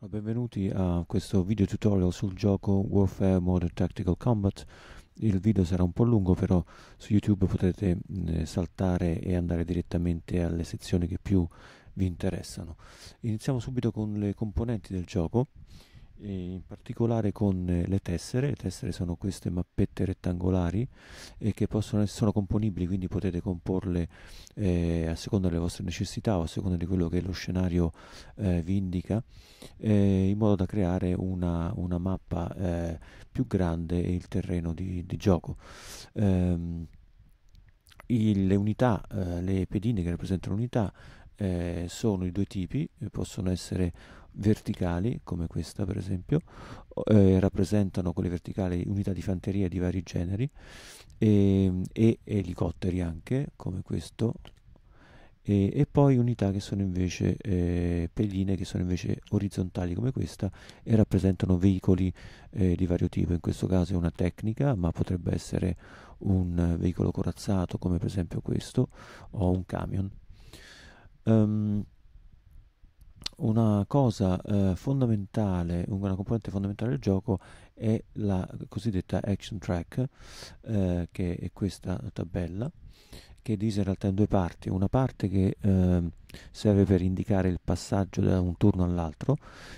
Benvenuti a questo video tutorial sul gioco Warfare Modern Tactical Combat. Il video sarà un po' lungo, però su YouTube potete mh, eh, saltare e andare direttamente alle sezioni che più vi interessano. Iniziamo subito con le componenti del gioco in particolare con eh, le tessere, le tessere sono queste mappette rettangolari eh, che possono, sono componibili, quindi potete comporle eh, a seconda delle vostre necessità o a seconda di quello che lo scenario eh, vi indica, eh, in modo da creare una, una mappa eh, più grande e il terreno di, di gioco. Ehm, il, le unità, le pedine che rappresentano l'unità sono i due tipi, possono essere verticali, come questa per esempio, eh, rappresentano quelle verticali unità di fanteria di vari generi e, ehm, e elicotteri anche, come questo, e, e, poi unità che sono invece eh, pedine che sono invece orizzontali come questa e rappresentano veicoli eh, di vario tipo in questo caso è una tecnica ma potrebbe essere un veicolo corazzato come per esempio questo o un camion um, una cosa eh, fondamentale, una componente fondamentale del gioco è la cosiddetta action track, eh, che è questa tabella che è divisa in realtà in due parti, una parte che eh, serve per indicare il passaggio da un turno all'altro,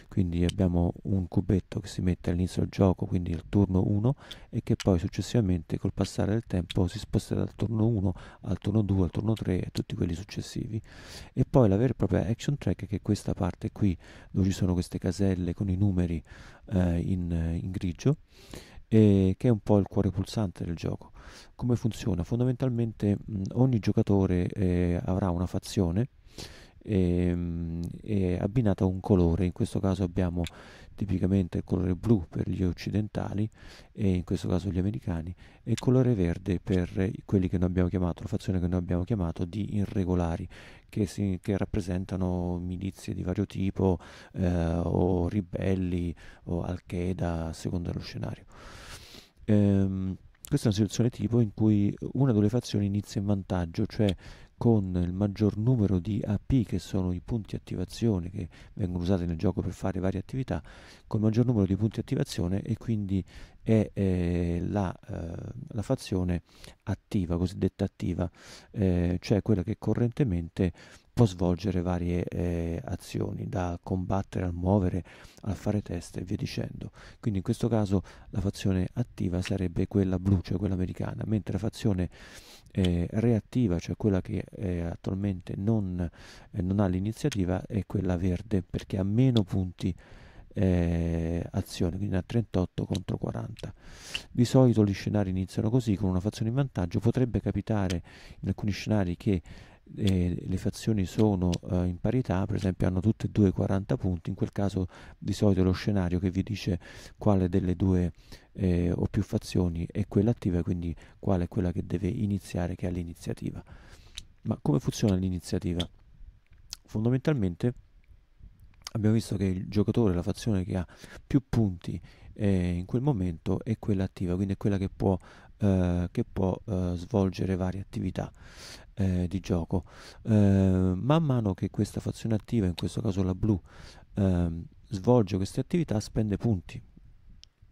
quindi abbiamo un cubetto che si mette all'inizio del gioco, quindi il turno 1, e che poi successivamente col passare del tempo si sposta dal turno 1 al turno 2, al turno 3 e tutti quelli successivi. E poi la vera e propria action track che è questa parte qui dove ci sono queste caselle con i numeri eh, in, in grigio e che è un po' il cuore pulsante del gioco. Come funziona? Fondamentalmente mh, ogni giocatore eh, avrà una fazione e, ehm, mh, e abbinata a un colore, in questo caso abbiamo tipicamente il colore blu per gli occidentali e in questo caso gli americani e il colore verde per quelli che noi abbiamo chiamato, la fazione che noi abbiamo chiamato di irregolari che, si, che rappresentano milizie di vario tipo eh, o ribelli o Al-Qaeda secondo lo scenario ehm, questa è una situazione tipo in cui una delle fazioni inizia in vantaggio, cioè con il maggior numero di AP, che sono i punti attivazione che vengono usati nel gioco per fare varie attività, col maggior numero di punti attivazione e quindi è eh, la, eh, la, fazione attiva, cosiddetta attiva, eh, cioè quella che correntemente può svolgere varie eh, azioni, da combattere al muovere al fare test e via dicendo. Quindi in questo caso la fazione attiva sarebbe quella blu, cioè quella americana, mentre la fazione eh, reattiva, cioè quella che eh, attualmente non, eh, non ha l'iniziativa, è quella verde perché ha meno punti eh, azione, quindi ha 38 contro 40. Di solito gli scenari iniziano così, con una fazione in vantaggio, potrebbe capitare in alcuni scenari che eh, le fazioni sono eh, in parità, per esempio hanno tutte e due 40 punti, in quel caso di solito lo scenario che vi dice quale delle due eh, o più fazioni è quella attiva e quindi quale è quella che deve iniziare, che ha l'iniziativa. Ma come funziona l'iniziativa? Fondamentalmente abbiamo visto che il giocatore, la fazione che ha più punti eh, in quel momento è quella attiva, quindi è quella che può, eh, che può eh, svolgere varie attività eh, di gioco. Eh, man mano che questa fazione attiva, in questo caso la blu, ehm, svolge queste attività, spende punti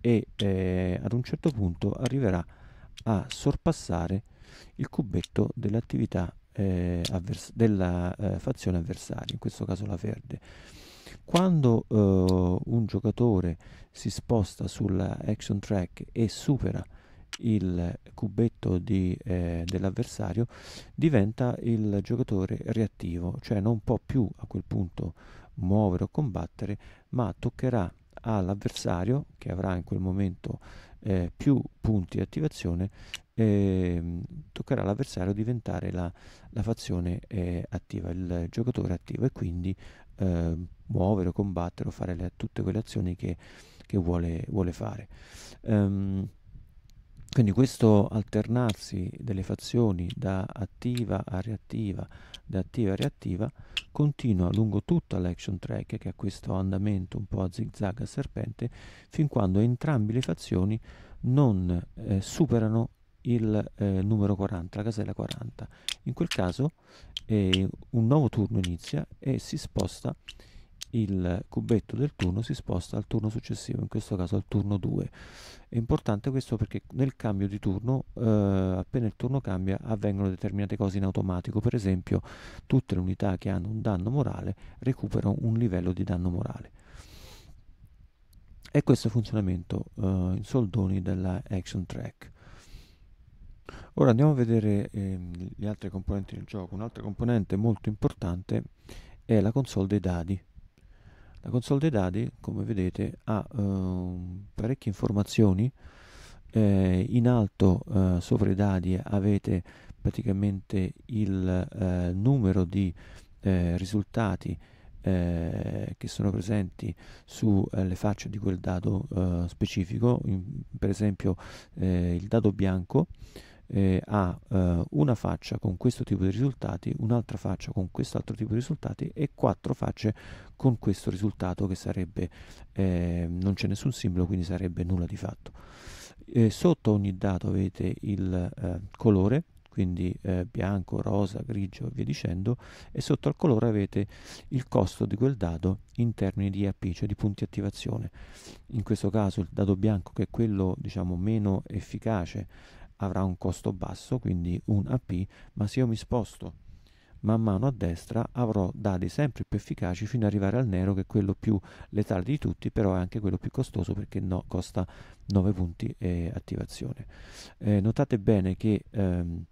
e eh, ad un certo punto arriverà a sorpassare il cubetto dell'attività eh, della eh, fazione avversaria, in questo caso la verde. Quando eh, un giocatore si sposta sulla action track e supera il cubetto di, eh, dell'avversario diventa il giocatore reattivo, cioè non può più a quel punto muovere o combattere, ma toccherà all'avversario che avrà in quel momento eh, più punti di attivazione, eh, toccherà all'avversario diventare la, la fazione eh, attiva, il giocatore attivo e quindi ehm, muovere o combattere o fare le, tutte quelle azioni che, che vuole, vuole, fare. Um, quindi questo alternarsi delle fazioni da attiva a reattiva, da attiva a reattiva, continua lungo tutta l'action track che ha questo andamento un po' a zigzag a serpente, fin quando entrambe le fazioni non eh, superano il eh, numero 40, la casella 40. In quel caso eh, un nuovo turno inizia e si sposta il cubetto del turno si sposta al turno successivo, in questo caso al turno 2. È importante questo perché nel cambio di turno, eh, appena il turno cambia, avvengono determinate cose in automatico, per esempio tutte le unità che hanno un danno morale recuperano un livello di danno morale. E questo è il funzionamento eh, in soldoni della action track. Ora andiamo a vedere eh, le altre componenti del gioco. Un'altra componente molto importante è la console dei dadi. La console dei dadi, come vedete, ha ehm, parecchie informazioni. Eh, in alto eh, sopra i dadi avete praticamente il eh, numero di eh, risultati eh, che sono presenti sulle eh, facce di quel dado specifico, in, per esempio il dado bianco eh, ha eh, una faccia con questo tipo di risultati, un'altra faccia con quest'altro tipo di risultati e quattro facce con questo risultato che sarebbe, eh, non c'è nessun simbolo, quindi sarebbe nulla di fatto. Eh, sotto ogni dato avete il eh, colore, quindi eh, bianco, rosa, grigio e via dicendo, e sotto al colore avete il costo di quel dado in termini di AP, cioè di punti attivazione. In questo caso il dado bianco, che è quello diciamo, meno efficace avrà un costo basso, quindi un AP, ma se io mi sposto man mano a destra avrò dadi sempre più efficaci fino ad arrivare al nero che è quello più letale di tutti, però è anche quello più costoso perché no, costa 9 punti eh, attivazione. Eh, notate bene che ehm,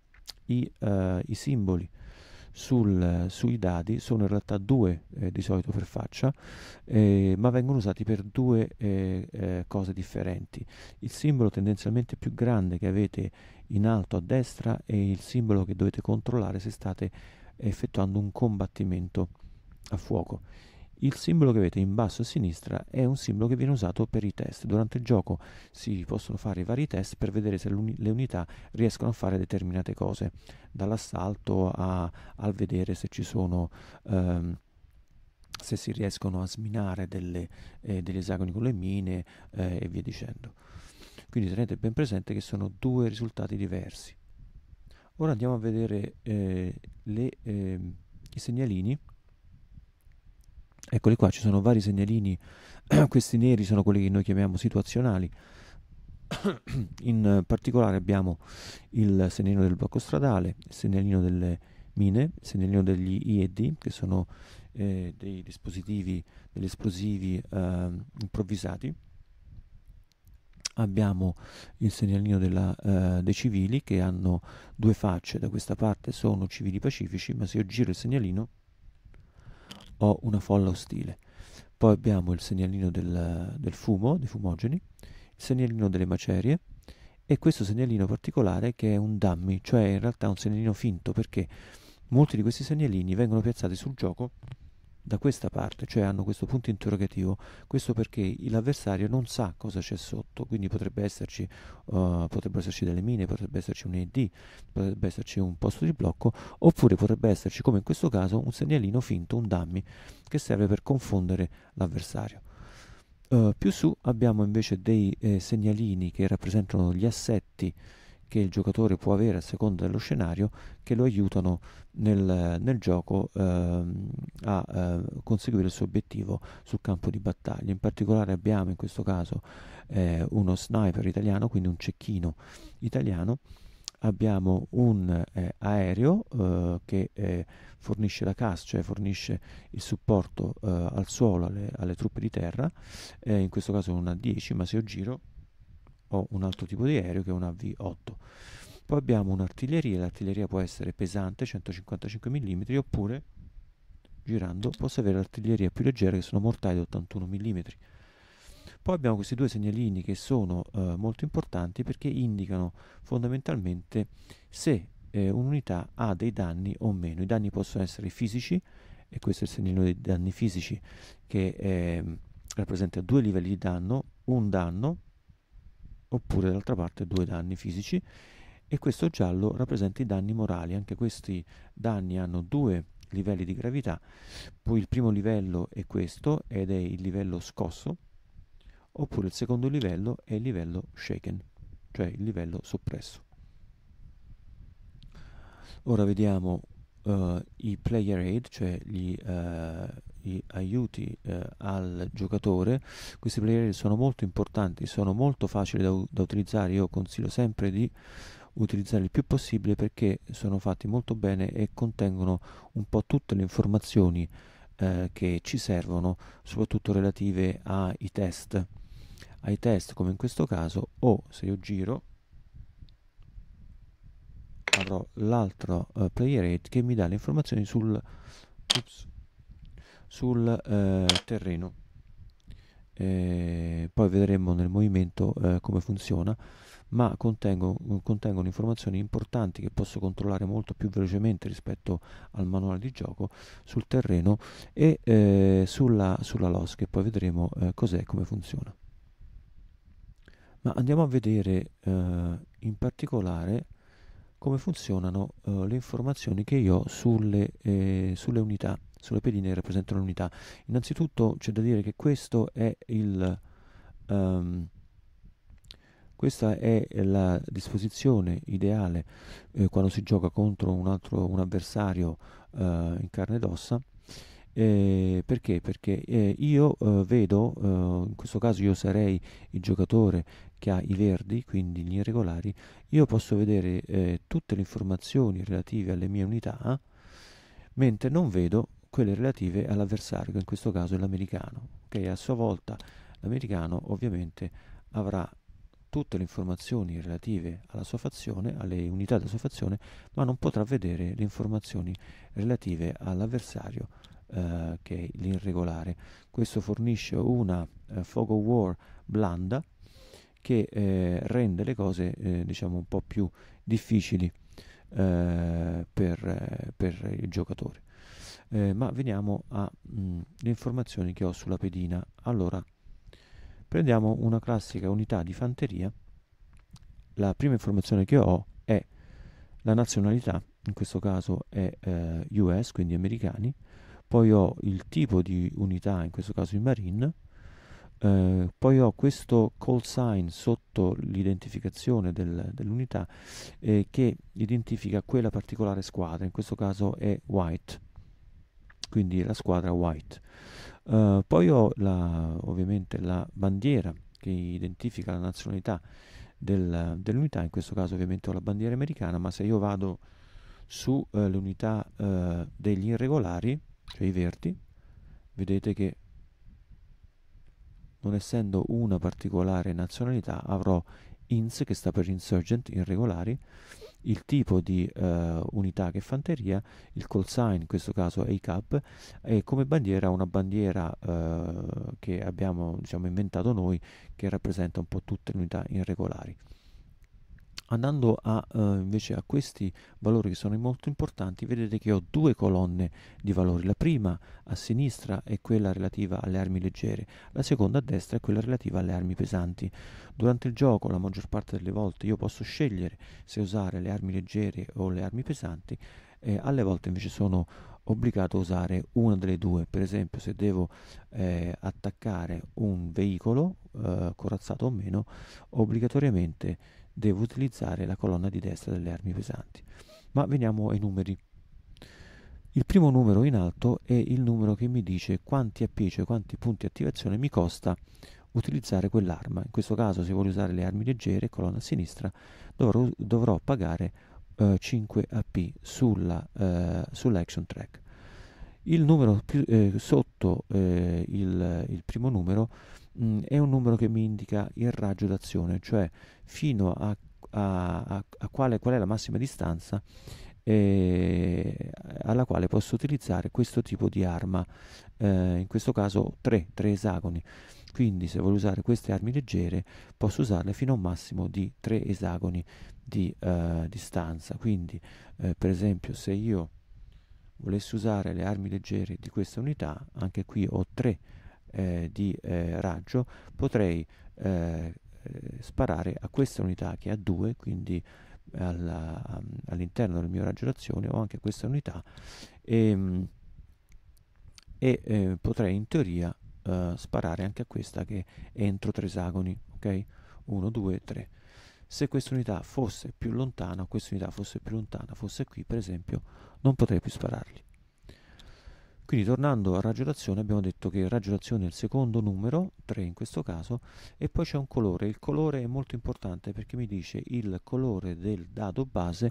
i, eh, i simboli sul, sui dadi sono in realtà due eh, di solito per faccia, eh, ma vengono usati per due eh, eh, cose differenti. Il simbolo tendenzialmente più grande che avete in alto a destra è il simbolo che dovete controllare se state effettuando un combattimento a fuoco il simbolo che avete in basso a sinistra è un simbolo che viene usato per i test. Durante il gioco si possono fare vari test per vedere se le unità riescono a fare determinate cose, dall'assalto a, al vedere se ci sono... Ehm, se si riescono a sminare delle, eh, degli esagoni con le mine eh, e via dicendo. Quindi tenete ben presente che sono due risultati diversi. Ora andiamo a vedere eh, le, ehm, i segnalini Eccoli qua, ci sono vari segnalini, questi neri sono quelli che noi chiamiamo situazionali, in particolare abbiamo il segnalino del blocco stradale, il segnalino delle mine, il segnalino degli IED, che sono eh, dei dispositivi, degli esplosivi eh, improvvisati, abbiamo il segnalino della, eh, dei civili che hanno due facce, da questa parte sono civili pacifici, ma se io giro il segnalino ho una folla ostile. Poi abbiamo il segnalino del, del fumo, dei fumogeni, il segnalino delle macerie e questo segnalino particolare che è un dummy, cioè in realtà un segnalino finto perché molti di questi segnalini vengono piazzati sul gioco da questa parte, cioè hanno questo punto interrogativo, questo perché l'avversario non sa cosa c'è sotto, quindi potrebbe esserci, uh, potrebbero esserci delle mine, potrebbe esserci un ED, potrebbe esserci un posto di blocco, oppure potrebbe esserci, come in questo caso, un segnalino finto, un dummy, che serve per confondere l'avversario. Uh, più su abbiamo invece dei eh, segnalini che rappresentano gli assetti che il giocatore può avere a seconda dello scenario che lo aiutano nel, nel gioco eh, a eh, conseguire il suo obiettivo sul campo di battaglia. In particolare abbiamo in questo caso eh, uno sniper italiano, quindi un cecchino italiano, abbiamo un eh, aereo eh, che eh, fornisce la CAS, cioè fornisce il supporto al suolo alle, alle, truppe di terra, in questo caso una 10, ma se io giro o un altro tipo di aereo che è un av 8 Poi abbiamo un'artiglieria, l'artiglieria può essere pesante, 155 mm, oppure girando posso avere l'artiglieria più leggera che sono mortai di 81 mm. Poi abbiamo questi due segnalini che sono eh, molto importanti perché indicano fondamentalmente se eh, un'unità ha dei danni o meno. I danni possono essere fisici, e questo è il segnalino dei danni fisici che eh, rappresenta due livelli di danno, un danno oppure dall'altra parte due danni fisici e questo giallo rappresenta i danni morali, anche questi danni hanno due livelli di gravità, poi il primo livello è questo ed è il livello scosso, oppure il secondo livello è il livello shaken, cioè il livello soppresso. Ora vediamo uh, i player aid, cioè gli, uh, gli aiuti eh, al giocatore. Questi player sono molto importanti, sono molto facili da, da utilizzare, io consiglio sempre di utilizzare il più possibile perché sono fatti molto bene e contengono un po' tutte le informazioni eh, che ci servono, soprattutto relative ai test. Ai test come in questo caso o se io giro avrò l'altro eh, player 8 che mi dà le informazioni sul, ups, sul eh, terreno eh, poi vedremo nel movimento eh, come funziona ma contengo, contengono informazioni importanti che posso controllare molto più velocemente rispetto al manuale di gioco sul terreno e eh, sulla, sulla LOS che poi vedremo eh, cos'è e come funziona ma andiamo a vedere eh, in particolare come funzionano le informazioni che io ho sulle, sulle unità sulle pedine che rappresentano l'unità. Innanzitutto c'è da dire che questo è il, um, questa è la disposizione ideale eh, quando si gioca contro un, altro, un adversario eh, in carne ed ossa. Eh, perché? Perché eh, io eh, vedo, eh, in questo caso io sarei il giocatore che ha i verdi, quindi gli irregolari, io posso vedere eh, tutte le informazioni relative alle mie unità, mentre non vedo quelle relative all'avversario, che in questo caso è l'americano. Okay? A sua volta l'americano ovviamente avrà tutte le informazioni relative alla sua fazione, alle unità della sua fazione, ma non potrà vedere le informazioni relative all'avversario eh, che è l'irregolare. Questo fornisce una eh, Fog of War blanda che eh, rende le cose eh, diciamo un po' più difficili eh, per, eh, per il giocatore eh, ma veniamo alle mm, informazioni che ho sulla pedina allora prendiamo una classica unità di fanteria la prima informazione che ho è la nazionalità in questo caso è eh, US quindi americani poi ho il tipo di unità in questo caso i marine eh, poi ho questo call sign sotto l'identificazione del, dell'unità eh, che identifica quella particolare squadra, in questo caso è white quindi la squadra white. Uh, poi ho la, ovviamente la bandiera che identifica la nazionalità del, dell'unità, in questo caso ovviamente ho la bandiera americana, ma se io vado sulle eh, uh, eh, uh, degli irregolari, cioè i verdi, vedete che non essendo una particolare nazionalità avrò INS che sta per Insurgent, irregolari, il tipo di uh, unità che è fanteria, il call sign, in questo caso è ICAP e come bandiera una bandiera uh, che abbiamo diciamo, inventato noi che rappresenta un po' tutte le unità irregolari andando a, eh, invece a questi valori che sono molto importanti vedete che ho due colonne di valori la prima a sinistra è quella relativa alle armi leggere la seconda a destra è quella relativa alle armi pesanti durante il gioco la maggior parte delle volte io posso scegliere se usare le armi leggere o le armi pesanti eh, alle volte invece sono obbligato a usare una delle due per esempio se devo eh, attaccare un veicolo eh, corazzato o meno obbligatoriamente devo utilizzare la colonna di destra delle armi pesanti. Ma veniamo ai numeri. Il primo numero in alto è il numero che mi dice quanti AP, cioè quanti punti di attivazione mi costa utilizzare quell'arma. In questo caso se voglio usare le armi leggere, colonna a sinistra, dovrò, dovrò pagare eh, 5 AP sulla, eh, sull'action track. Il numero più, eh, sotto eh, il, il primo numero mh, mm, è un numero che mi indica il raggio d'azione, cioè fino a, a, a, a quale, qual è la massima distanza eh, alla quale posso utilizzare questo tipo di arma, eh, in questo caso 3, 3 esagoni. Quindi se voglio usare queste armi leggere posso usarle fino a un massimo di 3 esagoni di eh, distanza. Quindi eh, per esempio se io volessi usare le armi leggere di questa unità, anche qui ho 3 esagoni eh, di eh, raggio potrei eh, eh, sparare a questa unità che ha 2 quindi all'interno del mio raggio d'azione o anche a questa unità ehm, e, e eh, potrei in teoria sparare anche a questa che è entro tre esagoni ok 1 2 3 se questa unità fosse più lontana, questa unità fosse più lontana, fosse qui per esempio, non potrei più spararli. Quindi tornando a raggio d'azione abbiamo detto che il raggio d'azione è il secondo numero, 3 in questo caso, e poi c'è un colore. Il colore è molto importante perché mi dice il colore del dado base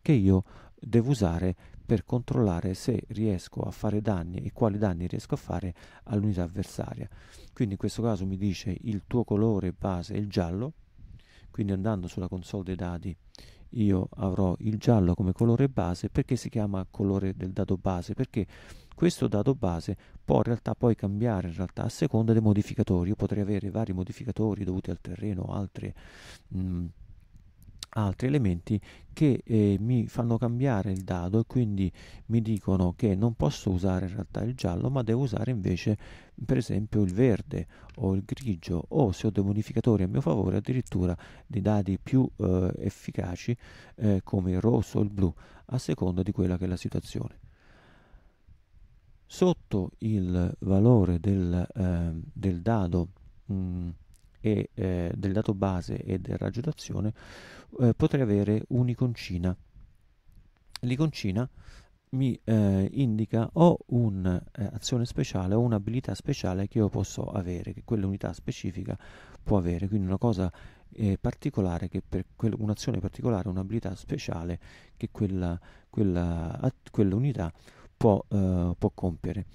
che io devo usare per controllare se riesco a fare danni e quali danni riesco a fare all'unità avversaria. Quindi in questo caso mi dice il tuo colore base è il giallo, quindi andando sulla console dei dadi io avrò il giallo come colore base perché si chiama colore del dado base perché questo dato base può in realtà poi cambiare realtà, a seconda dei modificatori. Io potrei avere vari modificatori dovuti al terreno o altre... Mh, mm, altri elementi che eh, mi fanno cambiare il dado e quindi mi dicono che non posso usare in realtà il giallo ma devo usare invece per esempio il verde o il grigio o se ho dei modificatori a mio favore addirittura dei dadi più eh, efficaci eh, come il rosso o il blu a seconda di quella che è la situazione sotto il valore del, eh, del dado mh, mm, e, eh, del dato base e del raggio d'azione eh, potrei avere un'iconcina l'iconcina mi eh, indica o un'azione eh, speciale o un'abilità speciale che io posso avere che quell'unità specifica può avere quindi una cosa eh, particolare che per un'azione particolare un'abilità speciale che quella, quella, quell'unità può, eh, può compiere.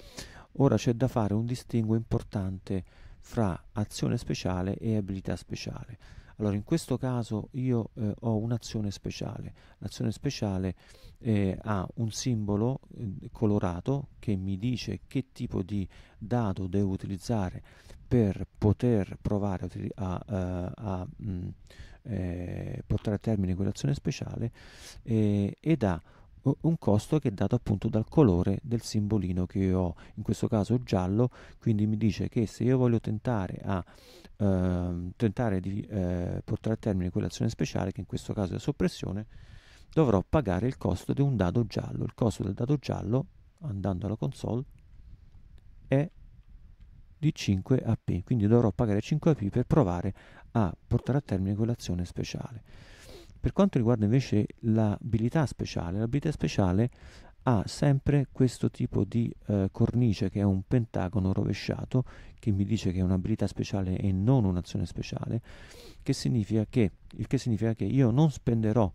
Ora c'è da fare un distinguo importante fra azione speciale e abilità speciale. Allora, in questo caso io eh, ho un'azione speciale. L'azione speciale eh, ha un simbolo eh, colorato che mi dice che tipo di dado devo utilizzare per poter provare a, a, eh, a mh, mm, eh, portare a termine quell'azione speciale eh, ed ha un costo che è dato appunto dal colore del simbolino che ho, in questo caso giallo, quindi mi dice che se io voglio tentare, a, eh, tentare di eh, portare a termine quell'azione speciale, che in questo caso è la soppressione, dovrò pagare il costo di un dado giallo. Il costo del dado giallo, andando alla console, è di 5 AP, quindi dovrò pagare 5 AP per provare a portare a termine quell'azione speciale. Per quanto riguarda invece l'abilità speciale, l'abilità speciale ha sempre questo tipo di eh, cornice che è un pentagono rovesciato che mi dice che è un'abilità speciale e non un'azione speciale che significa che, il che significa che io non spenderò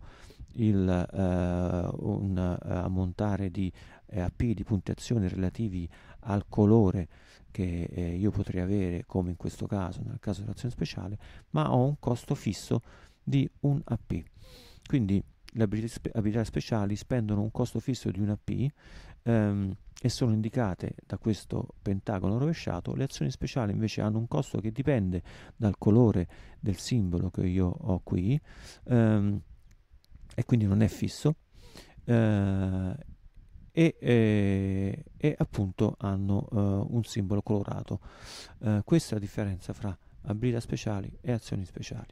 il, eh, un eh, ammontare di eh, AP di punti azioni relativi al colore che eh, io potrei avere come in questo caso nel caso dell'azione speciale ma ho un costo fisso di un AP quindi le abilità, spe- abilità speciali spendono un costo fisso di una P ehm, e sono indicate da questo pentagono rovesciato. Le azioni speciali invece hanno un costo che dipende dal colore del simbolo che io ho qui ehm, e quindi non è fisso. Eh, e, e, eh, e, appunto hanno uh, un simbolo colorato. Uh, questa è la differenza fra abilità speciali e azioni speciali.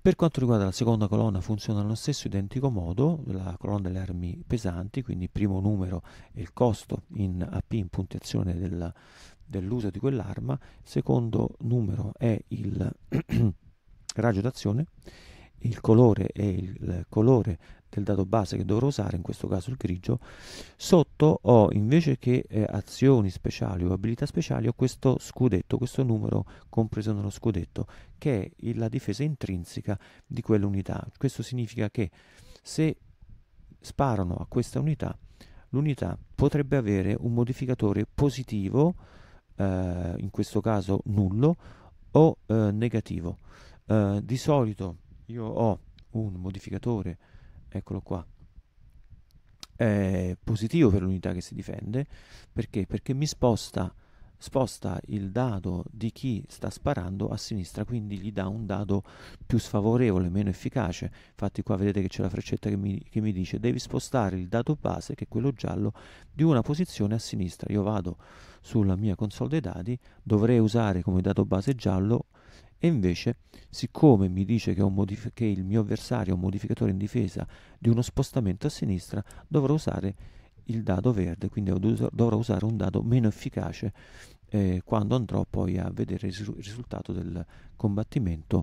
Per quanto riguarda la seconda colonna funziona allo stesso identico modo, la colonna delle armi pesanti, quindi il primo numero è il costo in AP in puntazione del, dell'uso di quell'arma, il secondo numero è il raggio d'azione, il colore è il colore che è il dato base che dovrò usare, in questo caso il grigio, sotto ho invece che eh, azioni speciali o abilità speciali ho questo scudetto, questo numero compreso nello scudetto, che è la difesa intrinseca di quell'unità. Questo significa che se sparano a questa unità, l'unità potrebbe avere un modificatore positivo, eh, in questo caso nullo, o eh, negativo. Eh, di solito io ho un modificatore eccolo qua, è positivo per l'unità che si difende, perché? Perché mi sposta, sposta il dado di chi sta sparando a sinistra, quindi gli dà un dado più sfavorevole, meno efficace. Infatti qua vedete che c'è la freccetta che mi, che mi dice devi spostare il dado base, che è quello giallo, di una posizione a sinistra. Io vado sulla mia console dei dadi, dovrei usare come dato base giallo e invece, siccome mi dice che, modif- che il mio avversario ha un modificatore in difesa di uno spostamento a sinistra, dovrò usare il dado verde, quindi dovrò usare un dado meno efficace eh, quando andrò poi a vedere il risultato del combattimento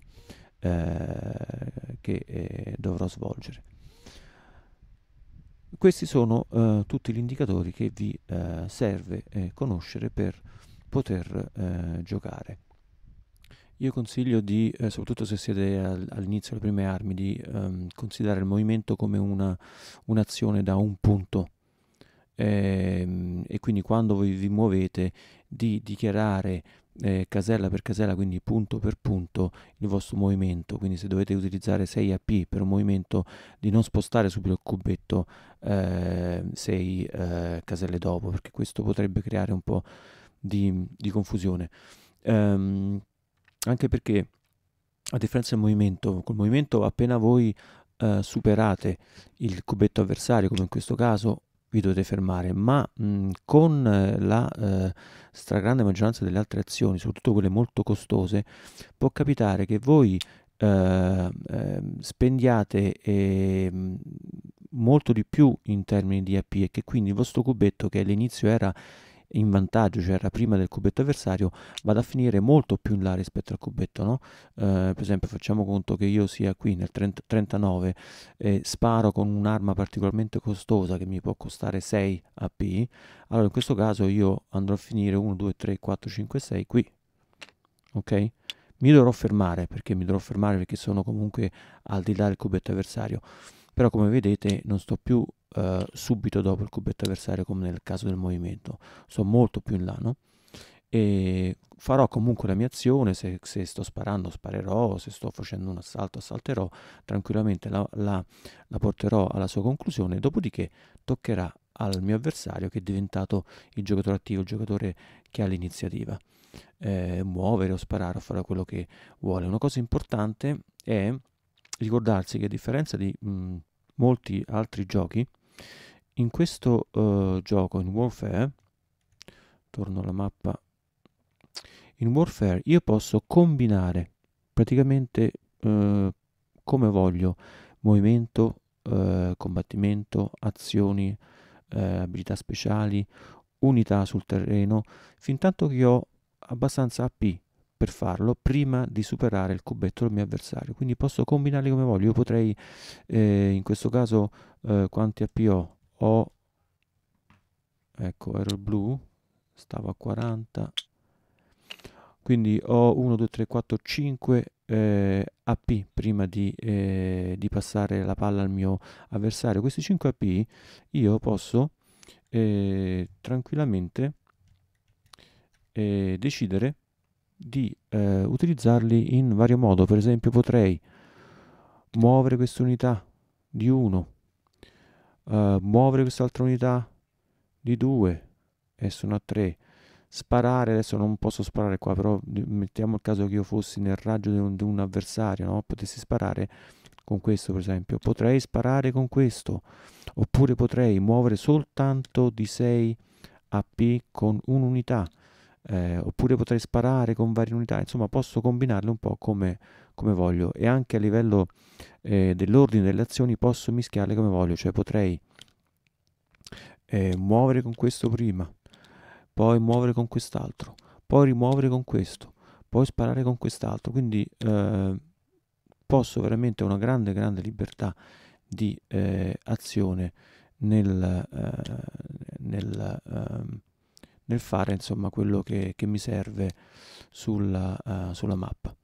eh, che eh, dovrò svolgere. Questi sono eh, tutti gli indicatori che vi eh, serve eh, conoscere per poter giocare. Io consiglio di, eh, soprattutto se siete all'inizio delle prime armi, di ehm, considerare il movimento come una, un'azione da un punto. E, ehm, e quindi quando voi vi muovete di dichiarare eh, casella per casella, quindi punto per punto, il vostro movimento. Quindi se dovete utilizzare 6 AP per un movimento di non spostare subito il cubetto 6 ehm, eh, caselle dopo, perché questo potrebbe creare un po' di, di confusione. Um, anche perché a differenza del movimento, col movimento appena voi eh, superate il cubetto avversario, come in questo caso, vi dovete fermare, ma mh, mm, con eh, la eh, stragrande maggioranza delle altre azioni, soprattutto quelle molto costose, può capitare che voi eh, ehm, spendiate ehm, molto di più in termini di AP e che quindi il vostro cubetto che all'inizio era in vantaggio, cioè era prima del cubetto avversario, vado a finire molto più in là rispetto al cubetto. No? Eh, per esempio, facciamo conto che io sia qui nel 30, 39 e sparo con un'arma particolarmente costosa che mi può costare 6 AP. Allora, in questo caso, io andrò a finire 1, 2, 3, 4, 5, 6 qui. Ok? Mi dovrò fermare perché mi dovrò fermare perché sono comunque al di là del cubetto avversario però come vedete non sto più eh, subito dopo il cubetto avversario come nel caso del movimento sto molto più in là no? e farò comunque la mia azione se, se, sto sparando sparerò se sto facendo un assalto assalterò tranquillamente la, la, la porterò alla sua conclusione dopodiché toccherà al mio avversario che è diventato il giocatore attivo, il giocatore che ha l'iniziativa. Eh, muovere o sparare o fare quello che vuole. Una cosa importante è ricordarsi che a differenza di mh, mhmm, molti altri giochi, in questo uh, gioco, in Warfare, torno alla mappa, in Warfare io posso combinare praticamente uh, come voglio movimento, uh, combattimento, azioni, uhm, abilità speciali, unità sul terreno, fin tanto che ho abbastanza AP per farlo prima di superare il cubetto del mio avversario. Quindi posso combinarli come voglio. Io potrei, eh, in questo caso, eh, quanti AP ho? Ho, ecco, ero il blu, stavo a 40, quindi ho 1, 2, 3, 4, 5 eh, AP prima di, eh, di, passare la palla al mio avversario. Questi 5 AP io posso eh, tranquillamente eh, decidere di eh, utilizzarli in vario modo. Per esempio potrei muovere questa unità di 1, eh, muovere quest'altra unità di 2 e sono a 3. Sparare, adesso non posso sparare qua, però mettiamo il caso che io fossi nel raggio di un, di un avversario, no? potessi sparare con questo per esempio, potrei sparare con questo, oppure potrei muovere soltanto di 6 AP con un'unità eh, oppure potrei sparare con varie unità, insomma posso combinarle un po' come, come voglio e anche a livello eh, dell'ordine delle azioni posso mischiarle come voglio, cioè potrei eh, muovere con questo prima, poi muovere con quest'altro, poi rimuovere con questo, poi sparare con quest'altro, quindi eh, posso veramente una grande grande libertà di eh, azione nel, eh, nel um, nel fare insomma quello che, che mi serve sulla, uh, sulla mappa.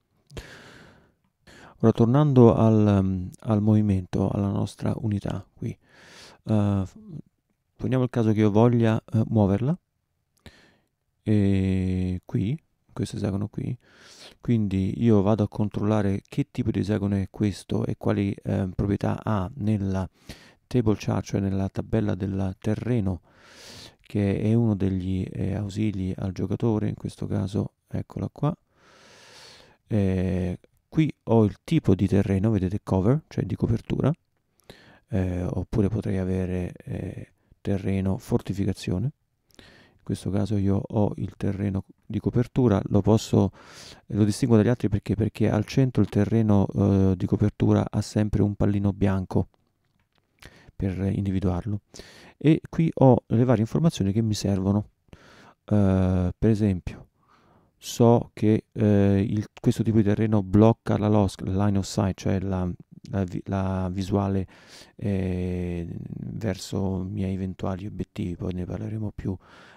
Ora tornando al, al, movimento, alla nostra unità qui, uh, eh, poniamo il caso che io voglia uh, muoverla, e qui, questo esagono qui, quindi io vado a controllare che tipo di esagono è questo e quali eh, proprietà ha nella table chart, cioè nella tabella del terreno che è uno degli eh, ausili al giocatore, in questo caso eccola qua. Eh, qui ho il tipo di terreno, vedete cover, cioè di copertura, eh, oppure potrei avere eh, terreno fortificazione. In questo caso io ho il terreno di copertura, lo, posso, lo distingo dagli altri perché, perché al centro il terreno eh, di copertura ha sempre un pallino bianco, per individuarlo e qui ho le varie informazioni che mi servono uh, per esempio so che uh, il, questo tipo di terreno blocca la LOSC, line of sight, cioè la, la, la visuale eh, verso i miei eventuali obiettivi, poi ne parleremo più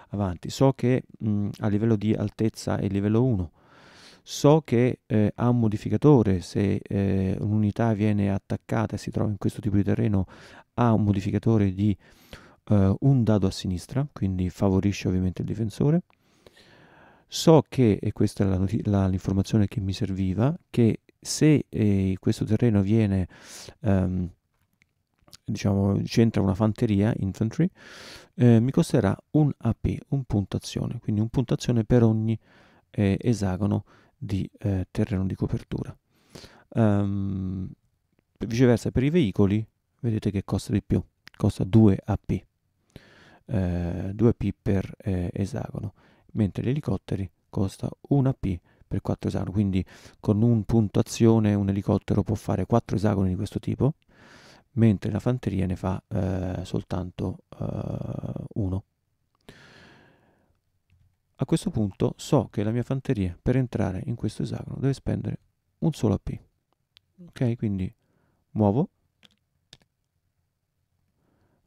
avanti. So che mh, a livello di altezza è livello 1, so che eh, ha un modificatore, se eh, un'unità viene attaccata e si trova in questo tipo di terreno ha un modificatore di eh, un dado a sinistra, quindi favorisce ovviamente il difensore. So che, e questa è l'informazione che mi serviva, che se eh, questo terreno viene, ehm, diciamo, c'entra una fanteria, infantry, eh, mi costerà un AP, un punto azione, quindi un punto azione per ogni eh, esagono di eh, terreno di copertura. Um, viceversa per i veicoli vedete che costa di più, costa 2 AP, eh, 2 AP per eh, esagono, mentre gli elicotteri costa 1 AP per 4 esagoni, quindi con un punto azione un elicottero può fare 4 esagoni di questo tipo, mentre la fanteria ne fa eh, soltanto eh, uno. A questo punto so che la mia fanteria per entrare in questo esagono deve spendere un solo AP. Ok, quindi muovo,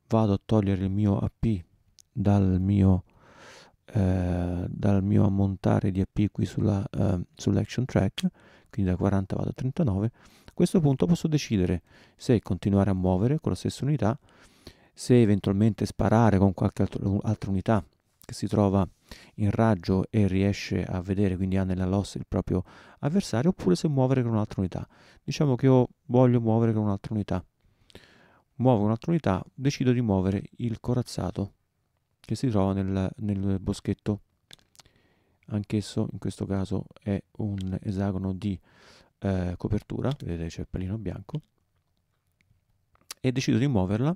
vado a togliere il mio AP dal mio, eh, dal mio ammontare di AP qui sulla, eh, sull'action track, quindi da 40 vado a 39. A questo punto posso decidere se continuare a muovere con la stessa unità, se eventualmente sparare con qualche altro, altra unità che si trova in raggio e riesce a vedere, quindi ha nella loss il proprio avversario, oppure se muovere con un'altra unità. Diciamo che io voglio muovere con un'altra unità. Muovo un'altra unità, decido di muovere il corazzato che si trova nel, nel boschetto. Anch'esso in questo caso è un esagono di eh, copertura, vedete c'è il pallino bianco, e decido di muoverla,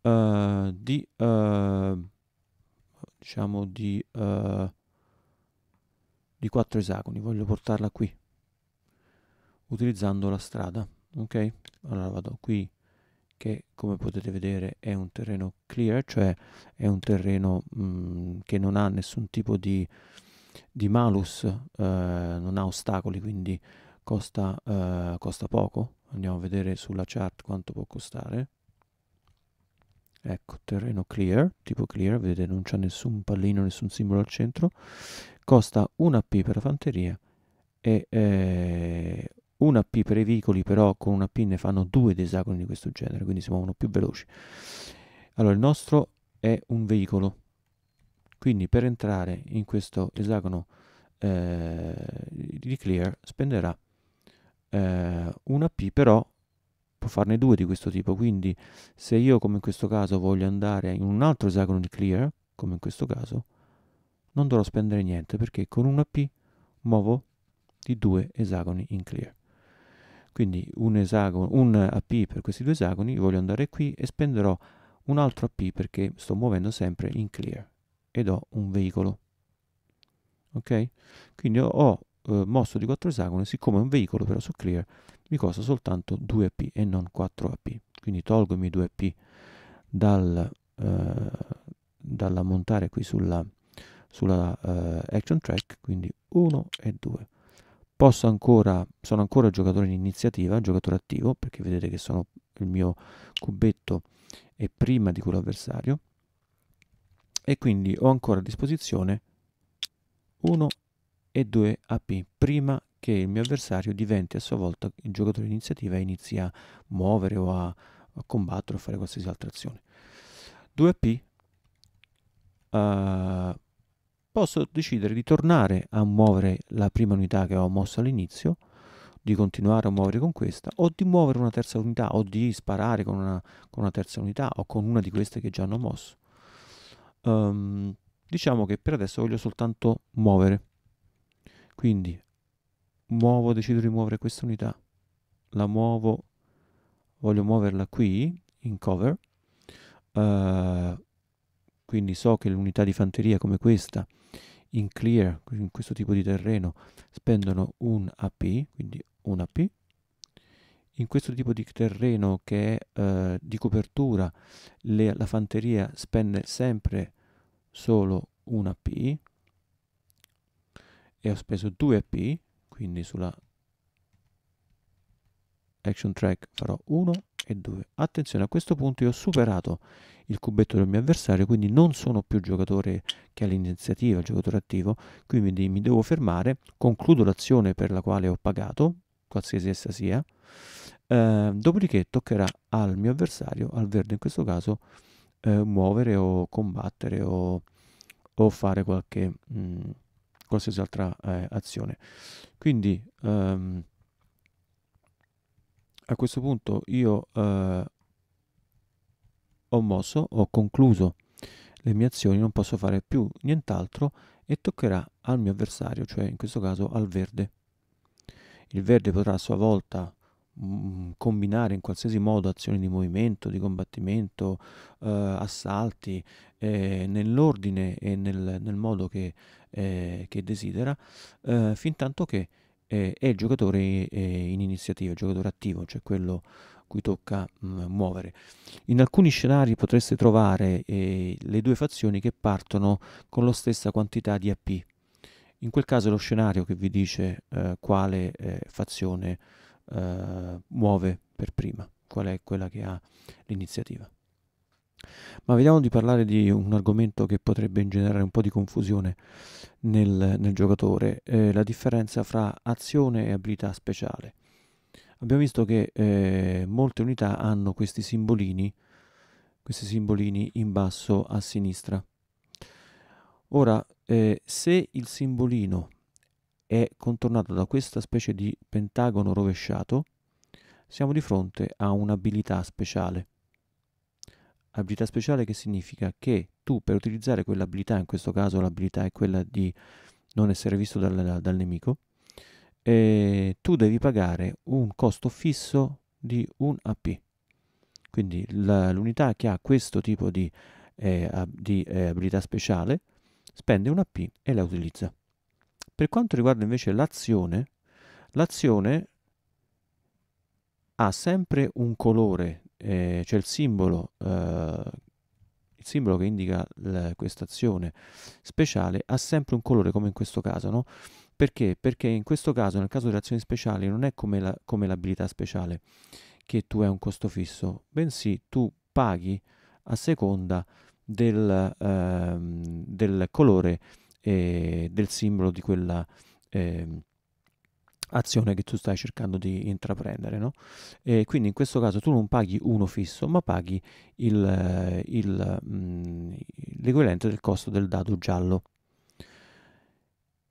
uh, di... Eh, diciamo di, uh, di 4 esagoni voglio portarla qui utilizzando la strada ok allora vado qui che come potete vedere è un terreno clear cioè è un terreno mh, mm, che non ha nessun tipo di, di malus eh, non ha ostacoli quindi costa, eh, costa poco andiamo a vedere sulla chart quanto può costare ecco terreno clear tipo clear vedete non c'è nessun pallino nessun simbolo al centro costa 1 p per la fanteria e eh, una P per i veicoli, però con una P ne fanno due desagoni di questo genere, quindi si muovono più veloci. Allora, il nostro è un veicolo, quindi per entrare in questo esagono eh, di clear spenderà eh, una P, però può farne due di questo tipo, quindi se io come in questo caso voglio andare in un altro esagono di clear, come in questo caso, non dovrò spendere niente perché con una P muovo di due esagoni in clear. Quindi un, esagono, un AP per questi due esagoni, voglio andare qui e spenderò un altro AP perché sto muovendo sempre in clear ed ho un veicolo. Ok? Quindi ho eh, mosso di quattro esagoni, siccome è un veicolo però su clear, mi costa soltanto 2 p e non 4 p Quindi tolgo i miei 2 p dal, eh, dall'ammontare qui sulla, sulla eh, action track, quindi 1 e 2. Posso ancora, sono ancora giocatore in iniziativa, giocatore attivo, perché vedete che sono il mio cubetto è prima di quello avversario e quindi ho ancora a disposizione 1 e 2 AP prima che il mio avversario diventi a sua volta il giocatore d'iniziativa e inizi a muovere o a, a combattere o a fare qualsiasi altra azione. 2P uh, eh, posso decidere di tornare a muovere la prima unità che ho mosso all'inizio, di continuare a muovere con questa, o di muovere una terza unità, o di sparare con una, con una terza unità, o con una di queste che già hanno mosso. Um, diciamo che per adesso voglio soltanto muovere. Quindi muovo, decido di muovere questa unità, la muovo, voglio muoverla qui, in cover, uh, quindi so che l'unità di fanteria come questa, in clear, in questo tipo di terreno, spendono un AP, quindi un AP, in questo tipo di terreno che è eh, di copertura le, la fanteria spende sempre solo un AP, e ho speso 2 AP, quindi sulla action track farò 1 e 2 attenzione a questo punto io ho superato il cubetto del mio avversario quindi non sono più giocatore che ha l'iniziativa giocatore attivo quindi mi devo fermare concludo l'azione per la quale ho pagato qualsiasi essa sia eh, dopodiché toccherà al mio avversario al verde in questo caso eh, muovere o combattere o, o fare qualche mh, mm, qualsiasi altra eh, azione. Quindi ehm, a questo punto io eh, ho mosso, ho concluso le mie azioni, non posso fare più nient'altro e toccherà al mio avversario, cioè in questo caso al verde. Il verde potrà a sua volta Mm, combinare in qualsiasi modo azioni di movimento, di combattimento, eh, assalti, eh, nell'ordine e nel, nel modo che, eh, che desidera, eh, fin tanto che eh, è il giocatore eh, in iniziativa, il giocatore attivo, cioè quello cui tocca mh, mm, muovere. In alcuni scenari potreste trovare eh, le due fazioni che partono con la stessa quantità di AP. In quel caso è lo scenario che vi dice eh, quale eh, fazione eh, muove per prima, qual è quella che ha l'iniziativa. Ma vediamo di parlare di un argomento che potrebbe generare un po' di confusione nel, nel giocatore, eh, la differenza fra azione e abilità speciale. Abbiamo visto che eh, molte unità hanno questi simbolini, questi simbolini in basso a sinistra. Ora, eh, se il simbolino è contornato da questa specie di pentagono rovesciato, siamo di fronte a un'abilità speciale. Abilità speciale che significa che tu per utilizzare quell'abilità, in questo caso l'abilità è quella di non essere visto dal, dal nemico, eh, tu devi pagare un costo fisso di un AP. Quindi la, l'unità che ha questo tipo di, eh, ab, di eh, abilità speciale spende un AP e la utilizza. Per quanto riguarda invece l'azione, l'azione ha sempre un colore, eh, cioè il simbolo, eh, il simbolo che indica questa azione speciale ha sempre un colore come in questo caso, no? Perché? Perché in questo caso, nel caso delle azioni speciali, non è come, la, come l'abilità speciale che tu hai un costo fisso, bensì tu paghi a seconda del, ehm, del colore eh, del simbolo di quella eh, azione che tu stai cercando di intraprendere. No? quindi in questo caso tu non paghi uno fisso, ma paghi il, il, mh, mm, l'equivalente del costo del dado giallo.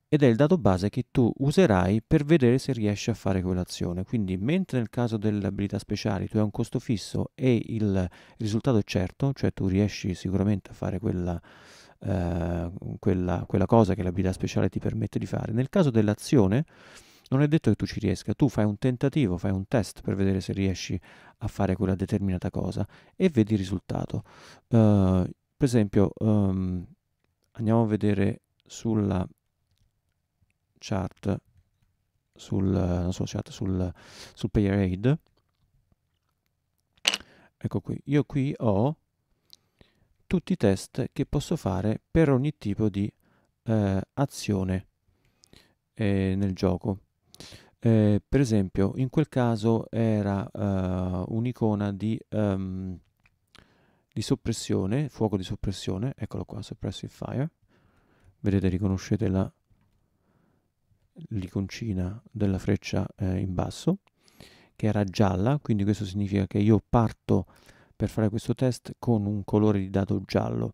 Ed è il dato base che tu userai per vedere se riesci a fare quell'azione. Quindi mentre nel caso delle abilità speciali tu hai un costo fisso e il risultato è certo, cioè tu riesci sicuramente a fare quella, Ehm, quella, quella cosa che l'abilità speciale ti permette di fare. Nel caso dell'azione non è detto che tu ci riesca, tu fai un tentativo, fai un test per vedere se riesci a fare quella determinata cosa e vedi il risultato. Uh, per esempio, um, andiamo a vedere sulla chart, sul, so, chat, sul, sul player aid. Ecco qui, io qui ho tutti i test che posso fare per ogni tipo di eh, azione eh, nel gioco. Eh, per esempio, in quel caso era eh, un'icona di, um, di soppressione, fuoco di soppressione, eccolo qua, suppressive fire. Vedete, riconoscete la, l'iconcina della freccia eh, in basso, che era gialla, quindi questo significa che io parto per fare questo test con un colore di dato giallo.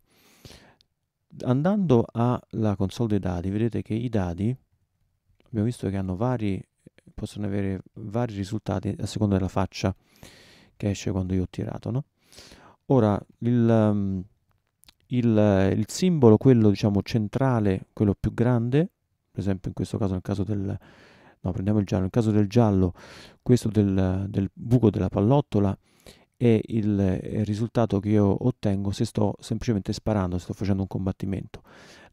Andando alla console dei dati, vedete che i dati abbiamo visto che hanno vari, possono avere vari risultati a seconda della faccia che esce quando io ho tirato. No? Ora, il, ehm, il, il simbolo, quello diciamo centrale, quello più grande, per esempio in questo caso nel caso del, no, prendiamo il giallo, nel caso del giallo, questo del, del buco della pallottola è il risultato che io ottengo se sto semplicemente sparando, se sto facendo un combattimento.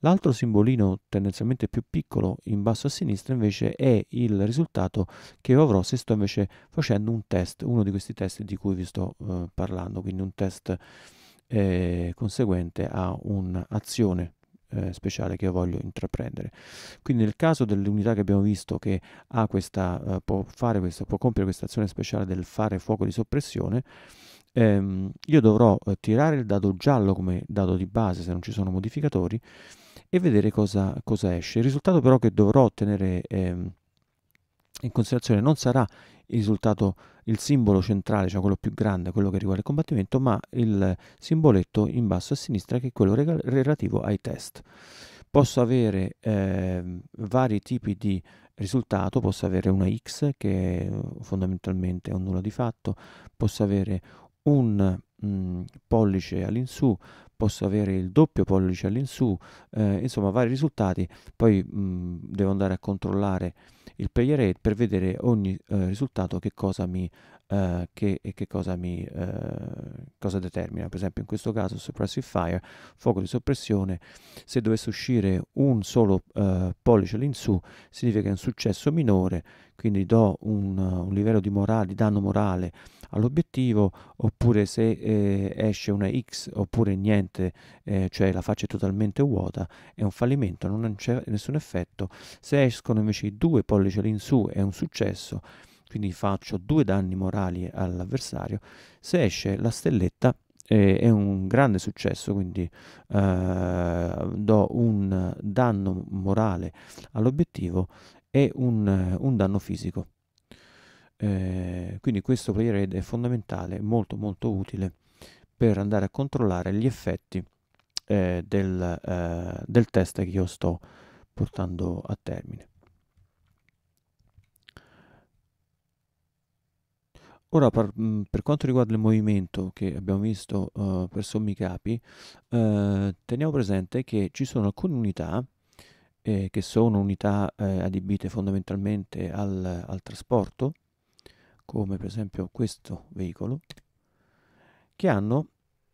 L'altro simbolino tendenzialmente più piccolo in basso a sinistra invece è il risultato che io avrò se sto invece facendo un test, uno di questi test di cui vi sto eh, parlando, quindi un test eh, conseguente a un'azione eh, speciale che io voglio intraprendere. Quindi nel caso dell'unità che abbiamo visto che questa, eh, può, questa, può, compiere questa azione speciale del fare fuoco di soppressione, ehm, io dovrò eh, tirare il dado giallo come dado di base se non ci sono modificatori e vedere cosa, cosa esce. Il risultato però che dovrò tenere ehm, in considerazione non sarà il risultato, il simbolo centrale, cioè quello più grande, quello che riguarda il combattimento, ma il simboletto in basso a sinistra che è quello regal- relativo ai test. Posso avere eh, vari tipi di risultato, posso avere una X che fondamentalmente è un nulla di fatto, posso avere un mh, mhmm, pollice all'insù, posso avere il doppio pollice all'insù, eh, insomma vari risultati, poi mh, mhmm, devo andare a controllare il player aid per vedere ogni eh, risultato che cosa mi, eh, che, che cosa mi eh, cosa determina. Per esempio in questo caso suppressive fire, fuoco di soppressione, se dovesse uscire un solo eh, pollice all'insù significa che è un successo minore, quindi do un, un livello di, morale, di danno morale all'obiettivo oppure se eh, esce una X oppure niente, eh, cioè la faccia è totalmente vuota, è un fallimento, non c'è nessun effetto. Se escono invece i due pollici all'insù è un successo, quindi faccio due danni morali all'avversario. Se esce la stelletta eh, è un grande successo, quindi eh, do un danno morale all'obiettivo e un, un danno fisico eh, quindi questo player aid è fondamentale molto molto utile per andare a controllare gli effetti eh, del, eh, del test che io sto portando a termine Ora, per, mm, per, quanto riguarda il movimento che abbiamo visto uh, eh, per sommi capi, uh, eh, teniamo presente che ci sono alcune unità eh, che sono unità eh, adibite fondamentalmente al, al trasporto, come per esempio questo veicolo, che hanno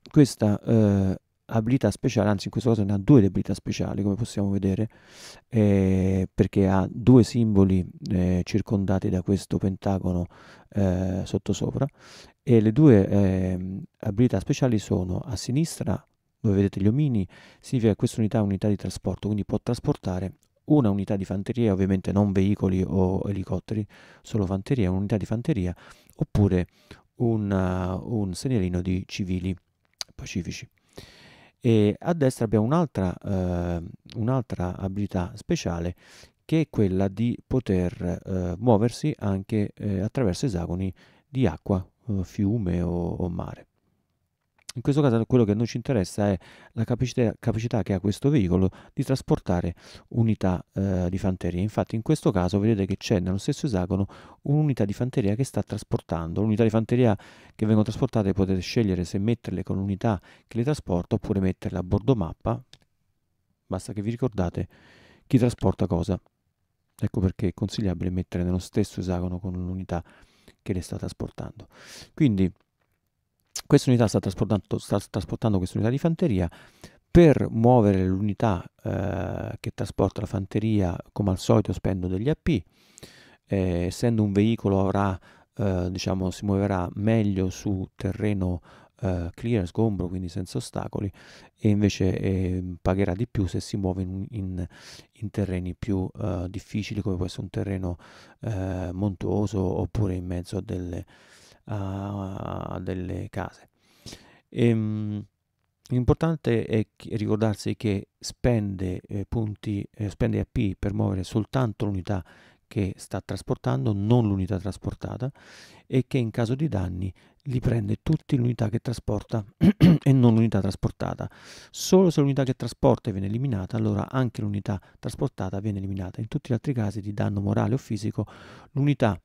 questa eh, abilità speciale, anzi in questo caso ne ha due abilità speciali come possiamo vedere, eh, perché ha due simboli eh, circondati da questo pentagono eh, sottosopra e le due eh, abilità speciali sono a sinistra dove vedete gli omini, significa che questa unità è un'unità di trasporto, quindi può trasportare una unità di fanteria, ovviamente non veicoli o elicotteri, solo fanteria, un'unità di fanteria, oppure un, uh, un segnalino di civili pacifici. E a destra abbiamo un'altra, eh, un'altra, abilità speciale che è quella di poter eh, muoversi anche eh, attraverso esagoni di acqua, fiume o, o mare. In questo caso quello che a noi ci interessa è la capacità, capacità che ha questo veicolo di trasportare unità eh, di fanteria. Infatti in questo caso vedete che c'è nello stesso esagono un'unità di fanteria che sta trasportando. L'unità di fanteria che vengono trasportate potete scegliere se metterle con l'unità che le trasporta oppure metterle a bordo mappa. Basta che vi ricordate chi trasporta cosa. Ecco perché è consigliabile mettere nello stesso esagono con l'unità che le sta trasportando. Quindi questa unità sta trasportando, sta trasportando questa unità di fanteria. Per muovere l'unità eh, che trasporta la fanteria, come al solito spendo degli AP, eh, essendo un veicolo avrà, eh, diciamo, si muoverà meglio su terreno eh, clear, sgombro, quindi senza ostacoli, e invece eh, pagherà di più se si muove in, in, in terreni più eh, difficili, come può essere un terreno eh, montuoso oppure in mezzo a delle a, a delle case. E, ehm, l'importante è ricordarsi che spende, eh, punti, eh, spende AP per muovere soltanto l'unità che sta trasportando, non l'unità trasportata, e che in caso di danni li prende tutti l'unità che trasporta e non l'unità trasportata. Solo se l'unità che trasporta viene eliminata, allora anche l'unità trasportata viene eliminata. In tutti gli altri casi di danno morale o fisico, l'unità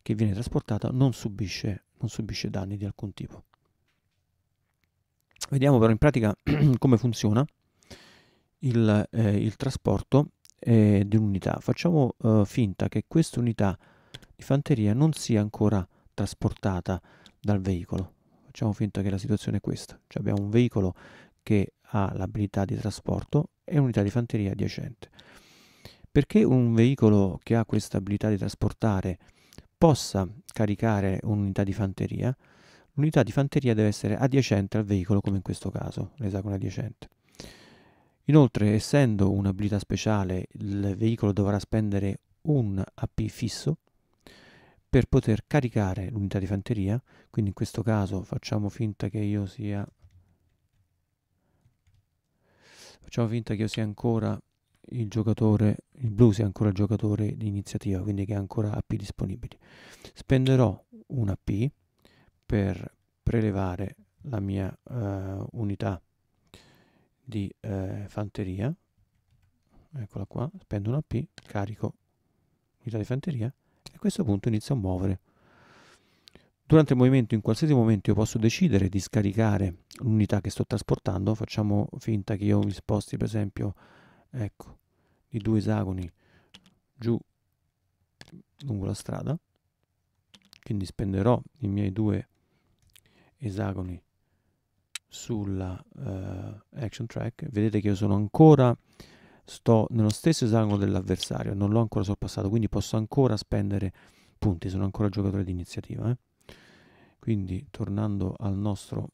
che viene trasportata non subisce non subisce danni di alcun tipo. Vediamo però in pratica come funziona il, eh, il trasporto eh, di un'unità. Facciamo eh, finta che questa unità di fanteria non sia ancora trasportata dal veicolo. Facciamo finta che la situazione è questa. Cioè abbiamo un veicolo che ha l'abilità di trasporto e un'unità di fanteria adiacente. Perché un veicolo che ha questa abilità di trasportare possa caricare un'unità di fanteria, l'unità di fanteria deve essere adiacente al veicolo come in questo caso, l'esagono adiacente. Inoltre, essendo un'abilità speciale, il veicolo dovrà spendere un AP fisso per poter caricare l'unità di fanteria, quindi in questo caso facciamo finta che io sia facciamo finta che io sia ancora il giocatore, il blues è ancora il giocatore di iniziativa, quindi che ha ancora AP disponibili. Spenderò una P per prelevare la mia uh, unità di uh, fanteria, eccola qua, spendo una P, carico unità di fanteria e a questo punto inizio a muovere. Durante il movimento, in qualsiasi momento, io posso decidere di scaricare l'unità che sto trasportando. Facciamo finta che io mi sposti, per esempio, ecco, i due esagoni giù lungo la strada quindi spenderò i miei due esagoni sulla uh, action track vedete che io sono ancora sto nello stesso esagono dell'avversario non l'ho ancora sorpassato quindi posso ancora spendere punti sono ancora giocatore di iniziativa eh? quindi tornando al nostro,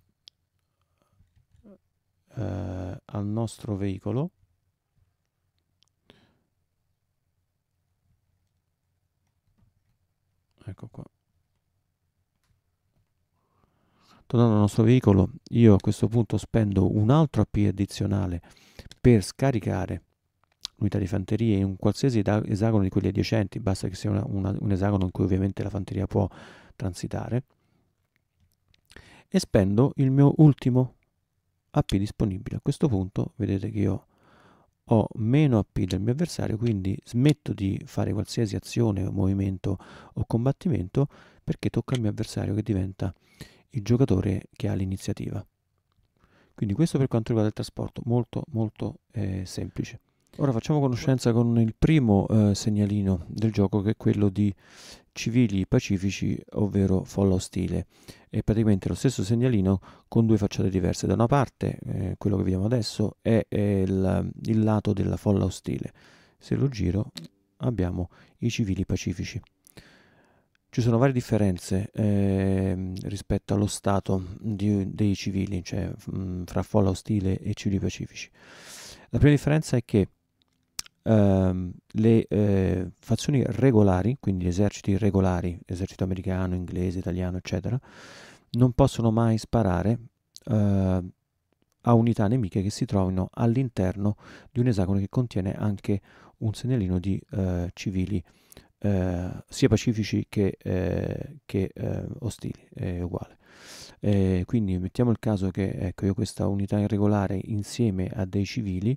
uh, al nostro veicolo ecco qua tornando al nostro veicolo io a questo punto spendo un altro API addizionale per scaricare l'unità di fanteria in un qualsiasi esagono di quelli adiacenti basta che sia una, una, un esagono in cui ovviamente la fanteria può transitare e spendo il mio ultimo API disponibile a questo punto vedete che io ho ho meno AP del mio avversario, quindi smetto di fare qualsiasi azione, movimento o combattimento perché tocca al mio avversario che diventa il giocatore che ha l'iniziativa. Quindi questo per quanto riguarda il trasporto, molto molto eh, semplice. Ora facciamo conoscenza con il primo eh, segnalino del gioco che è quello di civili pacifici, ovvero folla ostile. È praticamente lo stesso segnalino con due facciate diverse. Da una parte, eh, quello che vediamo adesso, è, è il, il lato della folla ostile. Se lo giro abbiamo i civili pacifici. Ci sono varie differenze eh, rispetto allo stato di, dei civili, cioè mh, fra folla ostile e civili pacifici. La prima differenza è che ehm, le eh, fazioni regolari, quindi gli eserciti regolari, esercito americano, inglese, italiano, eccetera, non possono mai sparare eh, a unità nemiche che si trovino all'interno di un esagono che contiene anche un segnalino di eh, civili eh, sia pacifici che, eh, che eh, ostili, è uguale. Eh, quindi mettiamo il caso che ecco, io questa unità irregolare insieme a dei civili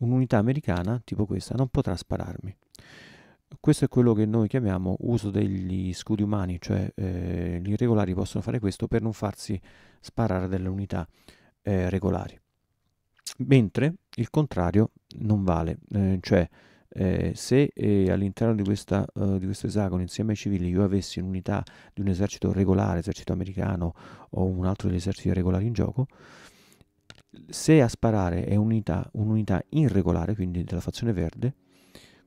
un'unità americana tipo questa non potrà spararmi. Questo è quello che noi chiamiamo uso degli scudi umani, cioè eh, gli irregolari possono fare questo per non farsi sparare dalle unità eh, regolari. Mentre il contrario non vale, eh, cioè eh, se eh, all'interno di, eh, di, questo esagono insieme ai civili io avessi un'unità di un esercito regolare, esercito americano o un altro degli eserciti regolari in gioco, se a sparare è unità, un'unità irregolare, quindi della fazione verde,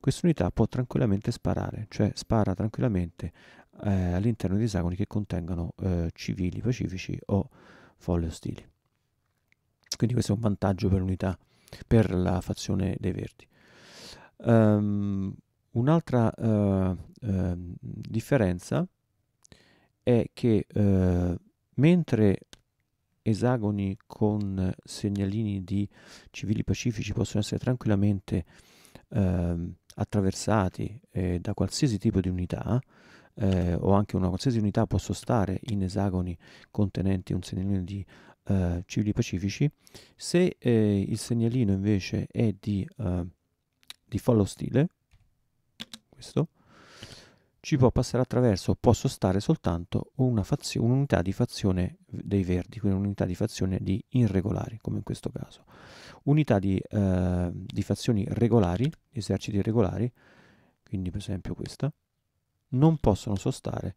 questa unità può tranquillamente sparare, cioè spara tranquillamente eh, all'interno di esagoni che contengono eh, civili pacifici o folle ostili. Quindi questo è un vantaggio per l'unità, per la fazione dei verdi. Um, un'altra uh, uh, differenza è che uh, mentre esagoni con segnalini di civili pacifici possono essere tranquillamente eh, attraversati eh, da qualsiasi tipo di unità eh, o anche una qualsiasi unità può stare in esagoni contenenti un segnalino di eh, civili pacifici se eh, il segnalino invece è di, eh, di fallo ostile questo ci può passare attraverso o può sostare soltanto fazio, un'unità di fazione dei verdi, quindi un'unità di fazione di irregolari, come in questo caso. Unità di, eh, di fazioni regolari, eserciti regolari, quindi per esempio questa, non possono sostare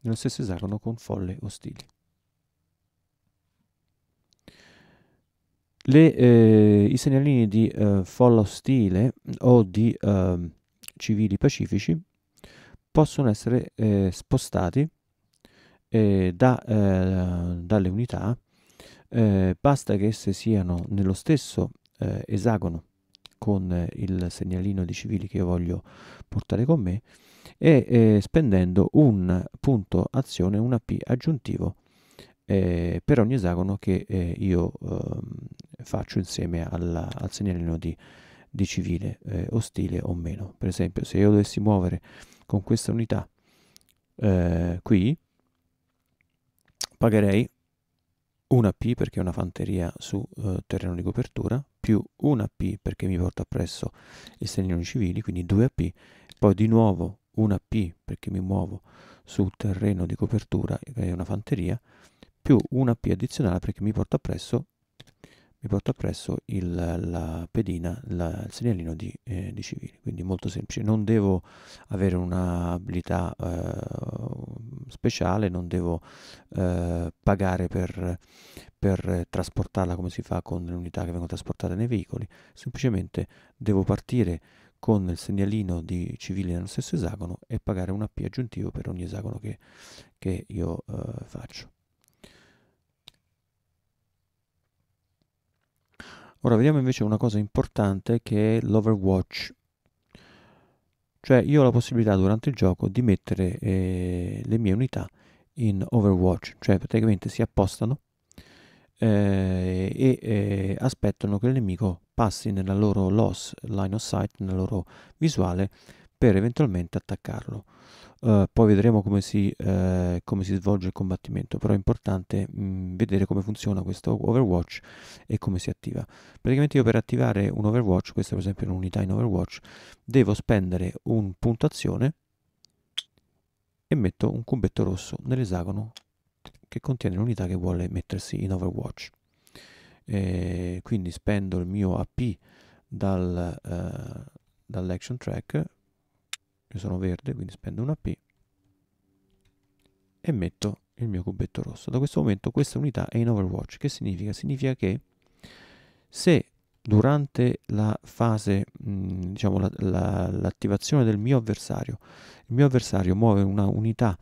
nello stesso esagono con folle ostili. Le, eh, I segnalini di eh, folla ostile o di ehm, civili pacifici possono essere eh, spostati eh, da, eh, dalle unità eh, basta che esse siano nello stesso eh, esagono con il segnalino di civili che io voglio portare con me e spendendo un punto azione, un AP aggiuntivo eh, per ogni esagono che eh, io eh, faccio insieme alla, al segnalino di, di civile ostile o meno. Per esempio, se io dovessi muovere con questa unità eh, qui pagherei una P perché è una fanteria su eh, terreno di copertura, più una P perché mi porta presso i stranieri civili, quindi 2 P poi di nuovo una P perché mi muovo su terreno di copertura, che è una fanteria, più una P addizionale perché mi porta presso mi porto appresso il, la pedina, la, il segnalino di, eh, di, civile, quindi molto semplice. Non devo avere un'abilità eh, speciale, non devo eh, pagare per, per trasportarla come si fa con le unità che vengono trasportate nei veicoli, semplicemente devo partire con il segnalino di civile nello stesso esagono e pagare un AP aggiuntivo per ogni esagono che, che io eh, faccio. Ora vediamo invece una cosa importante che è l'overwatch. Cioè io ho la possibilità durante il gioco di mettere eh, le mie unità in overwatch, cioè praticamente si appostano eh, e eh, aspettano che il nemico passi nella loro loss line of sight, nella loro visuale, per eventualmente attaccarlo. Eh, poi vedremo come si, eh, come si, svolge il combattimento, però è importante mh, mm, vedere come funziona questo Overwatch e come si attiva. Praticamente io per attivare un Overwatch, questa per esempio è un'unità in Overwatch, devo spendere un punto azione e metto un cubetto rosso nell'esagono che contiene l'unità che vuole mettersi in Overwatch. E quindi spendo il mio AP dal, eh, dall'action track io sono verde quindi spendo una P e metto il mio cubetto rosso da questo momento questa unità è in Overwatch che significa? significa che se durante la fase mh, mm, diciamo l'attivazione la, la, del mio avversario il mio avversario muove una unità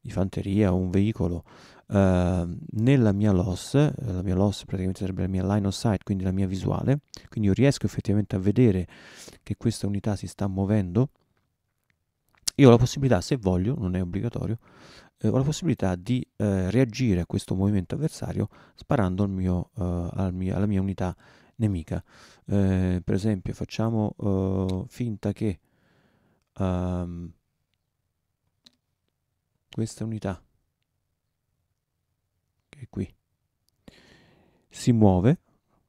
di fanteria o un veicolo eh, nella mia loss la mia loss praticamente sarebbe la mia line of sight quindi la mia visuale quindi io riesco effettivamente a vedere che questa unità si sta muovendo io ho la possibilità, se voglio, non è obbligatorio, eh, ho la possibilità di eh, reagire a questo movimento avversario sparando al mio, eh, al mio, alla mia unità nemica. Eh, per esempio, facciamo eh, finta che um, questa unità, che è qui, si muove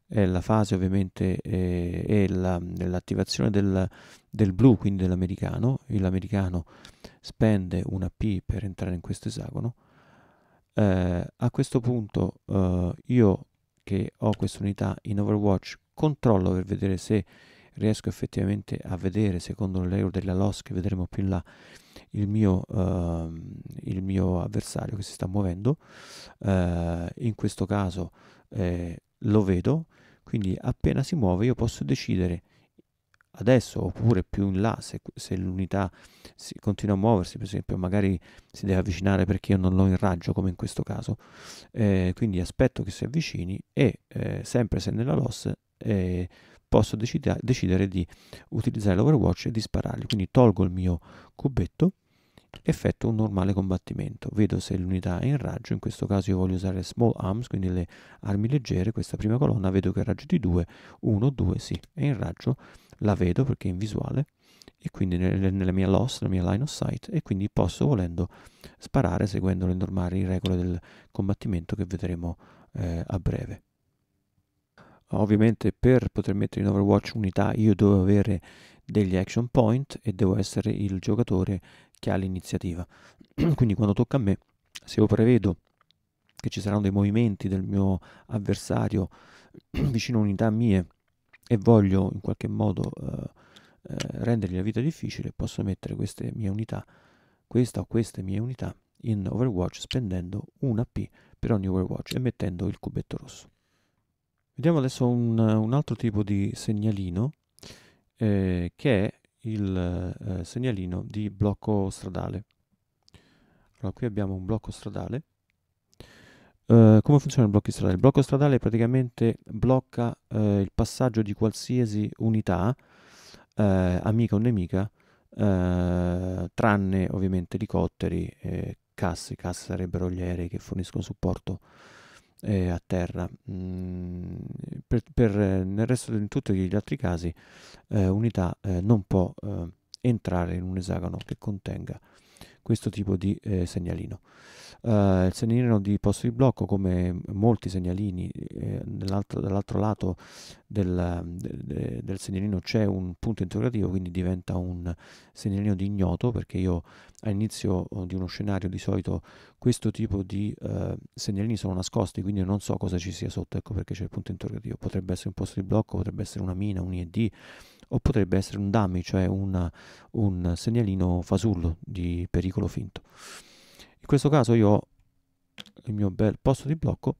è la fase ovviamente è, è la, l'attivazione del, del blu, quindi dell'americano. L'americano spende una P per entrare in questo esagono. Eh, a questo punto eh, io che ho questa unità in Overwatch controllo per vedere se riesco effettivamente a vedere secondo le regole della LOS che vedremo più in là il mio, eh, il mio avversario che si sta muovendo eh, in questo caso eh, lo vedo quindi appena si muove io posso decidere adesso oppure più in là se, se l'unità continua a muoversi per esempio magari si deve avvicinare perché io non l'ho in raggio come in questo caso eh, quindi aspetto che si avvicini e eh, sempre se nella loss eh, posso decida, decidere di utilizzare l'overwatch e di sparargli quindi tolgo il mio cubetto effetto un normale combattimento, vedo se l'unità è in raggio, in questo caso io voglio usare small arms, quindi le armi leggere, questa prima colonna vedo che è raggio di 2, 1, 2, sì, è in raggio, la vedo perché è in visuale, e quindi nella mia loss, nella mia line of sight, e quindi posso volendo sparare seguendo le normali regole del combattimento che vedremo eh, a breve. Ovviamente per poter mettere in Overwatch unità io devo avere degli action point e devo essere il giocatore chi ha l'iniziativa. Quindi quando tocca a me, se io prevedo che ci saranno dei movimenti del mio avversario vicino a unità mie e voglio in qualche modo eh, eh, rendergli la vita difficile, posso mettere queste mie unità, questa o queste mie unità in Overwatch spendendo una P per ogni Overwatch e mettendo il cubetto rosso. Vediamo adesso un, un altro tipo di segnalino eh, che è il eh, segnalino di blocco stradale. Allora, qui abbiamo un blocco stradale. Uh, come funziona il blocco stradale? Il blocco stradale praticamente blocca uh, il passaggio di qualsiasi unità, uh, amica o nemica, tranne ovviamente elicotteri, eh, casse, casse sarebbero gli aerei che forniscono supporto eh, a terra. Mm, per, per, eh, nel resto di tutti gli altri casi, eh, unità eh, non può eh, entrare in un esagono che contenga questo tipo di eh, segnalino. Uh, il segnalino di posto di blocco, come molti segnalini, eh, dall'altro lato del, de, del segnalino c'è un punto interrogativo, quindi diventa un segnalino di ignoto, perché io all'inizio oh, di uno scenario di solito questo tipo di eh, segnalini sono nascosti, quindi non so cosa ci sia sotto, ecco perché c'è il punto interrogativo. Potrebbe essere un posto di blocco, potrebbe essere una mina, un IED, o potrebbe essere un dummy, cioè una, un segnalino fasullo di pericolo finto. In questo caso io ho il mio bel posto di blocco,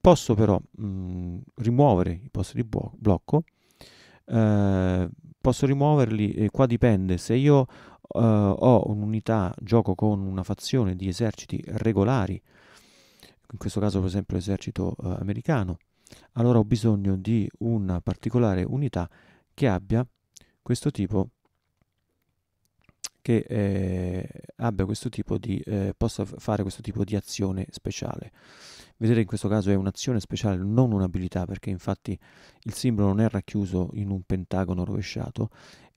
posso però mh, mm, rimuovere i posti di blocco, eh, posso rimuoverli e qua dipende se io eh, ho un'unità gioco con una fazione di eserciti regolari, in questo caso per esempio l'esercito eh, americano, allora ho bisogno di una particolare unità che abbia questo tipo che eh, abbia questo tipo di eh, possa fare questo tipo di azione speciale. vedete in questo caso è un'azione speciale, non un'abilità, perché infatti il simbolo non è racchiuso in un pentagono rovesciato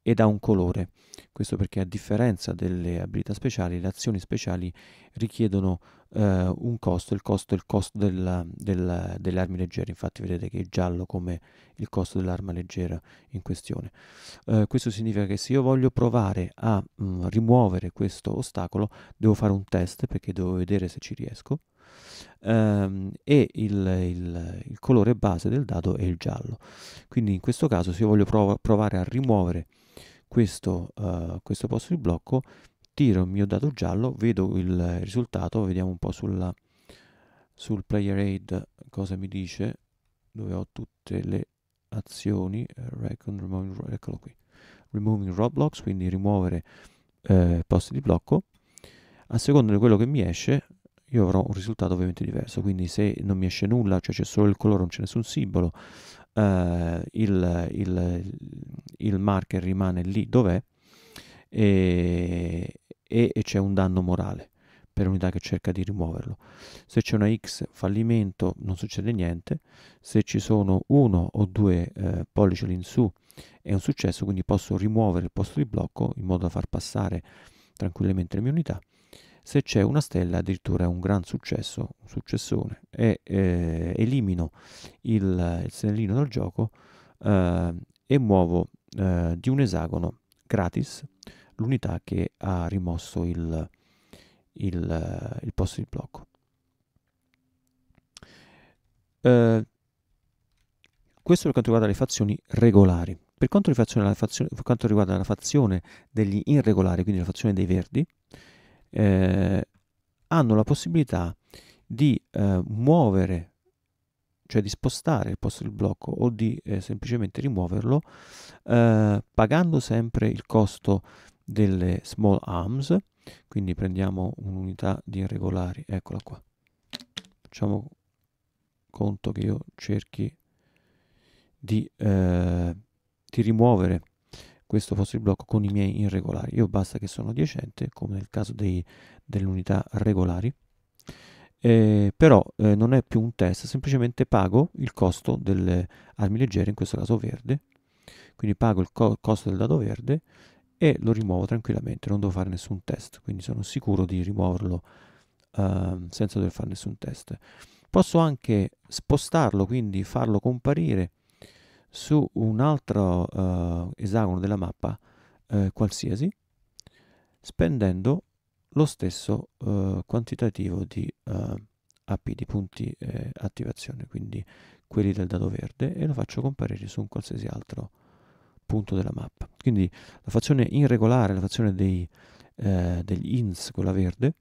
ed ha un colore. Questo perché a differenza delle abilità speciali, le azioni speciali richiedono eh, un costo, il costo il costo del, del, delle armi leggere, infatti vedete che è giallo come il costo dell'arma leggera in questione. Eh, questo significa che se io voglio provare a mh, mm, rimuovere questo ostacolo devo fare un test perché devo vedere se ci riesco ehm, e il, il, il, colore base del dado è il giallo. Quindi in questo caso se io voglio prov provare a rimuovere questo, uh, questo posto di blocco tiro il mio dato giallo, vedo il risultato, vediamo un po' sulla, sul player aid cosa mi dice, dove ho tutte le azioni, Recon, removing, eccolo qui, removing roblox, quindi rimuovere eh, posti di blocco, a seconda di quello che mi esce io avrò un risultato ovviamente diverso, quindi se non mi esce nulla, cioè c'è solo il colore, non c'è nessun simbolo, eh, il, il, il marker rimane lì dov'è, e, e, e c'è un danno morale per l'unità che cerca di rimuoverlo. Se c'è una X fallimento non succede niente, se ci sono uno o due eh, pollici all'insù è un successo, quindi posso rimuovere il posto di blocco in modo da far passare tranquillamente le mie unità. Se c'è una stella addirittura è un gran successo, un successone, e eh, elimino il, il stellino dal gioco eh, e muovo eh, di un esagono gratis l'unità che ha rimosso il, il, il posto di blocco. Eh, questo per quanto riguarda le fazioni regolari. Per quanto, fazione, per quanto, riguarda la fazione degli irregolari, quindi la fazione dei verdi, eh, hanno la possibilità di eh, muovere, cioè di spostare il posto del blocco o di eh, semplicemente rimuoverlo, eh, pagando sempre il costo delle small arms, quindi prendiamo un'unità di irregolari, eccola qua. Facciamo conto che io cerchi di, eh, di rimuovere questo fossil blocco con i miei irregolari. Io basta che sono adiacente, come nel caso delle unità regolari, eh, però eh, non è più un test, semplicemente pago il costo delle armi leggere, in questo caso verde, quindi pago il co costo del dado verde e lo rimuovo tranquillamente, non devo fare nessun test, quindi sono sicuro di rimuoverlo uh, senza dover fare nessun test. Posso anche spostarlo, quindi farlo comparire su un altro uh, esagono della mappa uh, qualsiasi, spendendo lo stesso eh, quantitativo di AP, di punti eh, attivazione, quindi quelli del dado verde, e lo faccio comparire su un qualsiasi altro esagono punto della mappa. Quindi la fazione irregolare, la fazione dei, eh, degli ins, quella verde,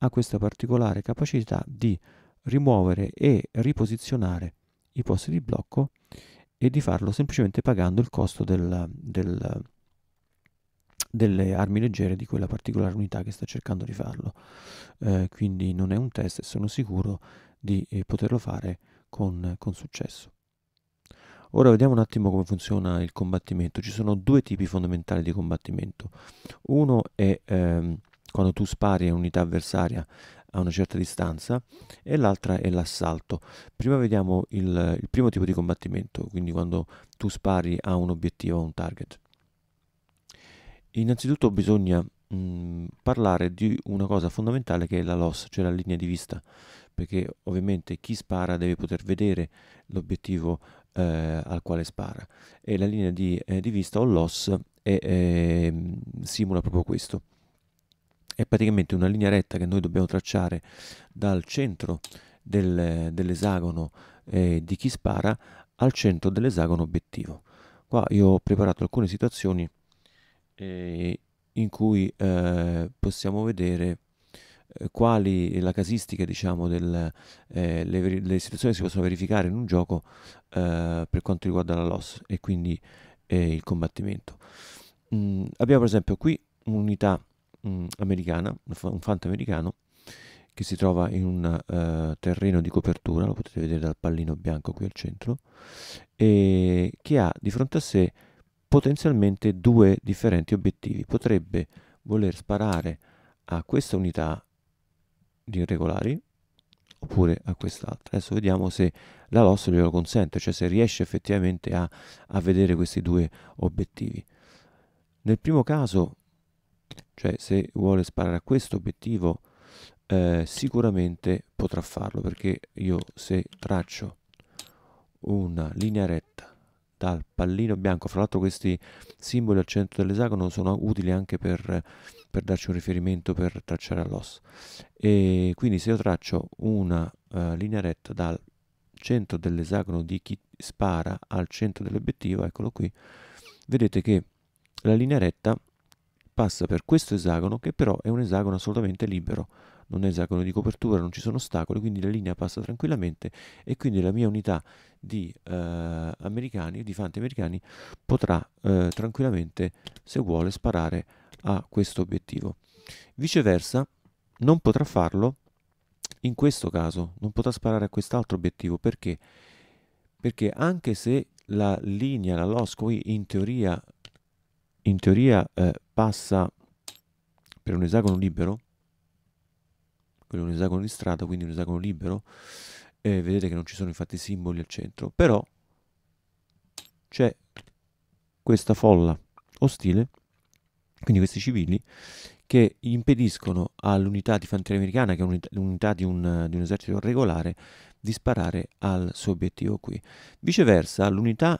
ha questa particolare capacità di rimuovere e riposizionare i posti di blocco e di farlo semplicemente pagando il costo del, del, delle armi leggere di quella particolare unità che sta cercando di farlo. Eh, quindi non è un test e sono sicuro di eh, poterlo fare con, con successo. Ora vediamo un attimo come funziona il combattimento. Ci sono due tipi fondamentali di combattimento. Uno è ehm, quando tu spari a un'unità avversaria a una certa distanza e l'altra è l'assalto. Prima vediamo il, il, primo tipo di combattimento, quindi quando tu spari a un obiettivo, a un target. Innanzitutto bisogna mh, mm, parlare di una cosa fondamentale che è la loss, cioè la linea di vista, perché ovviamente chi spara deve poter vedere l'obiettivo eh, al quale spara e la linea di, eh, di vista o loss è, è, ehm, simula proprio questo. È praticamente una linea retta che noi dobbiamo tracciare dal centro del, dell'esagono eh, di chi spara al centro dell'esagono obiettivo. Qua io ho preparato alcune situazioni eh, in cui eh, possiamo vedere eh, quali la casistica diciamo, delle eh, le, situazioni si possono verificare in un gioco eh, per quanto riguarda la loss e quindi eh, il combattimento. Mm, abbiamo per esempio qui un'unità mm, americana, un fante americano, che si trova in un eh, terreno di copertura, lo potete vedere dal pallino bianco qui al centro, e che ha di fronte a sé potenzialmente due differenti obiettivi. Potrebbe voler sparare a questa unità di irregolari oppure a quest'altra. Adesso vediamo se la LOS glielo consente, cioè se riesce effettivamente a, a vedere questi due obiettivi. Nel primo caso, cioè se vuole sparare a questo obiettivo, eh, sicuramente potrà farlo perché io se traccio una linea retta dal pallino bianco. Fra l'altro questi simboli al centro dell'esagono sono utili anche per, per darci un riferimento per tracciare all'osso. E quindi se io traccio una uh, linea retta dal centro dell'esagono di chi spara al centro dell'obiettivo, eccolo qui, vedete che la linea retta passa per questo esagono che però è un esagono assolutamente libero non è esagono di copertura, non ci sono ostacoli, quindi la linea passa tranquillamente e quindi la mia unità di eh, americani, di fanti americani, potrà eh, tranquillamente, se vuole, sparare a questo obiettivo. Viceversa, non potrà farlo in questo caso, non potrà sparare a quest'altro obiettivo, perché? Perché anche se la linea, la LOSCOI, in teoria, in teoria eh, passa per un esagono libero, quello è un esagono di strada, quindi un esagono libero, eh, vedete che non ci sono infatti simboli al centro, però c'è questa folla ostile, quindi questi civili, che impediscono all'unità di fanteria americana, che è un'unità di un, di un esercito regolare, di sparare al suo obiettivo qui. Viceversa, l'unità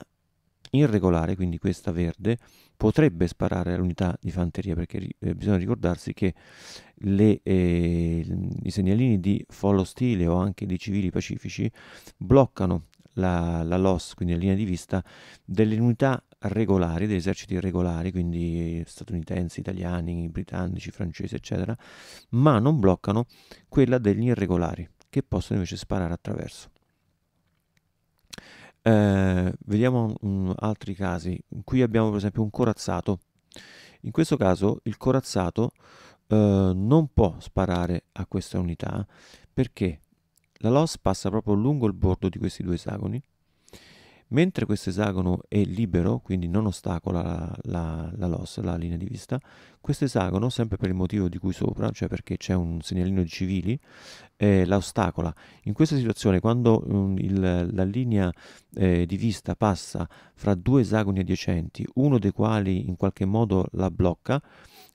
irregolare, quindi questa verde, potrebbe sparare all'unità di fanteria perché eh, bisogna ricordarsi che le, eh, i segnalini di follo stile o anche di civili pacifici bloccano la, la LOS, quindi la linea di vista, delle unità regolari, degli eserciti regolari, quindi statunitensi, italiani, britannici, francesi, eccetera, ma non bloccano quella degli irregolari che possono invece sparare attraverso. Eh, vediamo mh, altri casi. Qui abbiamo per esempio un corazzato. In questo caso il corazzato eh, non può sparare a questa unità perché la LOS passa proprio lungo il bordo di questi due esagoni Mentre questo esagono è libero, quindi non ostacola la, la, la LOS, la linea di vista, questo esagono, sempre per il motivo di cui sopra, cioè perché c'è un segnalino di civili, eh, la ostacola. In questa situazione, quando um, il, la linea eh, di vista passa fra due esagoni adiacenti, uno dei quali in qualche modo la blocca,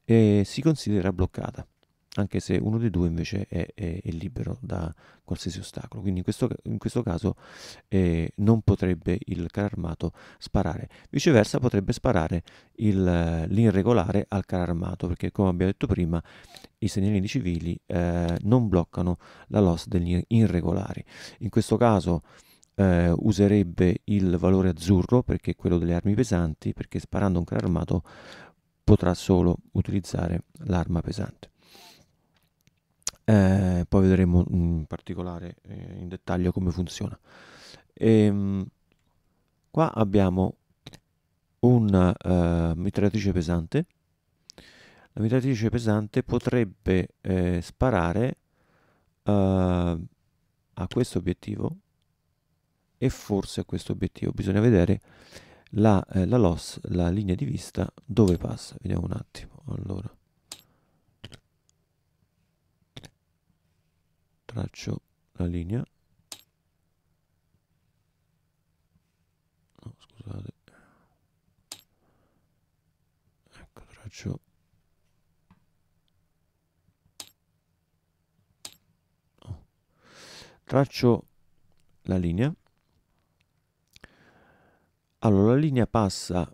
eh, si considera bloccata anche se uno dei due invece è, è, è libero da qualsiasi ostacolo. Quindi in questo, in questo caso eh, non potrebbe il carro armato sparare, viceversa potrebbe sparare l'irregolare al carro armato, perché come abbiamo detto prima i segnalini civili eh, non bloccano la loss degli irregolari. In questo caso... Uh, userebbe il valore azzurro perché è quello delle armi pesanti perché sparando un carro armato potrà solo utilizzare l'arma pesante eh, poi vedremo in particolare, eh, in dettaglio, come funziona. E, ehm, qua abbiamo una eh, mitratrice pesante. La mitratrice pesante potrebbe eh, sparare eh, a questo obiettivo e forse a questo obiettivo. Bisogna vedere la, eh, la, loss, la linea di vista, dove passa. Vediamo un attimo. Allora. traccio la linea no, scusate ecco traccio oh. traccio la linea allora la linea passa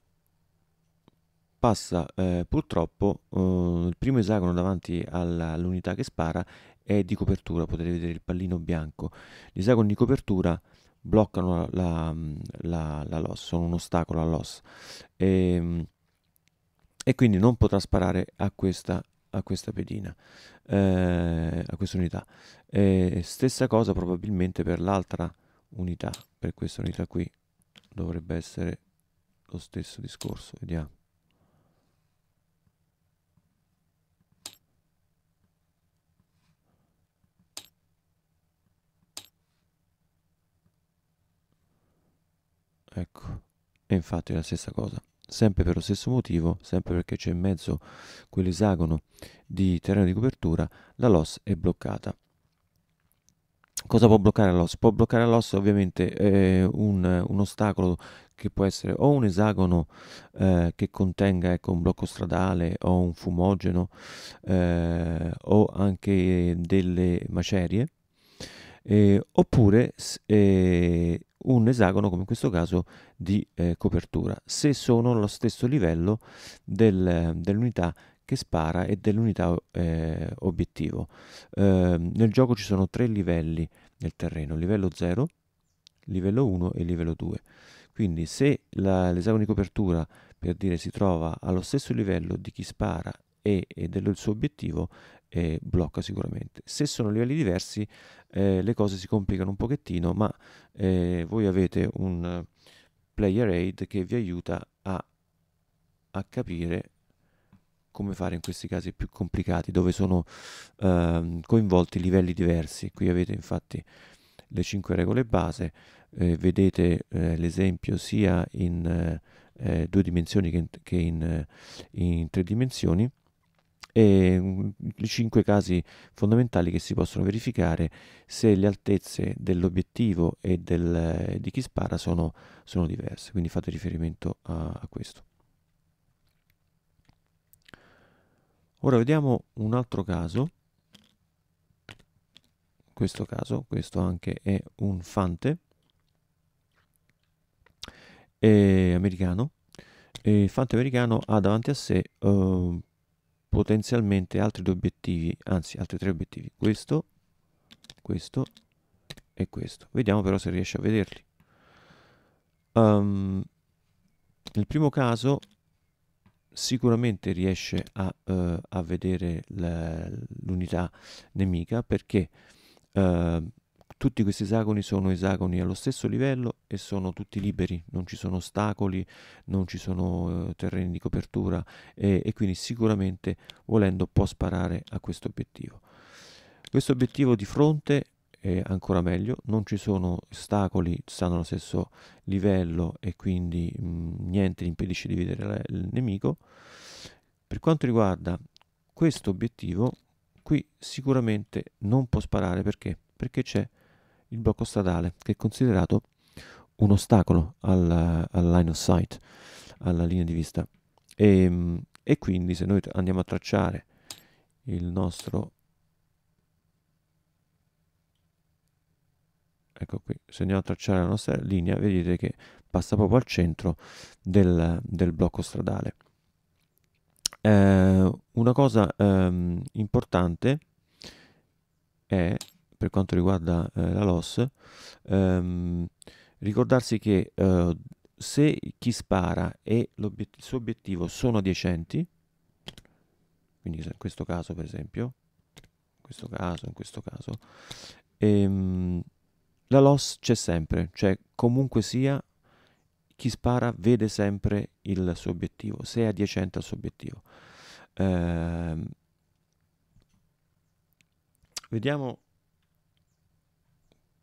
passa eh, purtroppo eh, il primo esagono davanti all'unità che spara e di copertura, potete vedere il pallino bianco. Gli sagoni di copertura bloccano la, la, la loss, sono un ostacolo alla loss e, ehm, e, quindi non potrà sparare a questa, a questa pedina, eh, a questa unità. E stessa cosa probabilmente per l'altra unità, per questa unità qui dovrebbe essere lo stesso discorso, vediamo. Ecco, e infatti è la stessa cosa. Sempre per lo stesso motivo, sempre perché c'è in mezzo quell'esagono di terreno di copertura, la loss è bloccata. Cosa può bloccare la loss? Può bloccare la loss ovviamente eh, un, un, ostacolo che può essere o un esagono eh, che contenga ecco, un blocco stradale o un fumogeno eh, o anche delle macerie, eh, oppure eh, un esagono, come in questo caso, di eh, copertura, se sono allo stesso livello del, dell'unità che spara e dell'unità eh, obiettivo. Ehm, nel gioco ci sono tre livelli nel terreno, livello 0, livello 1 e livello 2. Quindi se l'esagono di copertura, per dire, si trova allo stesso livello di chi spara e, e del suo obiettivo, e blocca sicuramente. Se sono livelli diversi eh, le cose si complicano un pochettino, ma eh, voi avete un player aid che vi aiuta a, a, capire come fare in questi casi più complicati dove sono ehm, coinvolti livelli diversi. Qui avete infatti le 5 regole base, eh, vedete eh, l'esempio sia in eh, due dimensioni che in, che in, eh, in tre dimensioni e mhmm, i cinque casi fondamentali che si possono verificare se le altezze dell'obiettivo e del, di chi spara sono, sono, diverse, quindi fate riferimento a, a questo. Ora vediamo un altro caso, questo caso, questo anche è un fante eh, americano, e il fante americano ha davanti a sé eh, potenzialmente altri due obiettivi, anzi altri tre obiettivi, questo, questo e questo. Vediamo però se riesce a vederli. Um, nel primo caso sicuramente riesce a, uh, a vedere l'unità nemica perché uh, tutti questi esagoni sono esagoni allo stesso livello e sono tutti liberi, non ci sono ostacoli, non ci sono eh, terreni di copertura e, e quindi sicuramente volendo può sparare a questo obiettivo. Questo obiettivo di fronte è ancora meglio, non ci sono ostacoli, stanno allo stesso livello e quindi mh, mm, niente impedisce di vedere la, il nemico. Per quanto riguarda questo obiettivo, qui sicuramente non può sparare perché? Perché c'è il blocco stradale, che è considerato un ostacolo al, al line of sight, alla linea di vista. E, ehm, e quindi se noi andiamo a tracciare il nostro ecco qui, se andiamo a tracciare la nostra linea, vedete che passa proprio al centro del, del blocco stradale. Eh, una cosa ehm, importante è per quanto riguarda eh, la loss, ehm, ricordarsi che eh, se chi spara e il suo obiettivo sono adiacenti, quindi in questo caso per esempio, in questo caso, in questo caso, ehm, la loss c'è sempre, cioè comunque sia chi spara vede sempre il suo obiettivo, se è adiacente al suo obiettivo. Eh, vediamo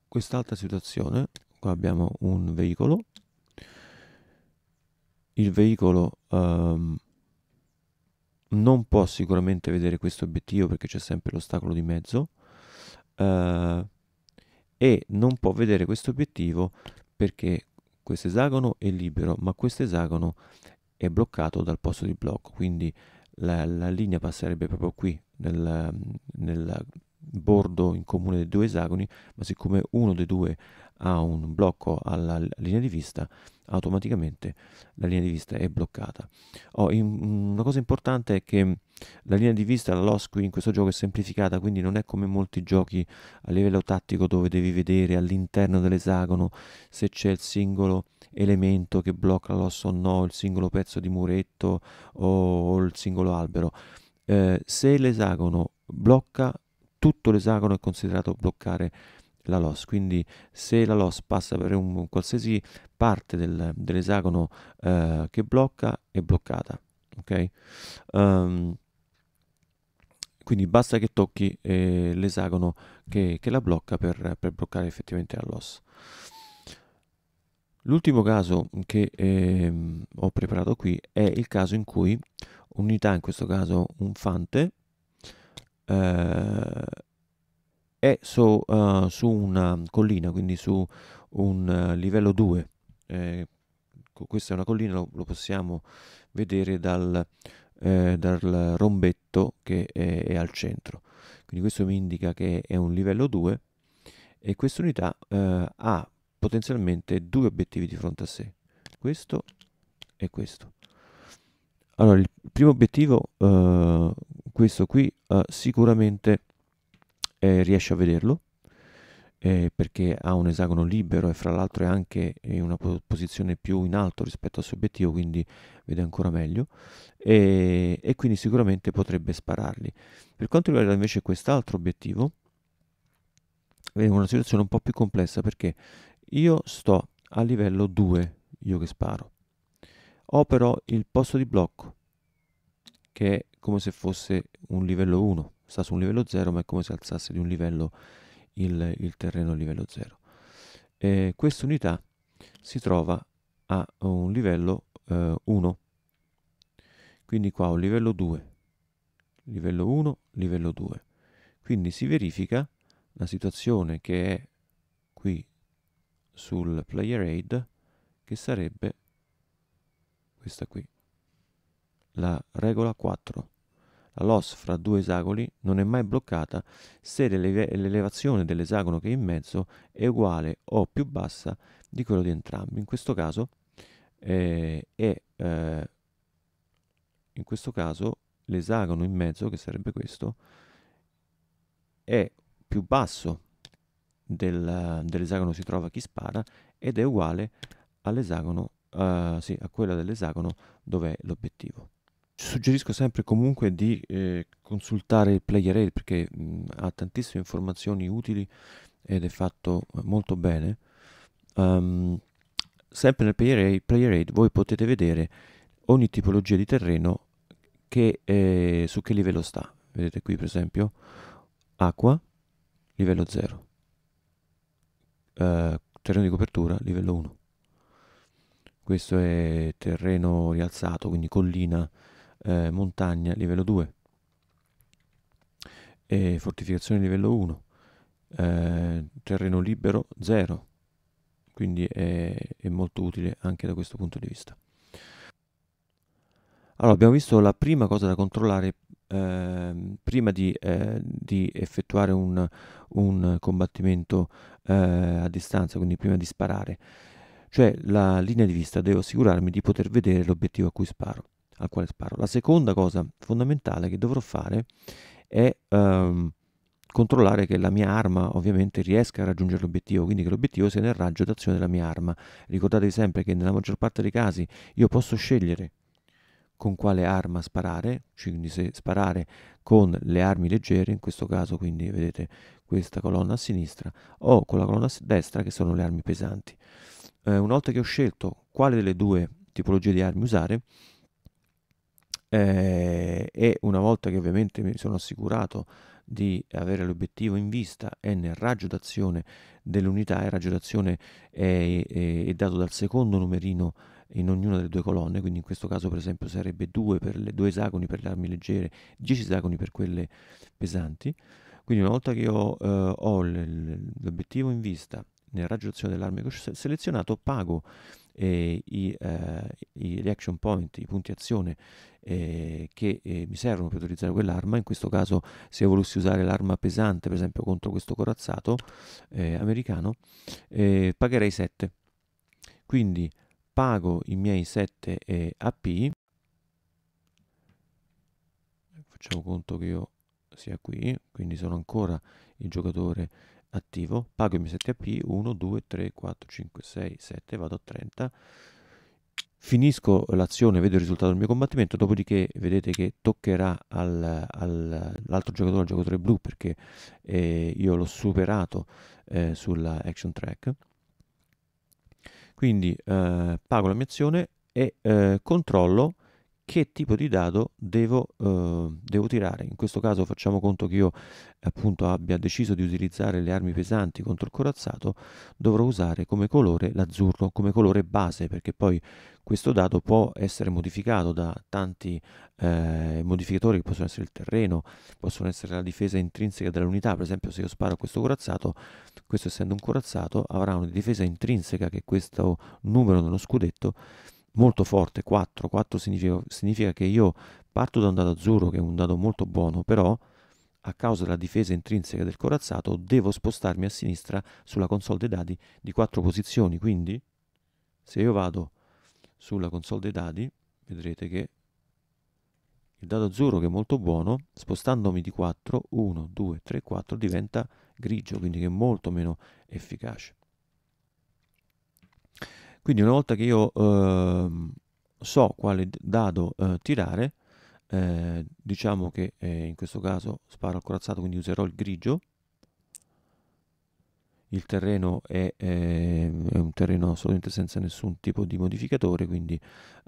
quest'altra situazione qua abbiamo un veicolo il veicolo um, non può sicuramente vedere questo obiettivo perché c'è sempre l'ostacolo di mezzo uh, e non può vedere questo obiettivo perché questo esagono è libero ma questo esagono è bloccato dal posto di blocco quindi la, la linea passerebbe proprio qui nel, nel, bordo in comune dei due esagoni, ma siccome uno dei due ha un blocco alla linea di vista, automaticamente la linea di vista è bloccata. Oh, in, una cosa importante è che la linea di vista, la loss qui in questo gioco è semplificata, quindi non è come molti giochi a livello tattico dove devi vedere all'interno dell'esagono se c'è il singolo elemento che blocca la loss o no, il singolo pezzo di muretto o, o il singolo albero. Eh, se l'esagono blocca tutto l'esagono è considerato bloccare la loss, quindi se la loss passa per un qualsiasi parte del, dell'esagono eh, che blocca è bloccata, ok? Um, quindi basta che tocchi eh, l'esagono che, che, la blocca per, per, bloccare effettivamente la loss. L'ultimo caso che eh, ho preparato qui è il caso in cui unità, in questo caso un fante, eh, è su, eh, su, una collina, quindi su un eh, livello 2. questa è una collina, lo, lo possiamo vedere dal, eh, dal rombetto che è, è, al centro. Quindi questo mi indica che è un livello 2 e questa unità eh, ha potenzialmente due obiettivi di fronte a sé, questo e questo. Allora, il primo obiettivo, eh, questo qui, eh, sicuramente eh, riesce a vederlo eh, perché ha un esagono libero e fra l'altro è anche in una posizione più in alto rispetto al suo obiettivo, quindi vede ancora meglio e, e quindi sicuramente potrebbe spararli. Per quanto riguarda invece quest'altro obiettivo, è una situazione un po' più complessa perché io sto a livello 2, io che sparo, ho però il posto di blocco che è come se fosse un livello 1 sta su un livello 0 ma è come se alzasse di un livello il, il terreno a livello 0 questa unità si trova a un livello eh, 1 quindi qua ho livello 2 livello 1 livello 2 quindi si verifica la situazione che è qui sul player aid che sarebbe questa qui. La regola 4. La loss fra due esagoni non è mai bloccata se l'elevazione dell'esagono che è in mezzo è uguale o più bassa di quello di entrambi. In questo caso, eh, è, eh, caso l'esagono in mezzo, che sarebbe questo, è più basso del, dell'esagono si trova chi spara ed è uguale all'esagono uh, sì, a quella dell'esagono dov'è l'obiettivo. Suggerisco sempre comunque di eh, consultare il player aid perché mh, ha tantissime informazioni utili ed è fatto molto bene. Um, sempre nel player aid, player aid, voi potete vedere ogni tipologia di terreno che, eh, su che livello sta. Vedete qui per esempio acqua, livello 0, eh, terreno di copertura, livello 1 questo è terreno rialzato, quindi collina, eh, montagna, livello 2. E fortificazione livello 1. Eh, terreno libero 0. Quindi è, è molto utile anche da questo punto di vista. Allora, abbiamo visto la prima cosa da controllare eh, prima di, eh, di, effettuare un, un combattimento eh, a distanza, quindi prima di sparare cioè la linea di vista, devo assicurarmi di poter vedere l'obiettivo sparo, al quale sparo. La seconda cosa fondamentale che dovrò fare è ehm, controllare che la mia arma ovviamente riesca a raggiungere l'obiettivo, quindi che l'obiettivo sia nel raggio d'azione della mia arma. Ricordatevi sempre che nella maggior parte dei casi io posso scegliere con quale arma sparare, quindi se sparare con le armi leggere, in questo caso quindi vedete questa colonna a sinistra, o con la colonna a destra che sono le armi pesanti eh, una volta che ho scelto quale delle due tipologie di armi usare eh, e una volta che ovviamente mi sono assicurato di avere l'obiettivo in vista e nel raggio d'azione dell'unità, il raggio d'azione è, è, è dato dal secondo numerino in ognuna delle due colonne, quindi in questo caso per esempio sarebbe 2 per le due esagoni per le armi leggere, 10 esagoni per quelle pesanti. Quindi una volta che ho, eh, ho l'obiettivo in vista, nel raggio dell'arma che ho selezionato pago eh, i, eh, i, reaction point, i punti azione eh, che eh, mi servono per utilizzare quell'arma. In questo caso, se io volessi usare l'arma pesante, per esempio contro questo corazzato eh, americano, eh, pagherei 7. Quindi pago i miei 7 AP. Facciamo conto che io sia qui, quindi sono ancora il giocatore attivo, pago i miei 7 AP, 1, 2, 3, 4, 5, 6, 7, vado a 30, finisco l'azione, vedo il risultato del mio combattimento, dopodiché vedete che toccherà al, al, all'altro giocatore, al giocatore blu, perché eh, io l'ho superato eh, sulla action track. Quindi eh, pago la mia azione e eh, controllo che tipo di dado devo, eh, devo, tirare. In questo caso facciamo conto che io appunto abbia deciso di utilizzare le armi pesanti contro il corazzato, dovrò usare come colore l'azzurro, come colore base, perché poi questo dado può essere modificato da tanti eh, modificatori che possono essere il terreno, possono essere la difesa intrinseca dell'unità, per esempio se io sparo a questo corazzato, questo essendo un corazzato avrà una difesa intrinseca che è questo numero dello scudetto molto forte, 4, 4 significa, significa che io parto da un dado azzurro che è un dado molto buono, però a causa della difesa intrinseca del corazzato devo spostarmi a sinistra sulla console dei dadi di 4 posizioni, quindi se io vado sulla console dei dadi vedrete che il dado azzurro che è molto buono, spostandomi di 4, 1, 2, 3, 4 diventa grigio, quindi che è molto meno efficace. Quindi una volta che io eh, so quale dado eh, tirare, eh, diciamo che eh, in questo caso sparo al corazzato, quindi userò il grigio. Il terreno è, ehm, è un terreno assolutamente senza nessun tipo di modificatore, quindi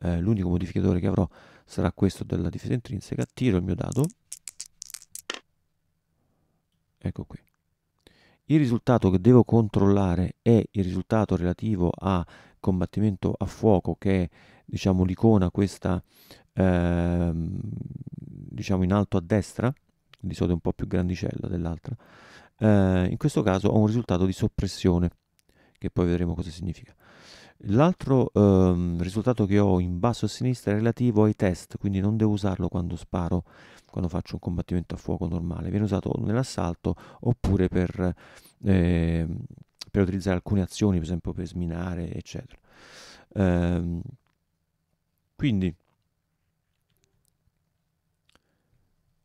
eh, l'unico modificatore che avrò sarà questo della difesa intrinseca. Tiro il mio dado. Ecco qui il risultato che devo controllare è il risultato relativo a combattimento a fuoco che è diciamo, l'icona questa eh, diciamo in alto a destra, di solito un po' più grandicella dell'altra, eh, in questo caso ho un risultato di soppressione, che poi vedremo cosa significa. L'altro eh, risultato che ho in basso a sinistra è relativo ai test, quindi non devo usarlo quando sparo, quando faccio un combattimento a fuoco normale, viene usato nell'assalto oppure per eh, per utilizzare alcune azioni, per esempio per sminare, eccetera. Ehm, quindi,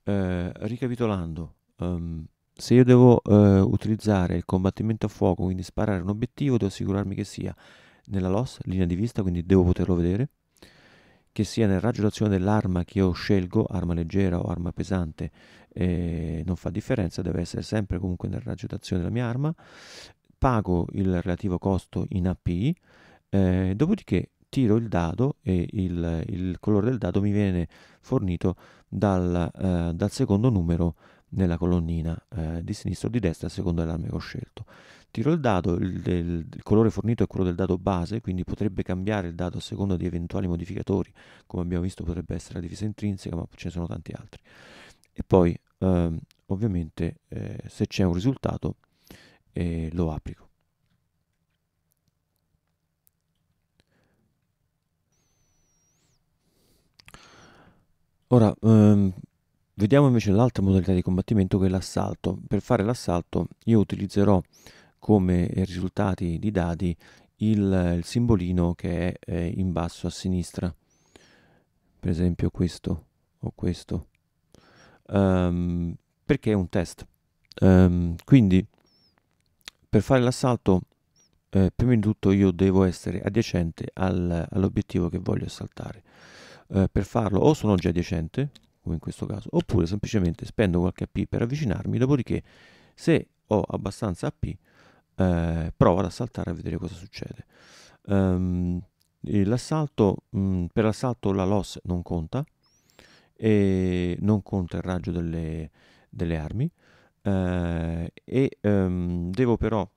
eh, ricapitolando, um, se io devo eh, utilizzare il combattimento a fuoco, quindi sparare un obiettivo, devo assicurarmi che sia nella loss, linea di vista, quindi devo poterlo vedere, che sia nel raggio d'azione dell'arma che io scelgo, arma leggera o arma pesante, eh, non fa differenza, deve essere sempre comunque nel raggio d'azione della mia arma, pago il relativo costo in API, eh, dopodiché tiro il dado e il, il, colore del dado mi viene fornito dal, eh, dal secondo numero nella colonnina eh, di sinistra o di destra a seconda dell'arma che ho scelto. Tiro il dado, il, il, il, colore fornito è quello del dado base, quindi potrebbe cambiare il dado a seconda di eventuali modificatori, come abbiamo visto potrebbe essere la difesa intrinseca, ma ce ne sono tanti altri. E poi ehm, ovviamente eh, se c'è un risultato e lo applico. Ora ehm, vediamo invece l'altra modalità di combattimento che è l'assalto. Per fare l'assalto io utilizzerò come risultati di dadi il, il simbolino che è eh, in basso a sinistra. Per esempio questo o questo. Um, perché è un test. Um, quindi per fare l'assalto eh, prima di tutto io devo essere adiacente al, all'obiettivo che voglio assaltare eh, per farlo o sono già adiacente come in questo caso oppure semplicemente spendo qualche AP per avvicinarmi dopodiché se ho abbastanza AP eh, provo ad assaltare a vedere cosa succede um, l'assalto mh, mm, per l'assalto la loss non conta e non conta il raggio delle, delle armi eh, e ehm, devo però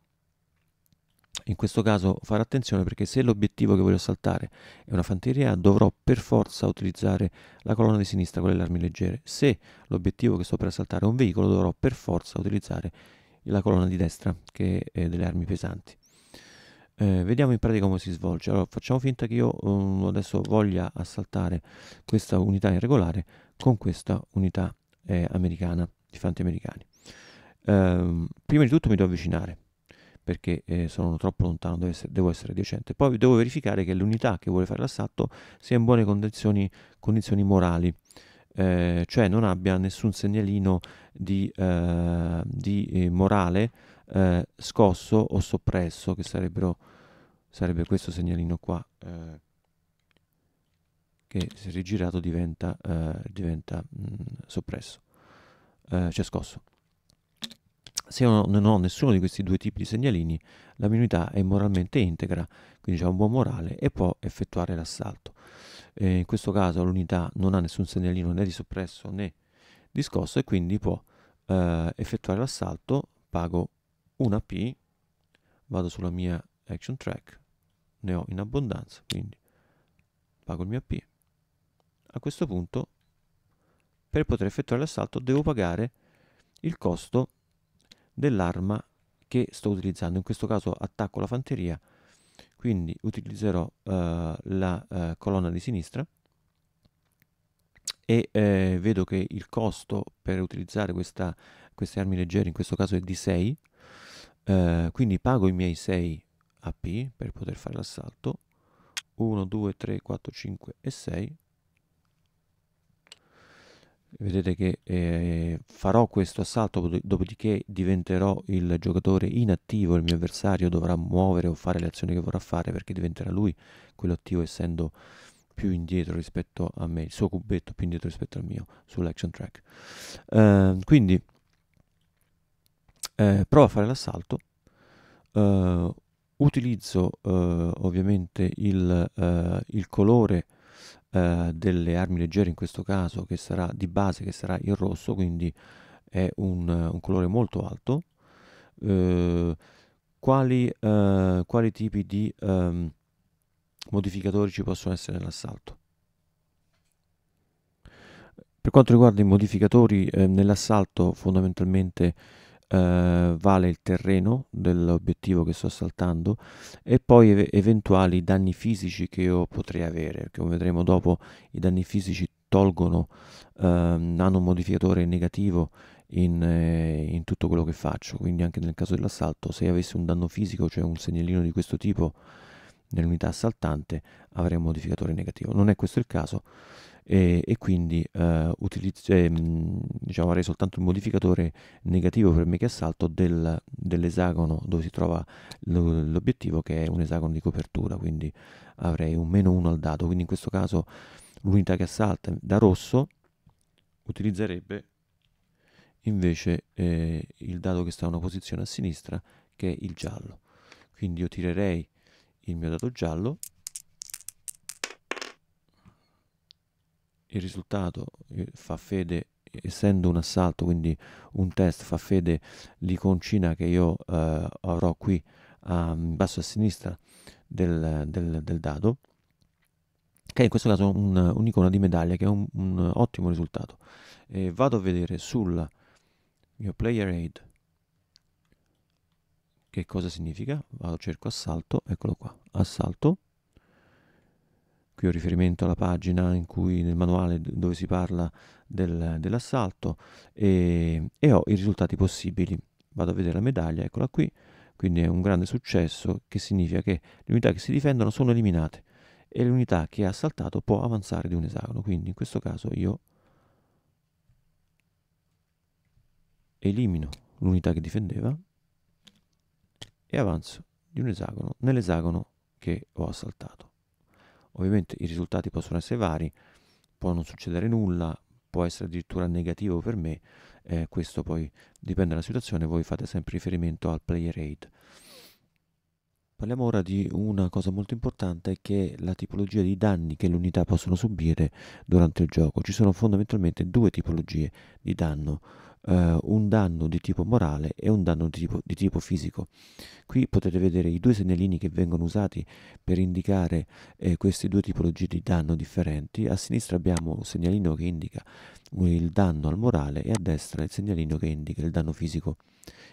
in questo caso fare attenzione perché se l'obiettivo che voglio saltare è una fanteria dovrò per forza utilizzare la colonna di sinistra con le armi leggere se l'obiettivo che sto per saltare è un veicolo dovrò per forza utilizzare la colonna di destra che è delle armi pesanti eh, vediamo in pratica come si svolge allora facciamo finta che io um, adesso voglia assaltare questa unità irregolare con questa unità eh, americana di fanti americani Ehm, prima di tutto mi devo avvicinare perché eh, sono troppo lontano, devo essere, devo essere, decente. Poi devo verificare che l'unità che vuole fare l'assalto sia in buone condizioni, condizioni morali, eh, cioè non abbia nessun segnalino di, eh, di eh, morale eh, scosso o soppresso, che sarebbe questo segnalino qua, eh, che se rigirato diventa, diventa mh, mm, soppresso, cioè scosso se io non ho nessuno di questi due tipi di segnalini, la mia unità è moralmente integra, quindi ha un buon morale e può effettuare l'assalto. Eh, in questo caso l'unità non ha nessun segnalino né di soppresso né di scosso e quindi può eh, effettuare l'assalto, pago una P, vado sulla mia action track, ne ho in abbondanza, quindi pago il mio P. A questo punto, per poter effettuare l'assalto, devo pagare il costo dell'arma che sto utilizzando in questo caso attacco la fanteria quindi utilizzerò eh, la eh, colonna di sinistra e eh, vedo che il costo per utilizzare questa, queste armi leggere in questo caso è di 6 eh, quindi pago i miei 6 AP per poter fare l'assalto 1, 2, 3, 4, 5 e 6 vedete che eh, farò questo assalto dopodiché diventerò il giocatore inattivo il mio avversario dovrà muovere o fare le azioni che vorrà fare perché diventerà lui quello attivo essendo più indietro rispetto a me il suo cubetto più indietro rispetto al mio sull'action track uh, quindi eh, provo a fare l'assalto uh, utilizzo uh, ovviamente il, eh, il colore eh, delle armi leggere in questo caso che sarà di base che sarà il rosso quindi è un, un colore molto alto eh, quali, eh, quali, tipi di ehm, modificatori ci possono essere nell'assalto per quanto riguarda i modificatori eh, nell'assalto fondamentalmente eh, vale il terreno dell'obiettivo che sto saltando e poi ev- eventuali danni fisici che io potrei avere, come vedremo dopo i danni fisici tolgono eh, hanno modificatore negativo in, eh, in, tutto quello che faccio, quindi anche nel caso dell'assalto se avessi un danno fisico, cioè un segnalino di questo tipo, nell'unità assaltante avrei un modificatore negativo. Non è questo il caso e, e quindi eh, utilizzo, eh, mm, diciamo, avrei soltanto il modificatore negativo per me che assalto del, dell'esagono dove si trova l'obiettivo che è un esagono di copertura, quindi avrei un meno 1 al dado. Quindi in questo caso l'unità che assalta da rosso utilizzerebbe invece eh, il dado che sta in una posizione a sinistra che è il giallo. Quindi io tirerei il mio dato giallo il risultato eh, fa fede essendo un assalto quindi un test fa fede l'iconcina che io eh, avrò qui a, in basso a sinistra del, del, del dado che è in questo caso un, un'icona di medaglia che è un, un ottimo risultato e vado a vedere sul mio player aid che cosa significa? Vado, cerco assalto, eccolo qua, assalto. Qui ho riferimento alla pagina in cui, nel manuale dove si parla del, dell'assalto e, e ho i risultati possibili. Vado a vedere la medaglia, eccola qui, quindi è un grande successo che significa che le unità che si difendono sono eliminate e l'unità che ha assaltato può avanzare di un esagono. Quindi in questo caso io elimino l'unità che difendeva e avanzo di un esagono nell'esagono che ho assaltato. Ovviamente i risultati possono essere vari, può non succedere nulla, può essere addirittura negativo per me, eh, questo poi dipende dalla situazione, voi fate sempre riferimento al player aid. Parliamo ora di una cosa molto importante che è la tipologia di danni che le unità possono subire durante il gioco. Ci sono fondamentalmente due tipologie di danno eh, un danno di tipo morale e un danno di tipo, di tipo, fisico. Qui potete vedere i due segnalini che vengono usati per indicare eh, queste due tipologie di danno differenti. A sinistra abbiamo un segnalino che indica il danno al morale e a destra il segnalino che indica il danno fisico.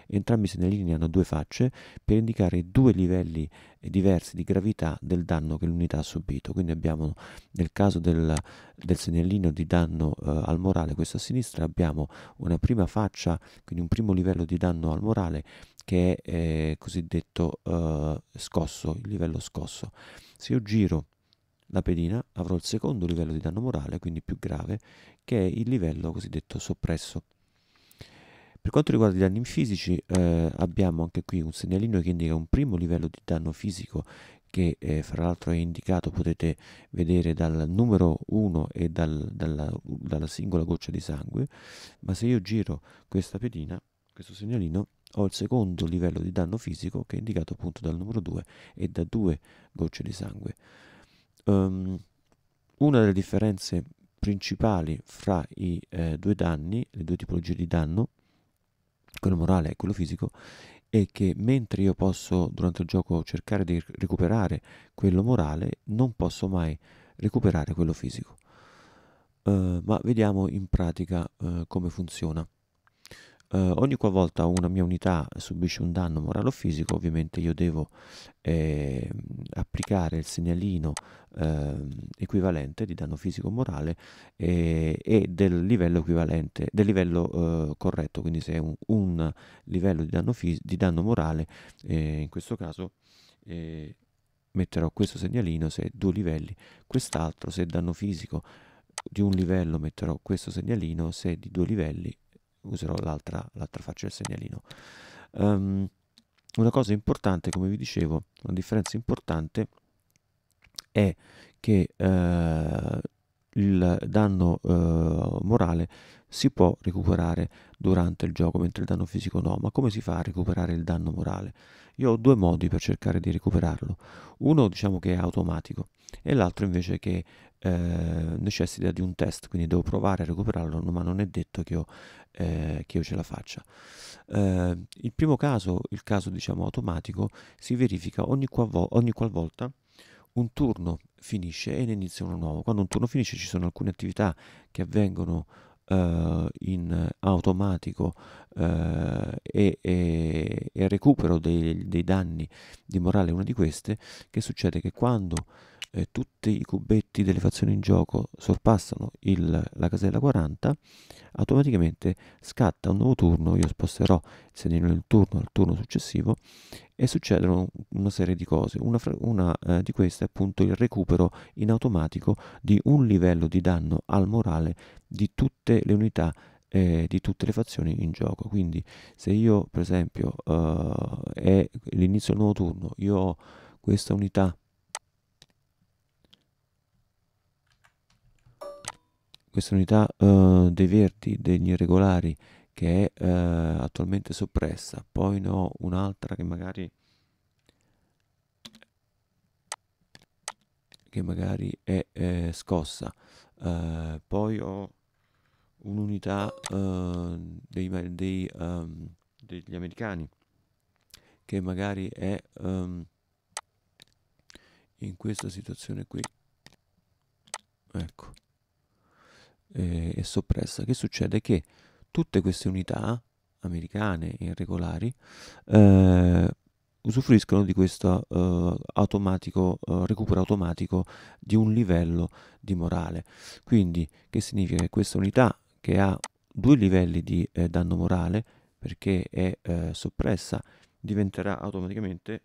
Entrambi i segnalini hanno due facce per indicare due livelli e diversi di gravità del danno che l'unità ha subito. Quindi abbiamo nel caso del, del segnalino di danno eh, al morale, questo a sinistra, abbiamo una prima faccia, quindi un primo livello di danno al morale che è eh, cosiddetto eh, scosso, il livello scosso. Se io giro la pedina avrò il secondo livello di danno morale, quindi più grave, che è il livello cosiddetto soppresso. Per quanto riguarda i danni fisici eh, abbiamo anche qui un segnalino che indica un primo livello di danno fisico che eh, fra l'altro è indicato, potete vedere dal numero 1 e dal, dalla, dalla singola goccia di sangue, ma se io giro questa pedina, questo segnalino, ho il secondo livello di danno fisico che è indicato appunto dal numero 2 e da due gocce di sangue. Um, una delle differenze principali fra i eh, due danni, le due tipologie di danno, quello morale e quello fisico, e che mentre io posso durante il gioco cercare di recuperare quello morale, non posso mai recuperare quello fisico. Uh, ma vediamo in pratica uh, come funziona eh, ogni qualvolta una mia unità subisce un danno morale o fisico, ovviamente io devo eh, applicare il segnalino eh, equivalente di danno fisico morale eh, e del livello equivalente, del livello eh, corretto, quindi se è un, un livello di danno, fisi- di danno morale, eh, in questo caso metterò questo segnalino, se due livelli, quest'altro, se danno fisico di un livello metterò questo segnalino, se di due livelli userò l'altra, l'altra faccia del segnalino. Um, una cosa importante, come vi dicevo, una differenza importante è che eh, il danno eh, morale si può recuperare durante il gioco, mentre il danno fisico no. Ma come si fa a recuperare il danno morale? Io ho due modi per cercare di recuperarlo. Uno diciamo che è automatico e l'altro invece che eh, necessita di un test, quindi devo provare a recuperarlo, ma non è detto che io, eh, che io ce la faccia. Eh, il primo caso, il caso diciamo automatico, si verifica ogni, qualvo- ogni qualvolta un turno finisce e ne inizia uno nuovo. Quando un turno finisce ci sono alcune attività che avvengono eh, in automatico eh, e, e, recupero dei, dei danni di morale, una di queste, che succede che quando eh, tutti i cubetti delle fazioni in gioco sorpassano il, la casella 40, automaticamente scatta un nuovo turno, io sposterò il segnalino del turno al turno successivo e succedono una serie di cose. Una, una eh, di queste è appunto il recupero in automatico di un livello di danno al morale di tutte le unità eh, di tutte le fazioni in gioco. Quindi se io per esempio uh, è l'inizio del nuovo turno, io ho questa unità questa unità eh, dei verdi, degli irregolari, che è eh, attualmente soppressa, poi ho un'altra che magari... che magari è eh, scossa, poi ho un'unità eh, dei, dei, um, degli americani che magari è um, in questa situazione qui ecco eh, e soppressa, che succede? Che tutte queste unità americane e irregolari eh, usufruiscono di questo eh, automatico, eh, recupero automatico di un livello di morale. Quindi che significa che questa unità che ha due livelli di eh, danno morale perché è eh, soppressa diventerà automaticamente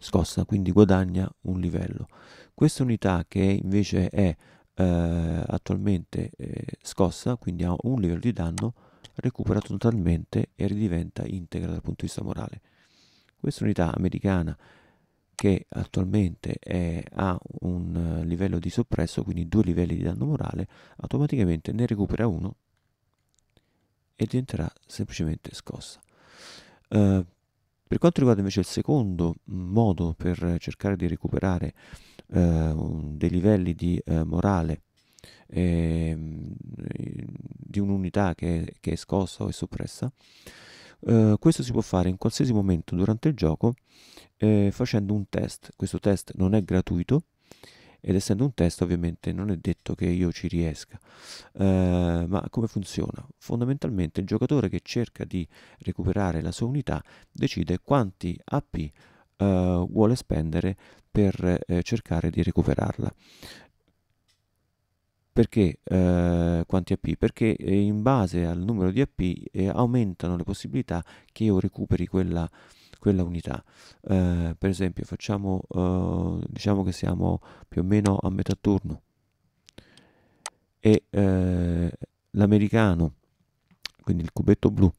scossa, quindi guadagna un livello. Questa unità che invece è eh, attualmente eh, scossa, quindi ha un livello di danno, recupera totalmente e ridiventa integra dal punto di vista morale. Questa unità americana che attualmente è, ha un livello di soppresso, quindi due livelli di danno morale, automaticamente ne recupera uno e diventerà semplicemente scossa. Eh, per quanto riguarda invece il secondo modo per cercare di recuperare eh, dei livelli di eh, morale, ehm, di un'unità che, che, è scossa o è soppressa. Uh, questo si può fare in qualsiasi momento durante il gioco eh, facendo un test. Questo test non è gratuito ed essendo un test ovviamente non è detto che io ci riesca. Uh, ma come funziona? Fondamentalmente il giocatore che cerca di recuperare la sua unità decide quanti AP eh, vuole spendere per eh, cercare di recuperarla. Perché eh, quanti AP? Perché eh, in base al numero di AP eh, aumentano le possibilità che io recuperi quella, quella unità. Eh, per esempio, facciamo, diciamo che siamo più o meno a metà turno e l'americano, quindi il cubetto blu,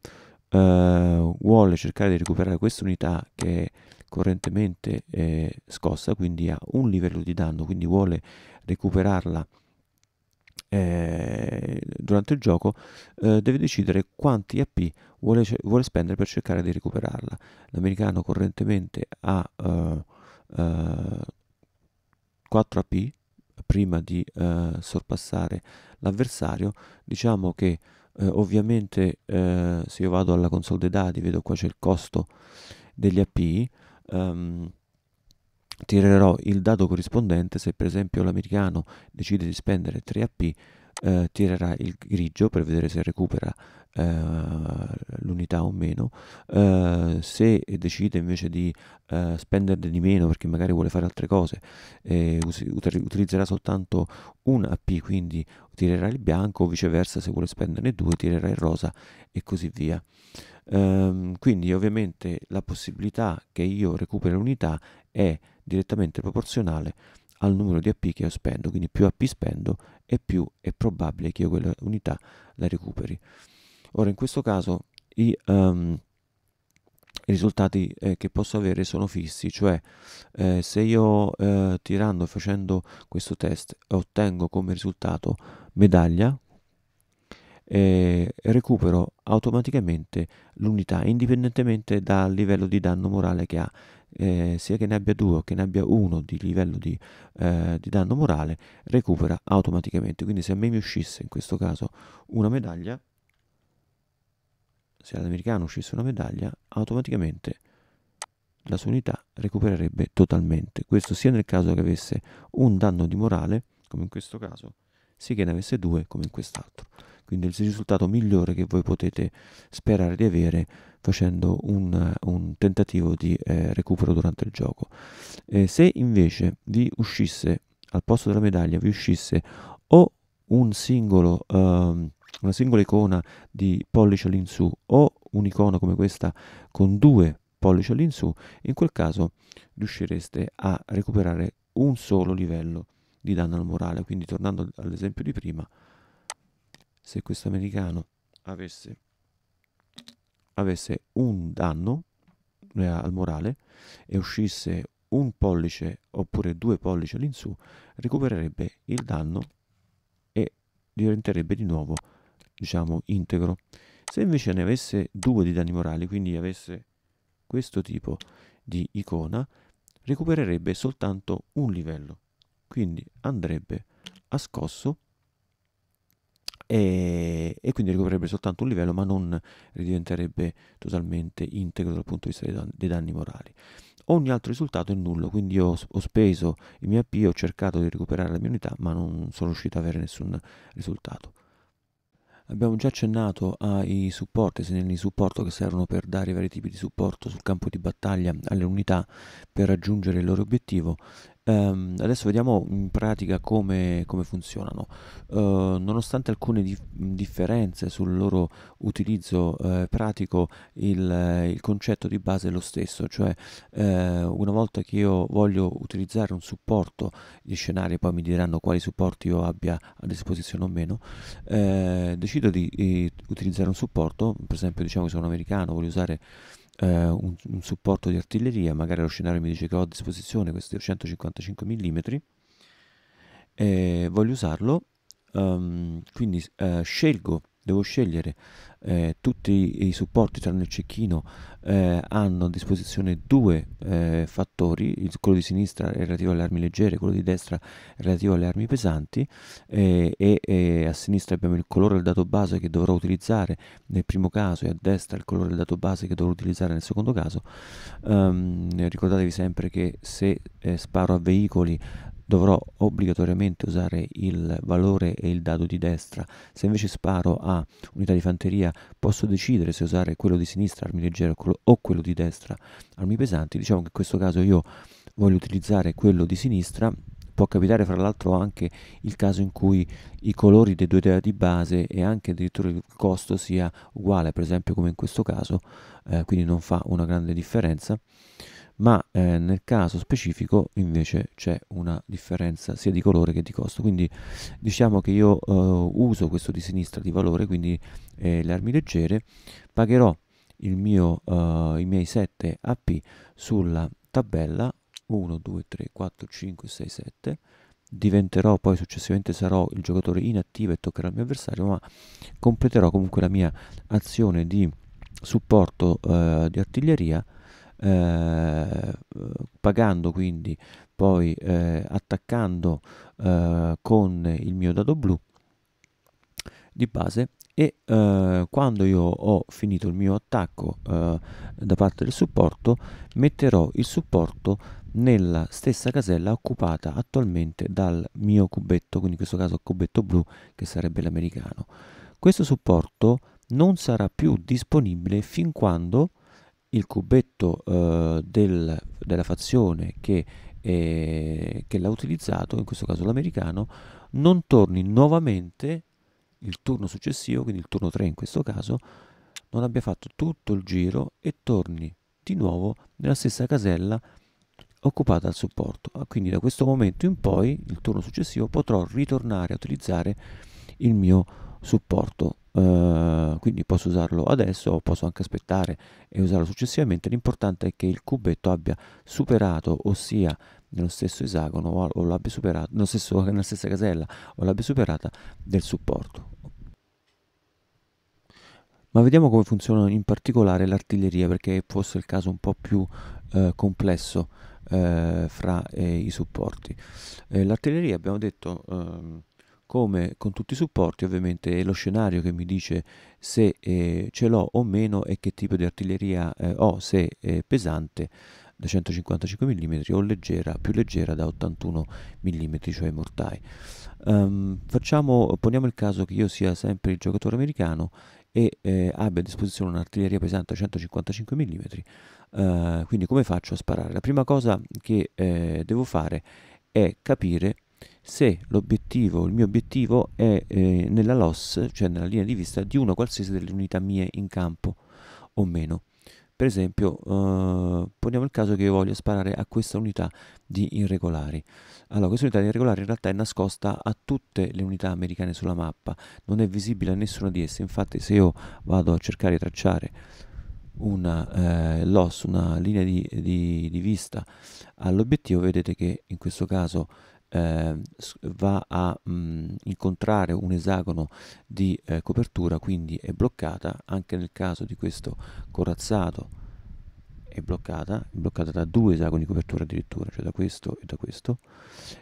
Uh, vuole cercare di recuperare questa unità che, correntemente eh, scossa, quindi ha un livello di danno, quindi vuole recuperarla eh, durante il gioco, eh, deve decidere quanti AP vuole, vuole, spendere per cercare di recuperarla. L'americano correntemente ha 4 eh, eh, AP prima di eh, sorpassare l'avversario, diciamo che ovviamente se io vado alla console dei dati vedo qua c'è il costo degli AP um, tirerò il dato corrispondente se per esempio l'americano decide di spendere 3 AP eh, tirerà il grigio per vedere se recupera eh, l'unità o meno eh, se decide invece di eh, spenderne di meno perché magari vuole fare altre cose us- utilizzerà soltanto un AP quindi tirerà il bianco o viceversa se vuole spenderne due tirerà il rosa e così via Um, quindi ovviamente la possibilità che io recuperi l'unità è direttamente proporzionale al numero di AP che io spendo, quindi più AP spendo e più è probabile che io quella unità la recuperi. Ora in questo caso i, um, i risultati eh, che posso avere sono fissi, cioè eh, se io eh, tirando e facendo questo test ottengo come risultato medaglia, eh, recupero automaticamente l'unità indipendentemente dal livello di danno morale che ha eh, sia che ne abbia due o che ne abbia uno di livello di, eh, di danno morale, recupera automaticamente. Quindi se a me mi uscisse in questo caso una medaglia, se all'americano uscisse una medaglia, automaticamente la sua unità recupererebbe totalmente. Questo sia nel caso che avesse un danno di morale, come in questo caso, sia che ne avesse due, come in quest'altro. Quindi il risultato migliore che voi potete sperare di avere facendo un, un tentativo di eh, recupero durante il gioco. Eh, se invece vi uscisse al posto della medaglia, vi uscisse o un singolo, ehm, una singola icona di pollice all'insù o un'icona come questa con due pollice all'insù, in quel caso riuscireste a recuperare un solo livello di danno al morale. Quindi tornando all'esempio di prima, se questo americano avesse avesse un danno al morale e uscisse un pollice oppure due pollici all'insù, recupererebbe il danno e diventerebbe di nuovo, diciamo, integro. Se invece ne avesse due di danni morali, quindi avesse questo tipo di icona, recupererebbe soltanto un livello, quindi andrebbe a scosso e, e quindi recupererebbe soltanto un livello ma non ridiventerebbe totalmente integro dal punto di vista dei danni, dei danni morali. Ogni altro risultato è nullo, quindi io ho speso i miei AP, ho cercato di recuperare la mia unità ma non sono riuscito ad avere nessun risultato. Abbiamo già accennato ai supporti, ai segnali di supporto che servono per dare i vari tipi di supporto sul campo di battaglia alle unità per raggiungere il loro obiettivo Um, adesso vediamo in pratica come, come funzionano. Uh, nonostante alcune dif differenze sul loro utilizzo uh, pratico, il, il, concetto di base è lo stesso, cioè uh, una volta che io voglio utilizzare un supporto, gli scenari poi mi diranno quali supporti io abbia a disposizione o meno, eh, decido di, di utilizzare un supporto, per esempio diciamo che sono americano, voglio usare eh, un, un, supporto di artiglieria, magari lo scenario mi dice che ho a disposizione questi 155 mm, e voglio usarlo, um, quindi eh, scelgo devo scegliere eh, tutti i supporti tranne il cecchino eh, hanno a disposizione due eh, fattori quello di sinistra è relativo alle armi leggere quello di destra è relativo alle armi pesanti eh, e eh, a sinistra abbiamo il colore del dato base che dovrò utilizzare nel primo caso e a destra il colore del dato base che dovrò utilizzare nel secondo caso um, ricordatevi sempre che se eh, sparo a veicoli dovrò obbligatoriamente usare il valore e il dado di destra. Se invece sparo a unità di fanteria posso decidere se usare quello di sinistra, armi leggere o quello di destra, armi pesanti. Diciamo che in questo caso io voglio utilizzare quello di sinistra può capitare fra l'altro anche il caso in cui i colori dei due dati base e anche addirittura il costo sia uguale, per esempio come in questo caso, eh, quindi non fa una grande differenza ma eh, nel caso specifico invece c'è una differenza sia di colore che di costo quindi diciamo che io eh, uso questo di sinistra di valore quindi eh, le armi leggere pagherò mio, eh, i miei 7 AP sulla tabella 1, 2, 3, 4, 5, 6, 7 diventerò poi successivamente sarò il giocatore inattivo e toccherà il mio avversario ma completerò comunque la mia azione di supporto eh, di artiglieria eh, pagando quindi poi eh, attaccando eh, con il mio dado blu di base e eh, quando io ho finito il mio attacco eh, da parte del supporto metterò il supporto nella stessa casella occupata attualmente dal mio cubetto quindi in questo caso cubetto blu che sarebbe l'americano questo supporto non sarà più disponibile fin quando il cubetto eh, del, della fazione che, eh, che l'ha utilizzato, in questo caso l'americano, non torni nuovamente il turno successivo, quindi il turno 3 in questo caso, non abbia fatto tutto il giro e torni di nuovo nella stessa casella occupata al supporto. Ah, quindi da questo momento in poi, il turno successivo, potrò ritornare a utilizzare il mio supporto Uh, quindi posso usarlo adesso o posso anche aspettare e usarlo successivamente l'importante è che il cubetto abbia superato ossia nello stesso esagono o, o l'abbia superato nello stesso, nella stessa casella o l'abbia superata del supporto ma vediamo come funziona in particolare l'artiglieria perché fosse il caso un po' più uh, complesso uh, fra i supporti l'artiglieria abbiamo detto ehm, come con tutti i supporti ovviamente è lo scenario che mi dice se eh, ce l'ho o meno e che tipo di artiglieria eh, ho, se è pesante da 155 mm o leggera, più leggera da 81 mm, cioè mortai. Um, facciamo, poniamo il caso che io sia sempre il giocatore americano e eh, abbia a disposizione un'artiglieria pesante da 155 mm, uh, quindi come faccio a sparare? La prima cosa che eh, devo fare è capire se l'obiettivo, il mio obiettivo è eh, nella loss, cioè nella linea di vista di una qualsiasi delle unità mie in campo o meno. Per esempio, eh, poniamo il caso che io voglia sparare a questa unità di irregolari. Allora, questa unità di irregolari in realtà è nascosta a tutte le unità americane sulla mappa, non è visibile a nessuna di esse. Infatti, se io vado a cercare di tracciare una eh, loss, una linea di, di, di vista all'obiettivo, vedete che in questo caso eh, va a mh, incontrare un esagono di eh, copertura, quindi è bloccata, anche nel caso di questo corazzato è bloccata, è bloccata da due esagoni di copertura addirittura, cioè da questo e da questo,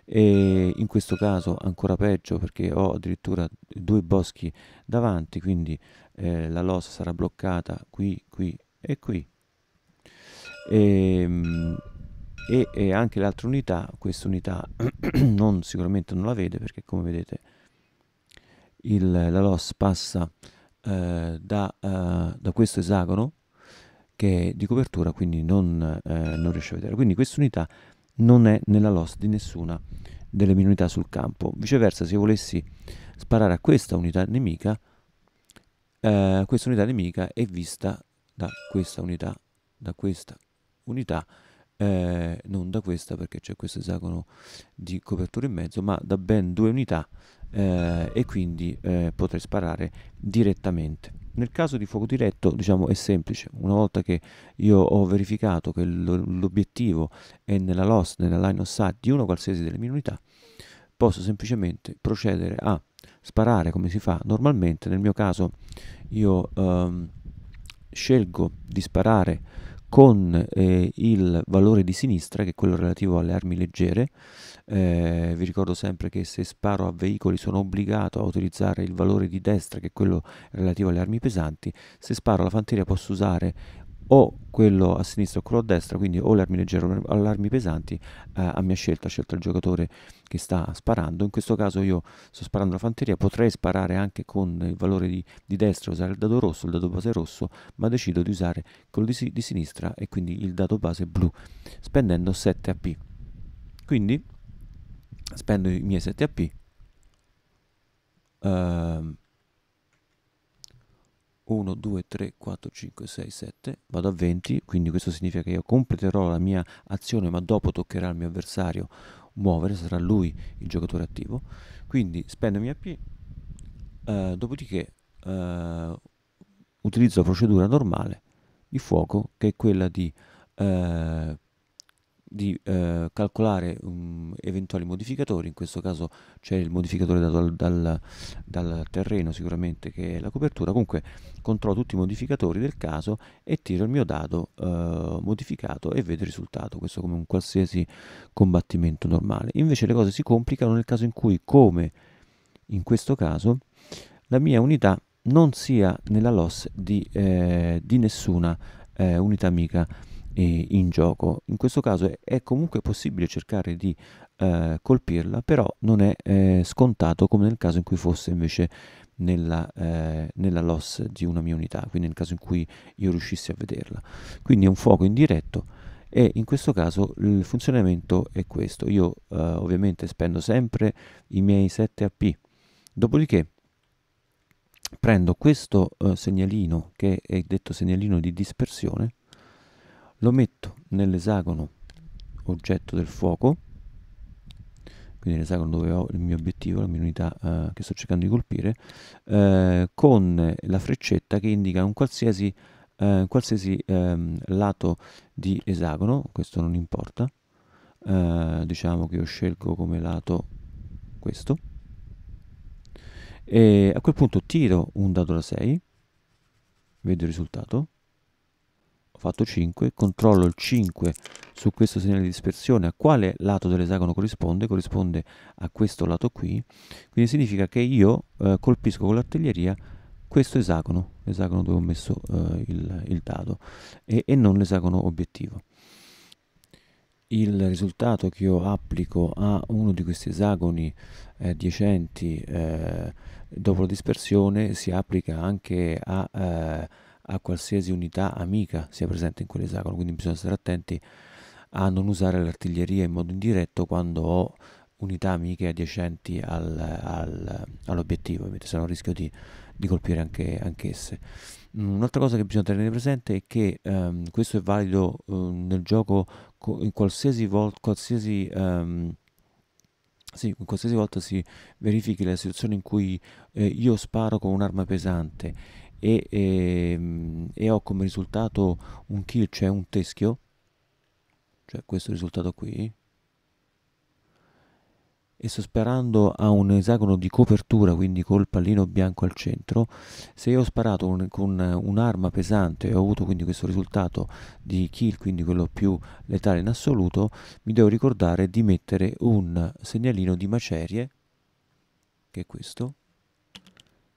e in questo caso ancora peggio perché ho addirittura due boschi davanti, quindi eh, la losa sarà bloccata qui, qui e qui. E, ehm, mh, e, e anche l'altra unità, questa unità non, sicuramente non la vede perché come vedete il, la loss passa eh, da, eh, da, questo esagono che è di copertura quindi non, eh, non riesce a vedere. Quindi questa unità non è nella loss di nessuna delle mie unità sul campo. Viceversa se volessi sparare a questa unità nemica, eh, questa unità nemica è vista da questa unità, da questa unità eh, non da questa perché c'è questo esagono di copertura in mezzo, ma da ben due unità eh, e quindi eh, potrei sparare direttamente. Nel caso di fuoco diretto, diciamo, è semplice. Una volta che io ho verificato che l'obiettivo è nella loss, nella line of sight di una qualsiasi delle mie unità, posso semplicemente procedere a sparare come si fa normalmente. Nel mio caso io ehm, scelgo di sparare con eh, il valore di sinistra, che è quello relativo alle armi leggere. Eh, vi ricordo sempre che se sparo a veicoli sono obbligato a utilizzare il valore di destra, che è quello relativo alle armi pesanti. Se sparo alla fanteria posso usare o quello a sinistra o quello a destra, quindi o le armi leggere o le armi pesanti, eh, a mia scelta, a scelta il giocatore che sta sparando. In questo caso io sto sparando la fanteria, potrei sparare anche con il valore di, di destra, usare il dado rosso, il dado base rosso, ma decido di usare quello di, di sinistra e quindi il dado base blu, spendendo 7 AP. Quindi spendo i miei 7 AP. ehm, 1, 2, 3, 4, 5, 6, 7, vado a 20, quindi questo significa che io completerò la mia azione ma dopo toccherà al mio avversario muovere, sarà lui il giocatore attivo, quindi spendo mia P, eh, dopodiché eh, utilizzo la procedura normale di fuoco che è quella di eh, di eh, calcolare um, eventuali modificatori, in questo caso c'è il modificatore dato dal, dal, dal, terreno sicuramente che è la copertura, comunque controllo tutti i modificatori del caso e tiro il mio dado eh, modificato e vedo il risultato, questo come un qualsiasi combattimento normale. Invece le cose si complicano nel caso in cui, come in questo caso, la mia unità non sia nella loss di, eh, di nessuna eh, unità amica eh, in gioco. In questo caso è, è comunque possibile cercare di eh, colpirla, però non è eh, scontato come nel caso in cui fosse invece nella, eh, nella, loss di una mia unità, quindi nel caso in cui io riuscissi a vederla. Quindi è un fuoco indiretto e in questo caso il funzionamento è questo. Io eh, ovviamente spendo sempre i miei 7 AP, dopodiché prendo questo eh, segnalino che è detto segnalino di dispersione lo metto nell'esagono oggetto del fuoco quindi l'esagono dove ho il mio obiettivo, la mia unità eh, che sto cercando di colpire, eh, con la freccetta che indica un qualsiasi, eh, qualsiasi ehm, lato di esagono, questo non importa, eh, diciamo che io scelgo come lato questo, e a quel punto tiro un dado da 6, vedo il risultato, fatto 5, controllo il 5 su questo segnale di dispersione, a quale lato dell'esagono corrisponde? Corrisponde a questo lato qui, quindi significa che io eh, colpisco con l'artiglieria questo esagono, l'esagono dove ho messo eh, il, il, dado, e, e non l'esagono obiettivo. Il risultato che io applico a uno di questi esagoni eh, adiacenti eh, dopo la dispersione si applica anche a eh, a qualsiasi unità amica sia presente in quell'esagono, quindi bisogna stare attenti a non usare l'artiglieria in modo indiretto quando ho unità amiche adiacenti al, al, all'obiettivo, ovviamente, se no rischio di, di colpire anche, anche esse. Mm, un'altra cosa che bisogna tenere presente è che ehm, questo è valido ehm, nel gioco in qualsiasi, vol- qualsiasi, ehm, sì, in qualsiasi volta si verifichi la situazione in cui eh, io sparo con un'arma pesante e, e, ehm, e ho come risultato un kill, cioè un teschio, cioè questo risultato qui, e sto sosperando a un esagono di copertura, quindi col pallino bianco al centro, se io ho sparato un, con un'arma pesante e ho avuto quindi questo risultato di kill, quindi quello più letale in assoluto, mi devo ricordare di mettere un segnalino di macerie, che è questo,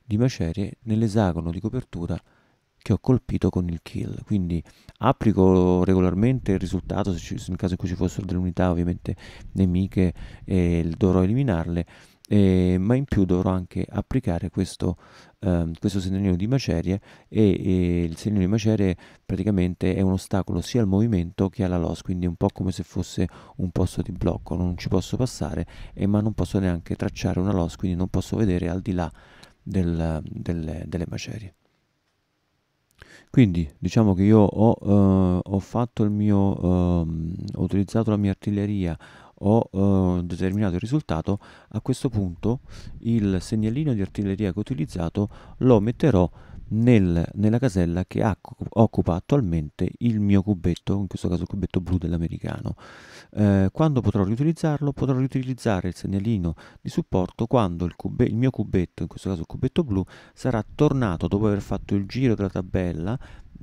di macerie nell'esagono di copertura che ho colpito con il kill quindi applico regolarmente il risultato se ci, nel caso in cui ci fossero delle unità ovviamente nemiche eh, dovrò eliminarle eh, ma in più dovrò anche applicare questo, eh, questo segnalino di macerie e, e, il segnalino di macerie praticamente è un ostacolo sia al movimento che alla loss quindi è un po' come se fosse un posto di blocco non ci posso passare eh, ma non posso neanche tracciare una loss quindi non posso vedere al di là del, delle, delle, macerie. Quindi diciamo che io ho, eh, ho fatto il mio, eh, ho utilizzato la mia artiglieria, ho eh, determinato il risultato, a questo punto il segnalino di artiglieria che ho utilizzato lo metterò nel, nella casella che occupa attualmente il mio cubetto, in questo caso il cubetto blu dell'americano. Eh, quando potrò riutilizzarlo? Potrò riutilizzare il segnalino di supporto quando il, cube, il mio cubetto, in questo caso il cubetto blu, sarà tornato dopo aver fatto il giro della tabella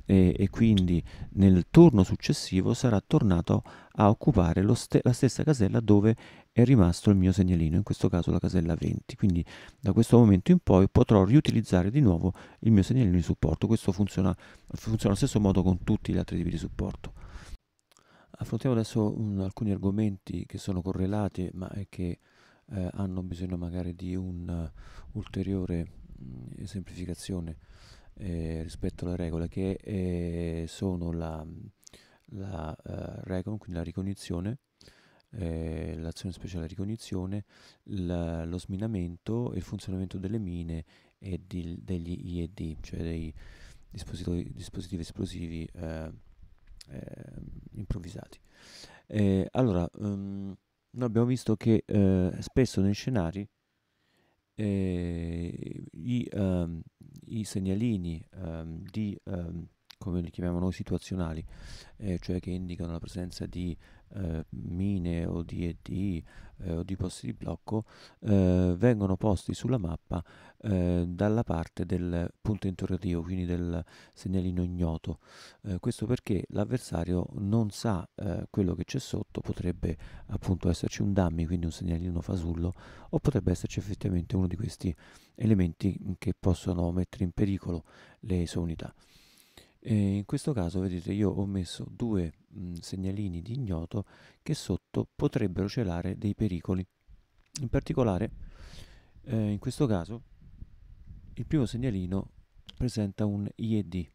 e, e quindi nel turno successivo sarà tornato a occupare st la stessa casella dove è rimasto il mio segnalino, in questo caso la casella 20. Quindi da questo momento in poi potrò riutilizzare di nuovo il mio segnalino di supporto. Questo funziona, funziona allo stesso modo con tutti gli altri tipi di supporto. Affrontiamo adesso un, alcuni argomenti che sono correlati ma che eh, hanno bisogno magari di un'ulteriore uh, mm, semplificazione eh, rispetto alle regole che eh, sono la, la uh, eh, recon, quindi la ricognizione, eh, l'azione speciale ricognizione, la, lo sminamento e il funzionamento delle mine e di, degli IED, cioè dei dispositivi, dispositivi esplosivi eh, eh, improvvisati. Eh, allora, um, noi abbiamo visto che eh, spesso nei scenari eh, i, um, i, segnalini um, di, um, come li chiamiamo noi, situazionali, eh, cioè che indicano la presenza di eh, mine o di ED eh, o di posti di blocco eh, vengono posti sulla mappa eh, dalla parte del punto interrogativo, quindi del segnalino ignoto. Eh, questo perché l'avversario non sa quello che c'è sotto, potrebbe appunto esserci un dummy, quindi un segnalino fasullo, o potrebbe esserci effettivamente uno di questi elementi che possono mettere in pericolo le sue unità. E in questo caso vedete io ho messo due mh, mhmm, segnalini di ignoto che sotto potrebbero celare dei pericoli. In particolare eh, in questo caso il primo segnalino presenta un IED,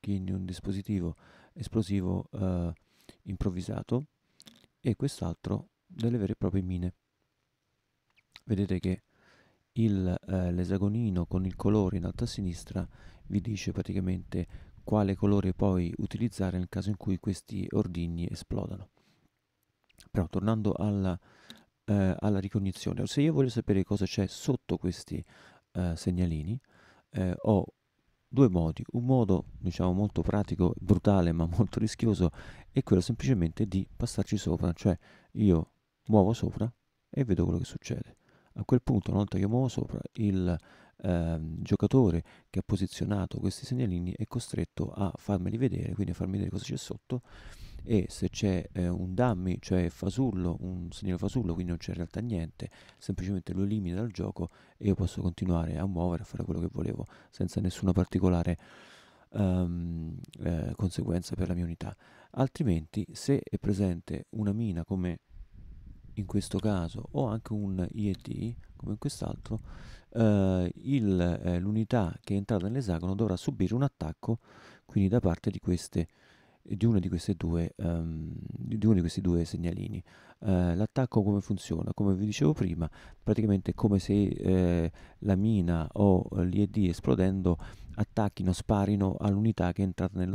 quindi un dispositivo esplosivo eh, improvvisato e quest'altro delle vere e proprie mine. Vedete che il, eh, l'esagonino con il colore in alto a sinistra vi dice praticamente quale colore poi utilizzare nel caso in cui questi ordigni esplodano. Però tornando alla, eh, alla ricognizione, se io voglio sapere cosa c'è sotto questi eh, segnalini, eh, ho due modi. Un modo, diciamo, molto pratico, brutale ma molto rischioso, è quello semplicemente di passarci sopra, cioè io muovo sopra e vedo quello che succede. A quel punto, una volta che muovo sopra, il, eh, giocatore che ha posizionato questi segnalini è costretto a farmeli vedere, quindi a farmi vedere cosa c'è sotto e se c'è eh, un dummy, cioè fasullo, un segnale fasullo, quindi non c'è in realtà niente, semplicemente lo elimina dal gioco e io posso continuare a muovere, a fare quello che volevo, senza nessuna particolare um, eh, conseguenza per la mia unità. Altrimenti, se è presente una mina come in questo caso, o anche un IED come in quest'altro, eh, il, eh, l'unità che è entrata nell'esagono dovrà subire un attacco quindi da parte di queste di uno di, queste due, um, di uno di questi due segnalini. Uh, l'attacco come funziona? Come vi dicevo prima, praticamente è come se eh, la mina o eh, l'IED esplodendo attacchino, sparino all'unità che è entrata nel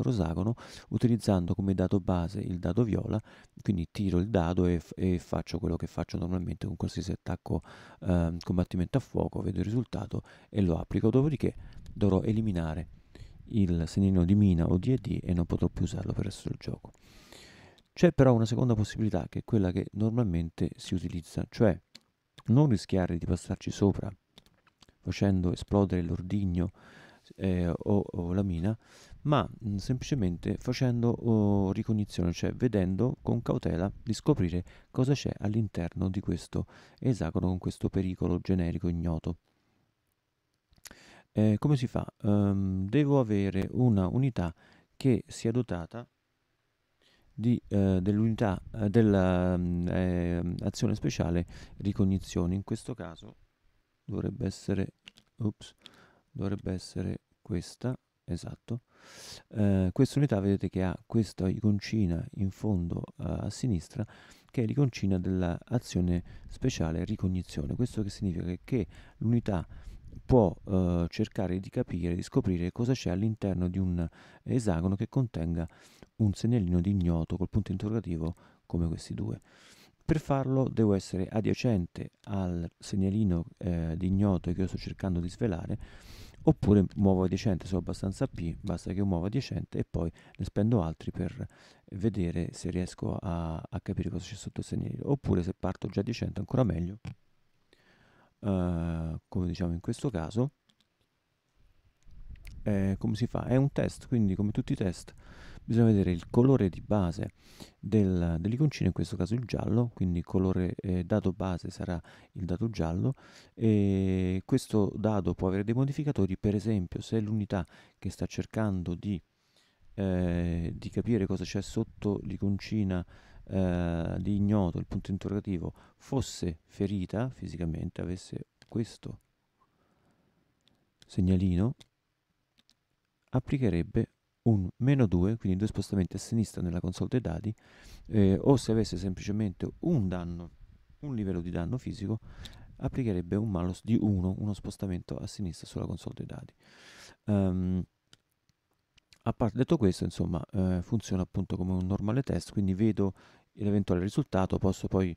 utilizzando come dato base il dado viola, quindi tiro il dado e, e faccio quello che faccio normalmente con qualsiasi attacco eh, combattimento a fuoco, vedo il risultato e lo applico, dopodiché dovrò eliminare il segnalino di mina o di ED e non potrò più usarlo per il resto del gioco. C'è però una seconda possibilità che è quella che normalmente si utilizza, cioè non rischiare di passarci sopra facendo esplodere l'ordigno eh, o, o, la mina, ma mh, mm, semplicemente facendo oh, ricognizione, cioè vedendo con cautela di scoprire cosa c'è all'interno di questo esagono con questo pericolo generico ignoto. Eh, come si fa? Um, devo avere una unità che sia dotata di, eh, dell'unità eh, dell'azione mm, ehm, speciale ricognizione. In questo caso dovrebbe essere... Oops, dovrebbe essere questa esatto eh, questa unità vedete che ha questa iconcina in fondo eh, a sinistra che è l'iconcina dell'azione speciale ricognizione questo che significa che l'unità può eh, cercare di capire, di scoprire cosa c'è all'interno di un esagono che contenga un segnalino di ignoto col punto interrogativo come questi due. Per farlo devo essere adiacente al segnalino eh, di ignoto che io sto cercando di svelare oppure muovo adiacente, sono abbastanza P, basta che muovo adiacente e poi ne spendo altri per vedere se riesco a, a capire cosa c'è sotto il segnale, oppure se parto già adiacente ancora meglio, uh, come diciamo in questo caso, eh, come si fa? È un test, quindi come tutti i test bisogna vedere il colore di base del, dell'iconcina, in questo caso il giallo, quindi il colore eh, dado base sarà il dato giallo e questo dato può avere dei modificatori, per esempio se l'unità che sta cercando di, eh, di capire cosa c'è sotto l'iconcina eh, di ignoto, il punto interrogativo, fosse ferita fisicamente, avesse questo segnalino, applicherebbe un meno 2, quindi due spostamenti a sinistra nella console dei dati, eh, o se avesse semplicemente un danno, un livello di danno fisico, applicherebbe un malus di 1, uno spostamento a sinistra sulla console dei dati. Um, ehm, a parte detto questo, insomma, eh, funziona appunto come un normale test, quindi vedo l'eventuale risultato, posso poi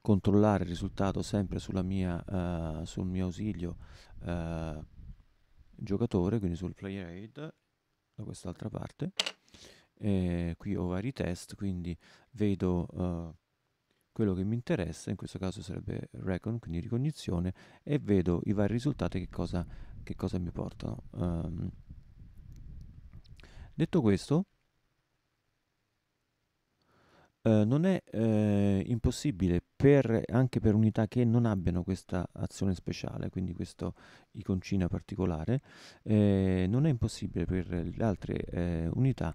controllare il risultato sempre mia, uh, sul mio ausilio uh, giocatore, quindi sul player aid da quest'altra parte e eh, qui ho vari test quindi vedo uh, quello che mi interessa in questo caso sarebbe recon quindi ricognizione e vedo i vari risultati che cosa, che cosa mi portano um, detto questo eh, non è eh, impossibile per, anche per unità che non abbiano questa azione speciale, quindi questa iconcina particolare, eh, non è impossibile per le altre eh, unità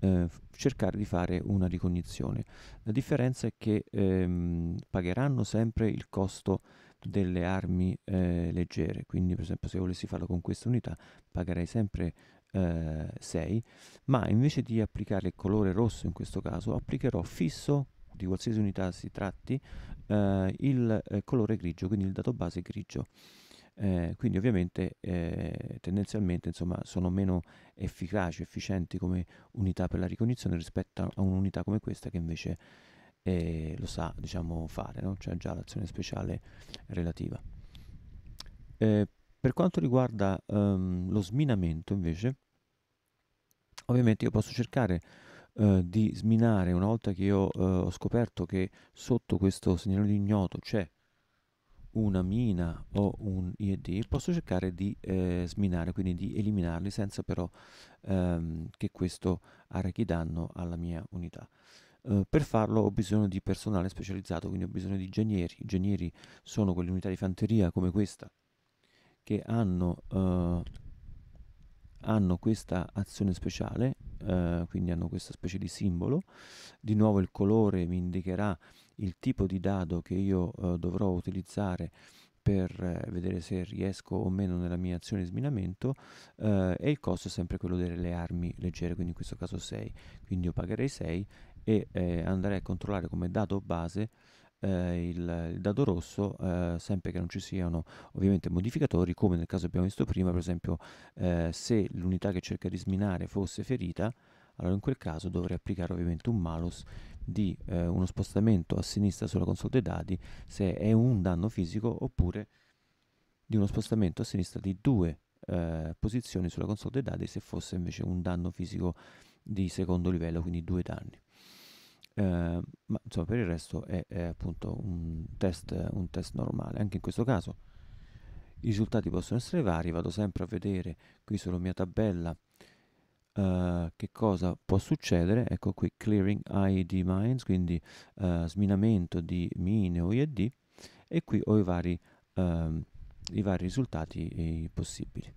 eh, cercare di fare una ricognizione. La differenza è che ehm, pagheranno sempre il costo delle armi leggere, quindi per esempio se volessi farlo con questa unità pagherei sempre 6 eh, ma invece di applicare il colore rosso in questo caso applicherò fisso di qualsiasi unità si tratti eh, il eh, colore grigio quindi il dato base grigio eh, quindi ovviamente eh, tendenzialmente insomma, sono meno efficaci, efficienti come unità per la ricognizione rispetto a un'unità come questa che invece eh, lo sa diciamo, fare, no? c'è cioè, già l'azione speciale relativa. Eh, per quanto riguarda ehm, lo sminamento invece, ovviamente io posso cercare eh, di sminare una volta che io eh, ho scoperto che sotto questo segnale di ignoto c'è una mina o un IED, posso cercare di eh, sminare, quindi di eliminarli senza però ehm, che questo arrechi danno alla mia unità. Eh, per farlo ho bisogno di personale specializzato, quindi ho bisogno di ingegneri. ingegneri sono quelle unità di fanteria come questa che hanno, eh, hanno questa azione speciale, eh, quindi hanno questa specie di simbolo. Di nuovo il colore mi indicherà il tipo di dado che io eh, dovrò utilizzare per eh, vedere se riesco o meno nella mia azione di sminamento eh, e il costo è sempre quello delle armi leggere, quindi in questo caso 6, quindi io pagherei 6 e eh, andrei a controllare come dado base eh, il, il, dado rosso eh, sempre che non ci siano ovviamente modificatori come nel caso abbiamo visto prima per esempio eh, se l'unità che cerca di sminare fosse ferita allora in quel caso dovrei applicare ovviamente un malus di eh, uno spostamento a sinistra sulla console dei dadi se è un danno fisico oppure di uno spostamento a sinistra di due eh, posizioni sulla console dei dadi se fosse invece un danno fisico di secondo livello quindi due danni Ehm, ma insomma per il resto è, è appunto un test, un test normale, anche in questo caso i risultati possono essere vari, vado sempre a vedere qui sulla mia tabella Uh, che cosa può succedere? Ecco qui clearing ID mines, quindi uh, sminamento di mine o IED e qui ho i vari, uh, i vari risultati eh, possibili.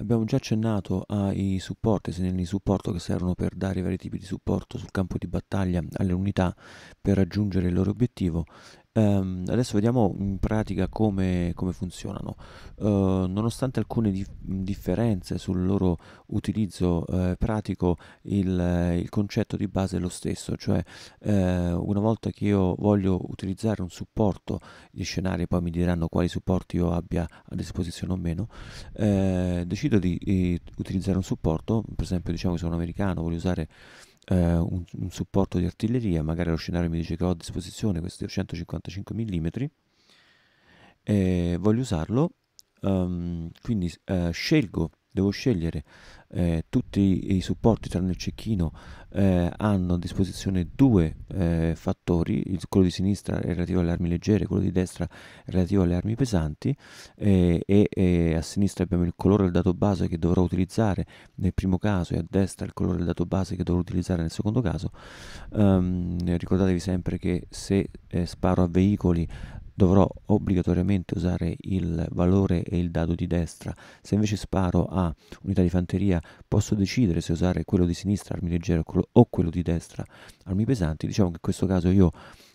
Abbiamo già accennato ai supporti, segnali di supporto che servono per dare i vari tipi di supporto sul campo di battaglia alle unità per raggiungere il loro obiettivo Um, adesso vediamo in pratica come, come funzionano. Uh, nonostante alcune dif differenze sul loro utilizzo uh, pratico, il, il, concetto di base è lo stesso, cioè uh, una volta che io voglio utilizzare un supporto, gli scenari poi mi diranno quali supporti io abbia a disposizione o meno, eh, decido di, di utilizzare un supporto, per esempio diciamo che sono americano, voglio usare eh, un, un, supporto di artiglieria, magari lo scenario mi dice che ho a disposizione questi 155 mm, eh, voglio usarlo, um, quindi eh, scelgo, devo scegliere eh, tutti i supporti tranne il cecchino eh, hanno a disposizione due eh, fattori, il, quello di sinistra è relativo alle armi leggere, quello di destra è relativo alle armi pesanti eh, e a sinistra abbiamo il colore del dato base che dovrò utilizzare nel primo caso e a destra il colore del dato base che dovrò utilizzare nel secondo caso. Um, ricordatevi sempre che se eh, sparo a veicoli dovrò obbligatoriamente usare il valore e il dado di destra. Se invece sparo a unità di fanteria posso decidere se usare quello di sinistra, armi leggere o quello di destra, armi pesanti. Diciamo che in questo caso io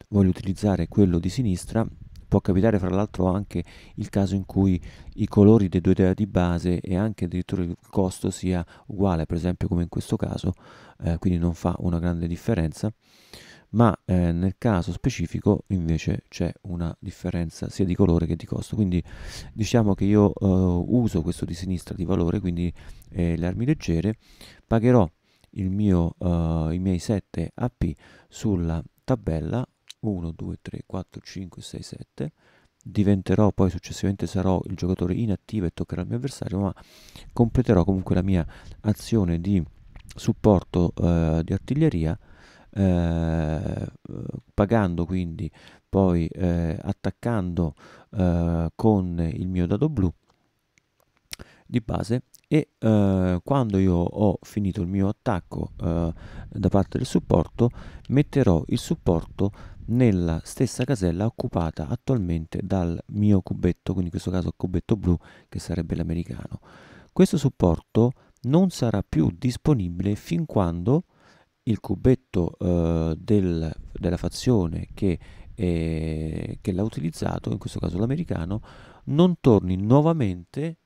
voglio utilizzare quello di sinistra può capitare fra l'altro anche il caso in cui i colori dei due dati base e anche addirittura il costo sia uguale, per esempio come in questo caso, eh, quindi non fa una grande differenza ma eh, nel caso specifico invece c'è una differenza sia di colore che di costo quindi diciamo che io eh, uso questo di sinistra di valore quindi eh, le armi leggere pagherò mio, eh, i miei 7 AP sulla tabella 1, 2, 3, 4, 5, 6, 7 diventerò poi successivamente sarò il giocatore inattivo e toccherò il mio avversario ma completerò comunque la mia azione di supporto eh, di artiglieria eh, pagando quindi poi eh, attaccando eh, con il mio dado blu di base e eh, quando io ho finito il mio attacco eh, da parte del supporto metterò il supporto nella stessa casella occupata attualmente dal mio cubetto quindi in questo caso cubetto blu che sarebbe l'americano questo supporto non sarà più disponibile fin quando il cubetto eh, del, della fazione che, eh, che l'ha utilizzato, in questo caso l'americano, non torni nuovamente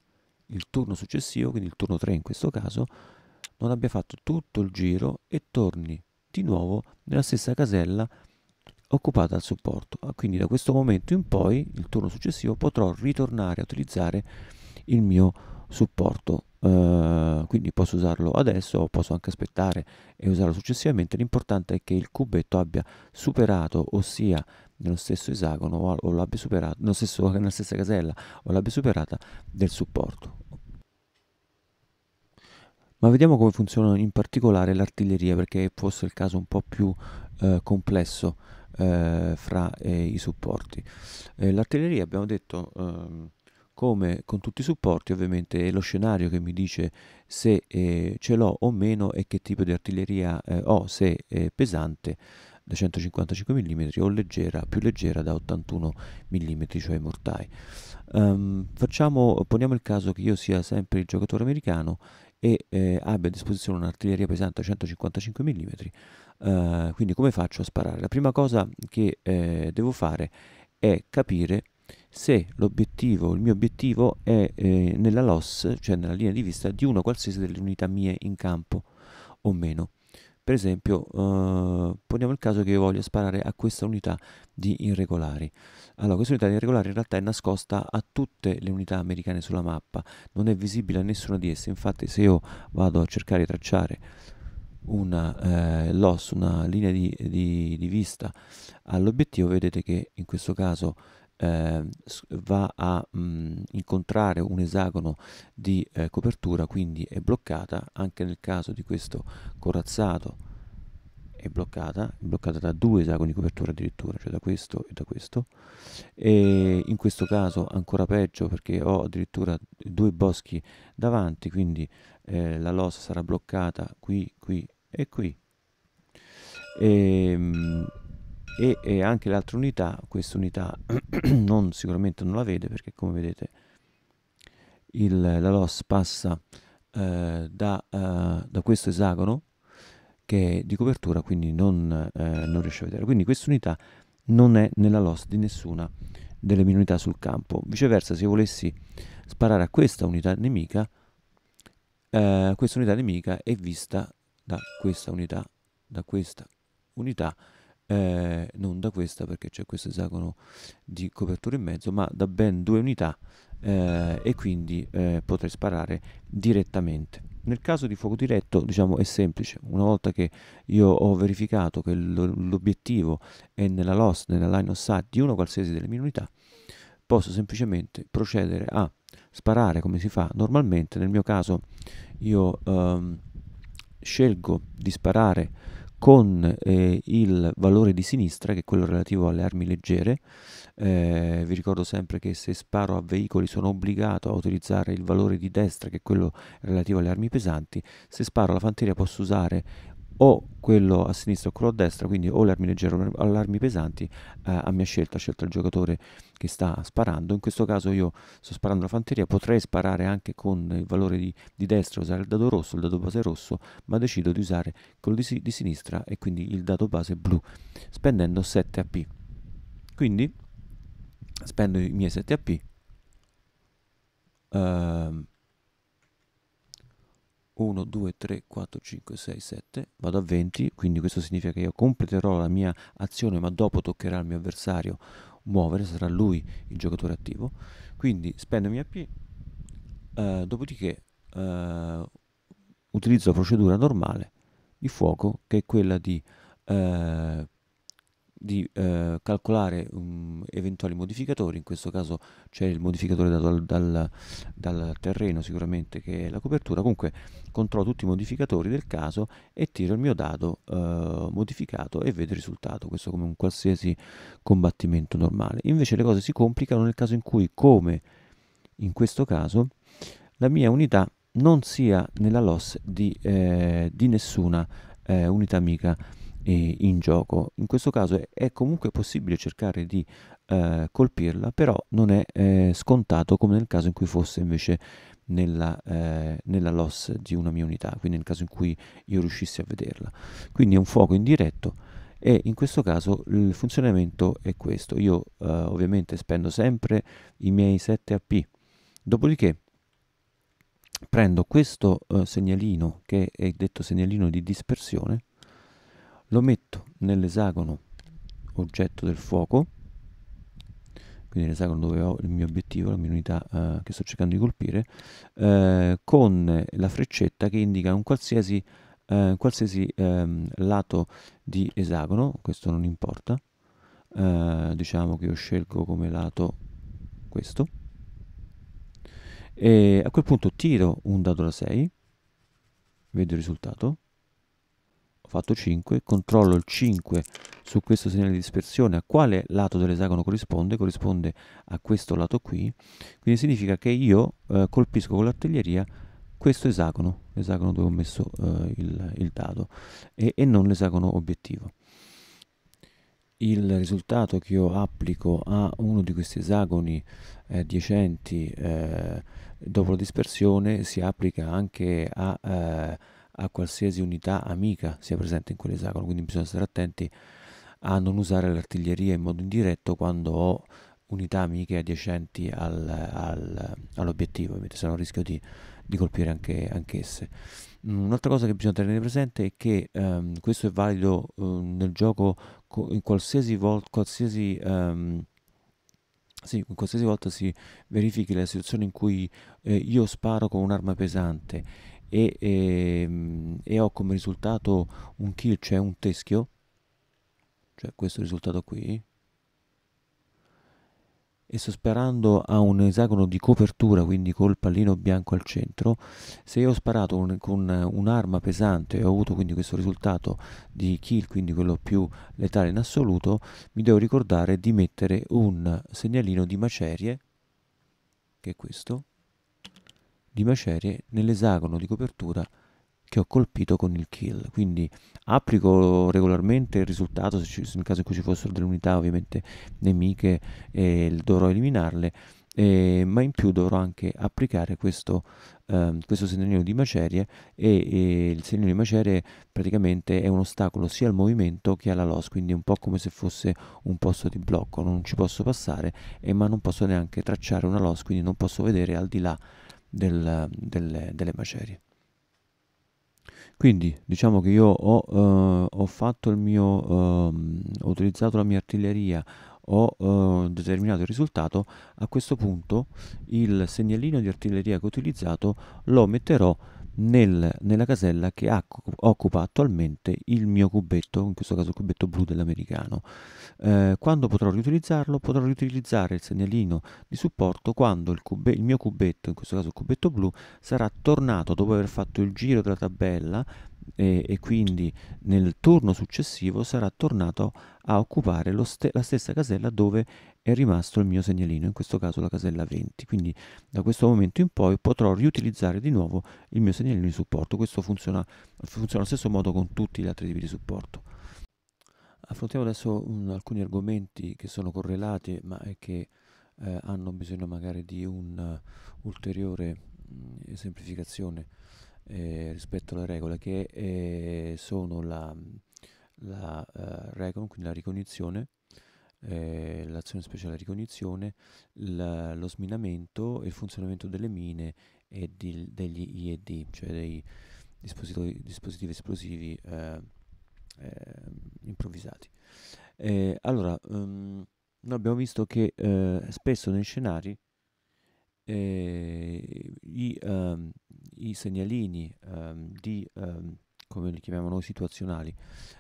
il turno successivo, quindi il turno 3 in questo caso, non abbia fatto tutto il giro e torni di nuovo nella stessa casella occupata al supporto. Ah, quindi da questo momento in poi, il turno successivo, potrò ritornare a utilizzare il mio supporto Uh, quindi posso usarlo adesso o posso anche aspettare e usarlo successivamente l'importante è che il cubetto abbia superato ossia nello stesso esagono o, l'abbia superato nello stesso, nella stessa casella o l'abbia superata del supporto ma vediamo come funziona in particolare l'artiglieria perché fosse il caso un po' più eh, complesso eh, fra eh, i supporti eh, l'artiglieria abbiamo detto ehm, come con tutti i supporti ovviamente è lo scenario che mi dice se eh, ce l'ho o meno e che tipo di artiglieria eh, ho, se è pesante da 155 mm o leggera, più leggera da 81 mm, cioè mortai. Um, facciamo, poniamo il caso che io sia sempre il giocatore americano e eh, abbia a disposizione un'artiglieria pesante da 155 mm, quindi come faccio a sparare? La prima cosa che eh, devo fare è capire se l'obiettivo, il mio obiettivo è eh, nella loss, cioè nella linea di vista di una qualsiasi delle unità mie in campo o meno. Per esempio, eh, poniamo il caso che io voglia sparare a questa unità di irregolari. Allora, questa unità di irregolari in realtà è nascosta a tutte le unità americane sulla mappa, non è visibile a nessuna di esse. Infatti, se io vado a cercare di tracciare una eh, loss, una linea di, di, di vista all'obiettivo, vedete che in questo caso eh, va a mh, mhmm, incontrare un esagono di eh, copertura, quindi è bloccata, anche nel caso di questo corazzato è bloccata, è bloccata da due esagoni di copertura addirittura, cioè da questo e da questo, e in questo caso ancora peggio perché ho addirittura due boschi davanti, quindi eh, la losa sarà bloccata qui, qui e qui. E, ehm, mh, e, e anche l'altra unità, questa unità non, sicuramente non la vede perché come vedete il, la loss passa eh, da, eh, da, questo esagono che è di copertura quindi non, eh, non riesce a vedere. Quindi questa unità non è nella loss di nessuna delle mie unità sul campo. Viceversa se volessi sparare a questa unità nemica, eh, questa unità nemica è vista da questa unità, da questa unità eh, non da questa perché c'è questo esagono di copertura in mezzo, ma da ben due unità eh, e quindi eh, potrei sparare direttamente. Nel caso di fuoco diretto, diciamo, è semplice. Una volta che io ho verificato che l'obiettivo è nella loss, nella line of sight di una qualsiasi delle mie unità, posso semplicemente procedere a sparare come si fa normalmente. Nel mio caso io ehm, scelgo di sparare con eh, il valore di sinistra, che è quello relativo alle armi leggere. Eh, vi ricordo sempre che se sparo a veicoli sono obbligato a utilizzare il valore di destra, che è quello relativo alle armi pesanti. Se sparo alla fanteria posso usare o quello a sinistra o quello a destra, quindi o le armi leggere o le armi pesanti, eh, a mia scelta, a scelta il giocatore che sta sparando. In questo caso io sto sparando la fanteria, potrei sparare anche con il valore di, di destra, usare il dado rosso, il dado base rosso, ma decido di usare quello di, di sinistra e quindi il dado base blu, spendendo 7 AP. Quindi spendo i miei 7 AP. Ehm, 1, 2, 3, 4, 5, 6, 7, vado a 20, quindi questo significa che io completerò la mia azione, ma dopo toccherà al mio avversario muovere, sarà lui il giocatore attivo. Quindi spendo mia P, eh, dopodiché eh, utilizzo la procedura normale di fuoco, che è quella di eh, di eh, calcolare um, eventuali modificatori, in questo caso c'è il modificatore dato dal, dal, dal, terreno sicuramente che è la copertura, comunque controllo tutti i modificatori del caso e tiro il mio dado eh, modificato e vedo il risultato, questo come un qualsiasi combattimento normale. Invece le cose si complicano nel caso in cui, come in questo caso, la mia unità non sia nella loss di, eh, di nessuna eh, unità amica eh, in gioco. In questo caso è comunque possibile cercare di eh, colpirla, però non è eh, scontato come nel caso in cui fosse invece nella, eh, nella, loss di una mia unità, quindi nel caso in cui io riuscissi a vederla. Quindi è un fuoco indiretto e in questo caso il funzionamento è questo. Io eh, ovviamente spendo sempre i miei 7 AP, dopodiché prendo questo eh, segnalino che è detto segnalino di dispersione lo metto nell'esagono oggetto del fuoco quindi l'esagono dove ho il mio obiettivo, la mia unità eh, che sto cercando di colpire, eh, con la freccetta che indica un qualsiasi, eh, qualsiasi ehm, lato di esagono, questo non importa, eh, diciamo che io scelgo come lato questo, e a quel punto tiro un dado da 6, vedo il risultato, fatto 5, controllo il 5 su questo segnale di dispersione, a quale lato dell'esagono corrisponde? Corrisponde a questo lato qui, quindi significa che io eh, colpisco con l'artiglieria questo esagono, l'esagono dove ho messo eh, il, il, dado, e, e non l'esagono obiettivo. Il risultato che io applico a uno di questi esagoni eh, adiacenti eh, dopo la dispersione si applica anche a eh, a qualsiasi unità amica sia presente in quell'esagono, quindi bisogna stare attenti a non usare l'artiglieria in modo indiretto quando ho unità amiche adiacenti al, al, all'obiettivo, perché sennò rischio di, di colpire anche, anche esse. Mm, un'altra cosa che bisogna tenere presente è che ehm, questo è valido ehm, nel gioco co- in qualsiasi, vol- qualsiasi, ehm, sì, in qualsiasi volta si verifichi la situazione in cui eh, io sparo con un'arma pesante e, e, ehm, e ho come risultato un kill, cioè un teschio, cioè questo risultato qui, e sto sparando a un esagono di copertura, quindi col pallino bianco al centro, se io ho sparato un, con un'arma pesante e ho avuto quindi questo risultato di kill, quindi quello più letale in assoluto, mi devo ricordare di mettere un segnalino di macerie, che è questo, di macerie nell'esagono di copertura che ho colpito con il kill quindi applico regolarmente il risultato nel caso in cui ci fossero delle unità ovviamente nemiche eh, dovrò eliminarle eh, ma in più dovrò anche applicare questo, eh, questo segnalino di macerie e, e, il segnalino di macerie praticamente è un ostacolo sia al movimento che alla loss quindi è un po' come se fosse un posto di blocco non ci posso passare eh, ma non posso neanche tracciare una loss quindi non posso vedere al di là del, delle, delle, macerie. Quindi diciamo che io ho, eh, ho fatto il mio, eh, ho utilizzato la mia artiglieria, ho eh, determinato il risultato, a questo punto il segnalino di artiglieria che ho utilizzato lo metterò nel, nella casella che occupa attualmente il mio cubetto, in questo caso il cubetto blu dell'americano. Eh, quando potrò riutilizzarlo? Potrò riutilizzare il segnalino di supporto quando il, cube, il mio cubetto, in questo caso il cubetto blu, sarà tornato dopo aver fatto il giro della tabella e, e, quindi nel turno successivo sarà tornato a a occupare st la stessa casella dove è rimasto il mio segnalino, in questo caso la casella 20. Quindi da questo momento in poi potrò riutilizzare di nuovo il mio segnalino di supporto. Questo funziona, funziona allo stesso modo con tutti gli altri tipi di supporto. Affrontiamo adesso um, alcuni argomenti che sono correlati ma che eh, hanno bisogno magari di un'ulteriore mm, semplificazione eh, rispetto alle regole che eh, sono la la eh, RECON, quindi la ricognizione, eh, l'azione speciale ricognizione, la, lo sminamento e il funzionamento delle mine e di, degli IED, cioè dei dispositivi, dispositivi esplosivi eh, eh improvvisati. Eh, allora, um, noi abbiamo visto che eh, spesso nei scenari i, um, i, segnalini um, di come li chiamiamo noi, situazionali,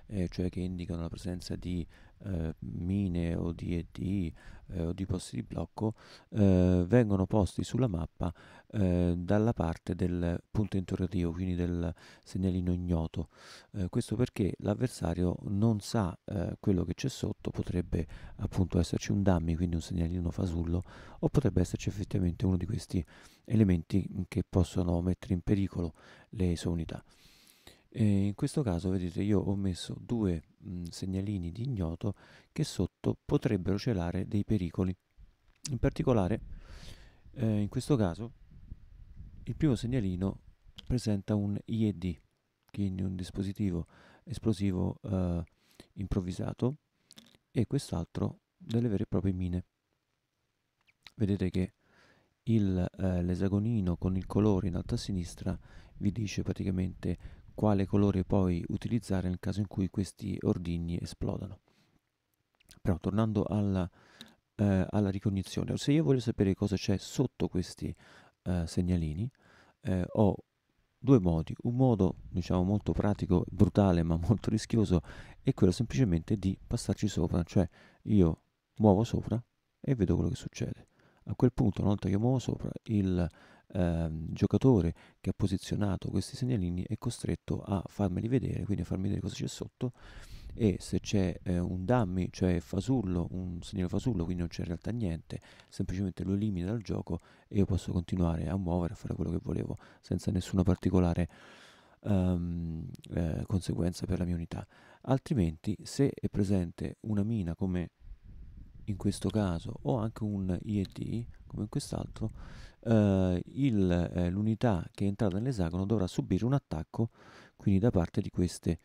eh, cioè che indicano la presenza di eh, mine o di ED eh, o di posti di blocco, eh, vengono posti sulla mappa eh, dalla parte del punto interrogativo, quindi del segnalino ignoto. Eh, questo perché l'avversario non sa quello che c'è sotto, potrebbe appunto esserci un dummy, quindi un segnalino fasullo, o potrebbe esserci effettivamente uno di questi elementi che possono mettere in pericolo le sue unità. E in questo caso vedete io ho messo due mh, mhmm, segnalini di ignoto che sotto potrebbero celare dei pericoli. In particolare eh, in questo caso il primo segnalino presenta un IED, quindi un dispositivo esplosivo eh, improvvisato, e quest'altro delle vere e proprie mine. Vedete che il, eh, l'esagonino con il colore in alto a sinistra vi dice praticamente quale colore poi utilizzare nel caso in cui questi ordigni esplodano. Però tornando alla, eh, alla ricognizione, se io voglio sapere cosa c'è sotto questi eh, segnalini, eh, ho due modi. Un modo, diciamo, molto pratico, brutale ma molto rischioso, è quello semplicemente di passarci sopra, cioè io muovo sopra e vedo quello che succede. A quel punto, una volta che muovo sopra, il, eh, giocatore che ha posizionato questi segnalini è costretto a farmeli vedere, quindi a farmi vedere cosa c'è sotto e se c'è eh, un dummy, cioè fasullo, un segnale fasullo, quindi non c'è in realtà niente, semplicemente lo elimina dal gioco e io posso continuare a muovere, a fare quello che volevo senza nessuna particolare um, eh, conseguenza per la mia unità. Altrimenti se è presente una mina come in questo caso o anche un IET come in quest'altro, eh, il, eh, l'unità che è entrata nell'esagono dovrà subire un attacco quindi da parte di, queste,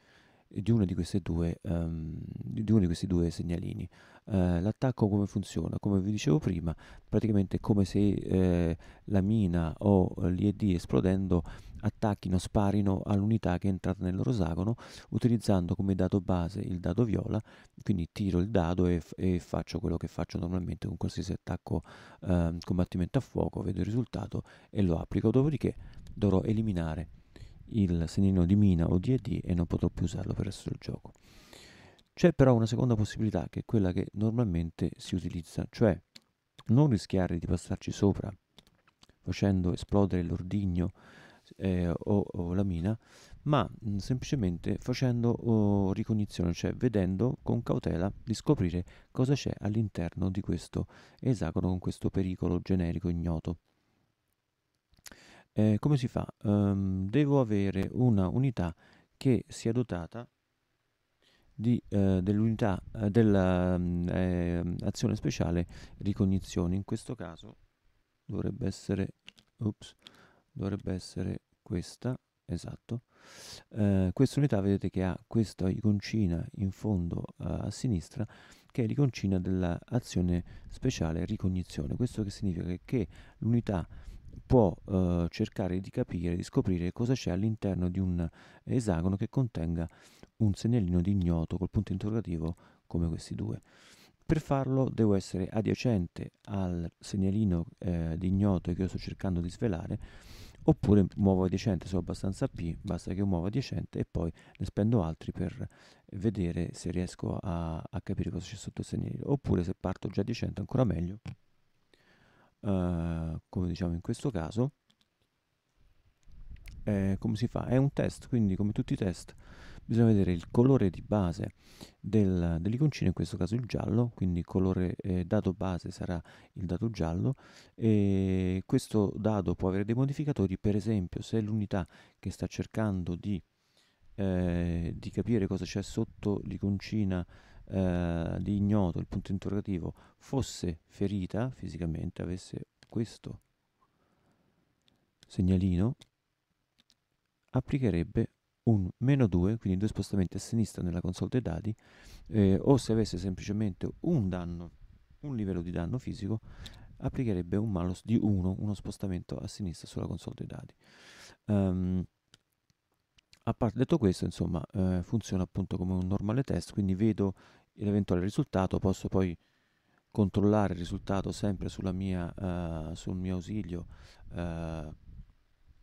di uno di, due, um, di uno di questi due segnalini eh, l'attacco come funziona come vi dicevo prima praticamente è come se eh, la mina o eh, l'IED esplodendo attacchino, sparino all'unità che è entrata nel utilizzando come dato base il dado viola, quindi tiro il dado e, e faccio quello che faccio normalmente con qualsiasi attacco eh, combattimento a fuoco, vedo il risultato e lo applico, dopodiché dovrò eliminare il segnalino di mina o di ED e non potrò più usarlo per il resto del gioco. C'è però una seconda possibilità che è quella che normalmente si utilizza, cioè non rischiare di passarci sopra facendo esplodere l'ordigno eh, o, o, la mina, ma mh, mm, semplicemente facendo oh, ricognizione, cioè vedendo con cautela di scoprire cosa c'è all'interno di questo esagono con questo pericolo generico ignoto. Eh, come si fa? Um, devo avere una unità che sia dotata di, eh, dell'unità eh, dell'azione mm, ehm, speciale ricognizione. In questo caso dovrebbe essere... Ups, dovrebbe essere questa esatto eh, questa unità vedete che ha questa iconcina in fondo a, eh, a sinistra che è l'iconcina dell'azione speciale ricognizione questo che significa che l'unità può eh, cercare di capire, di scoprire cosa c'è all'interno di un esagono che contenga un segnalino di ignoto col punto interrogativo come questi due. Per farlo devo essere adiacente al segnalino eh, di ignoto che io sto cercando di svelare oppure muovo adiacente, sono abbastanza P, basta che muovo adiacente e poi ne spendo altri per vedere se riesco a, a capire cosa c'è sotto il segnale oppure se parto già adiacente ancora meglio, uh, come diciamo in questo caso, eh, come si fa? È un test, quindi come tutti i test bisogna vedere il colore di base del, dell'iconcina, in questo caso il giallo, quindi il colore eh, dato base sarà il dato giallo e questo dato può avere dei modificatori, per esempio se l'unità che sta cercando di, eh, di capire cosa c'è sotto l'iconcina eh, di ignoto, il punto interrogativo, fosse ferita fisicamente, avesse questo segnalino, applicherebbe un meno 2, quindi due spostamenti a sinistra nella console dei dadi, eh, o se avesse semplicemente un danno, un livello di danno fisico, applicherebbe un malus di 1, uno spostamento a sinistra sulla console dei dadi. Um, a parte detto questo, insomma, eh, funziona appunto come un normale test, quindi vedo l'eventuale risultato, posso poi controllare il risultato sempre mia, uh, sul mio ausilio uh,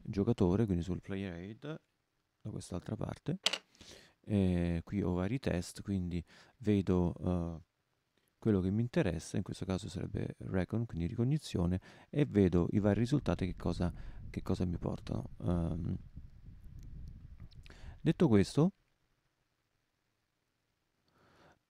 giocatore, quindi sul player aid da quest'altra parte e eh, qui ho vari test quindi vedo uh, quello che mi interessa in questo caso sarebbe recon quindi ricognizione e vedo i vari risultati che cosa, che cosa mi portano um, detto questo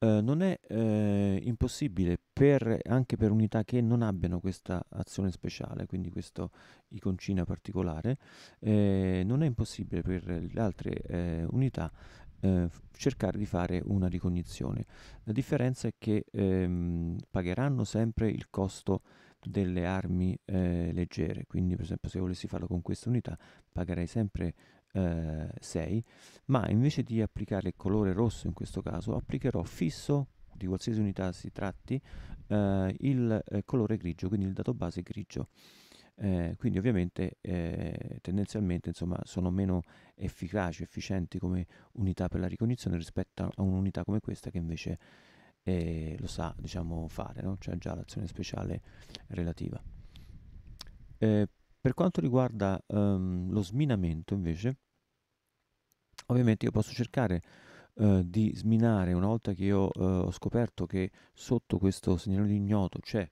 eh, non è, ehm, impossibile per anche per unità che non abbiano questa azione speciale, quindi questo iconcina particolare, ehm, non è impossibile per le altre, ehm, unità, ehm, cercare di fare una ricognizione. La differenza è che, ehm, pagheranno sempre il costo delle armi, ehm, leggere, quindi per esempio se volessi farlo con questa unità pagherei sempre 6 eh, ma invece di applicare il colore rosso in questo caso applicherò fisso di qualsiasi unità si tratti eh, il eh, colore grigio quindi il dato base grigio eh, quindi ovviamente eh, tendenzialmente insomma, sono meno efficaci, efficienti come unità per la ricognizione rispetto a un'unità come questa che invece eh, lo sa diciamo, fare, no? c'è cioè, già l'azione speciale relativa. Eh, per quanto riguarda ehm, lo sminamento invece, ovviamente io posso cercare eh, di sminare una volta che io eh, ho scoperto che sotto questo segnale di ignoto c'è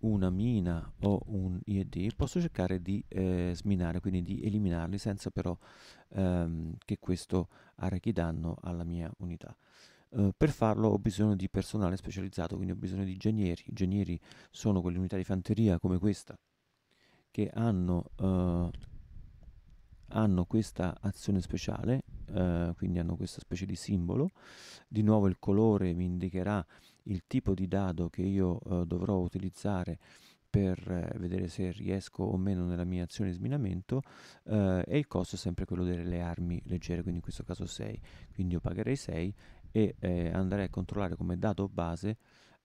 una mina o un IED, posso cercare di eh, sminare, quindi di eliminarli senza però ehm, che questo arrechi danno alla mia unità. Eh, per farlo ho bisogno di personale specializzato, quindi ho bisogno di ingegneri. I ingegneri sono quelle unità di fanteria come questa che hanno, eh, hanno questa azione speciale, eh, quindi hanno questa specie di simbolo. Di nuovo il colore mi indicherà il tipo di dado che io eh, dovrò utilizzare per eh, vedere se riesco o meno nella mia azione di sminamento eh, e il costo è sempre quello delle armi leggere quindi in questo caso 6 quindi io pagherei 6 e eh, andrei a controllare come dado base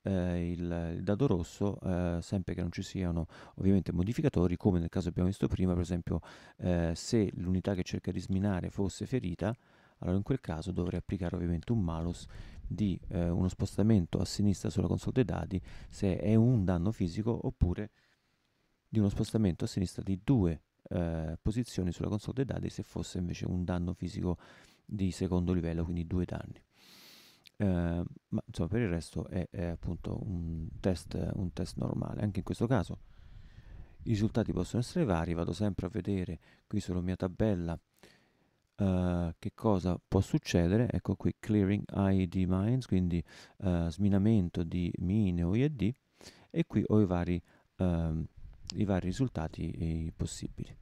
eh, il, il, dado rosso eh, sempre che non ci siano ovviamente modificatori come nel caso abbiamo visto prima per esempio eh, se l'unità che cerca di sminare fosse ferita allora in quel caso dovrei applicare ovviamente un malus di eh, uno spostamento a sinistra sulla console dei dadi se è un danno fisico oppure di uno spostamento a sinistra di due eh, posizioni sulla console dei dadi se fosse invece un danno fisico di secondo livello, quindi due danni. Ehm, ma insomma per il resto è, è appunto un test, un test normale anche in questo caso i risultati possono essere vari vado sempre a vedere qui sulla mia tabella eh, che cosa può succedere ecco qui clearing IED mines quindi eh, sminamento di mine o IED e qui ho i vari, ehm, i vari risultati possibili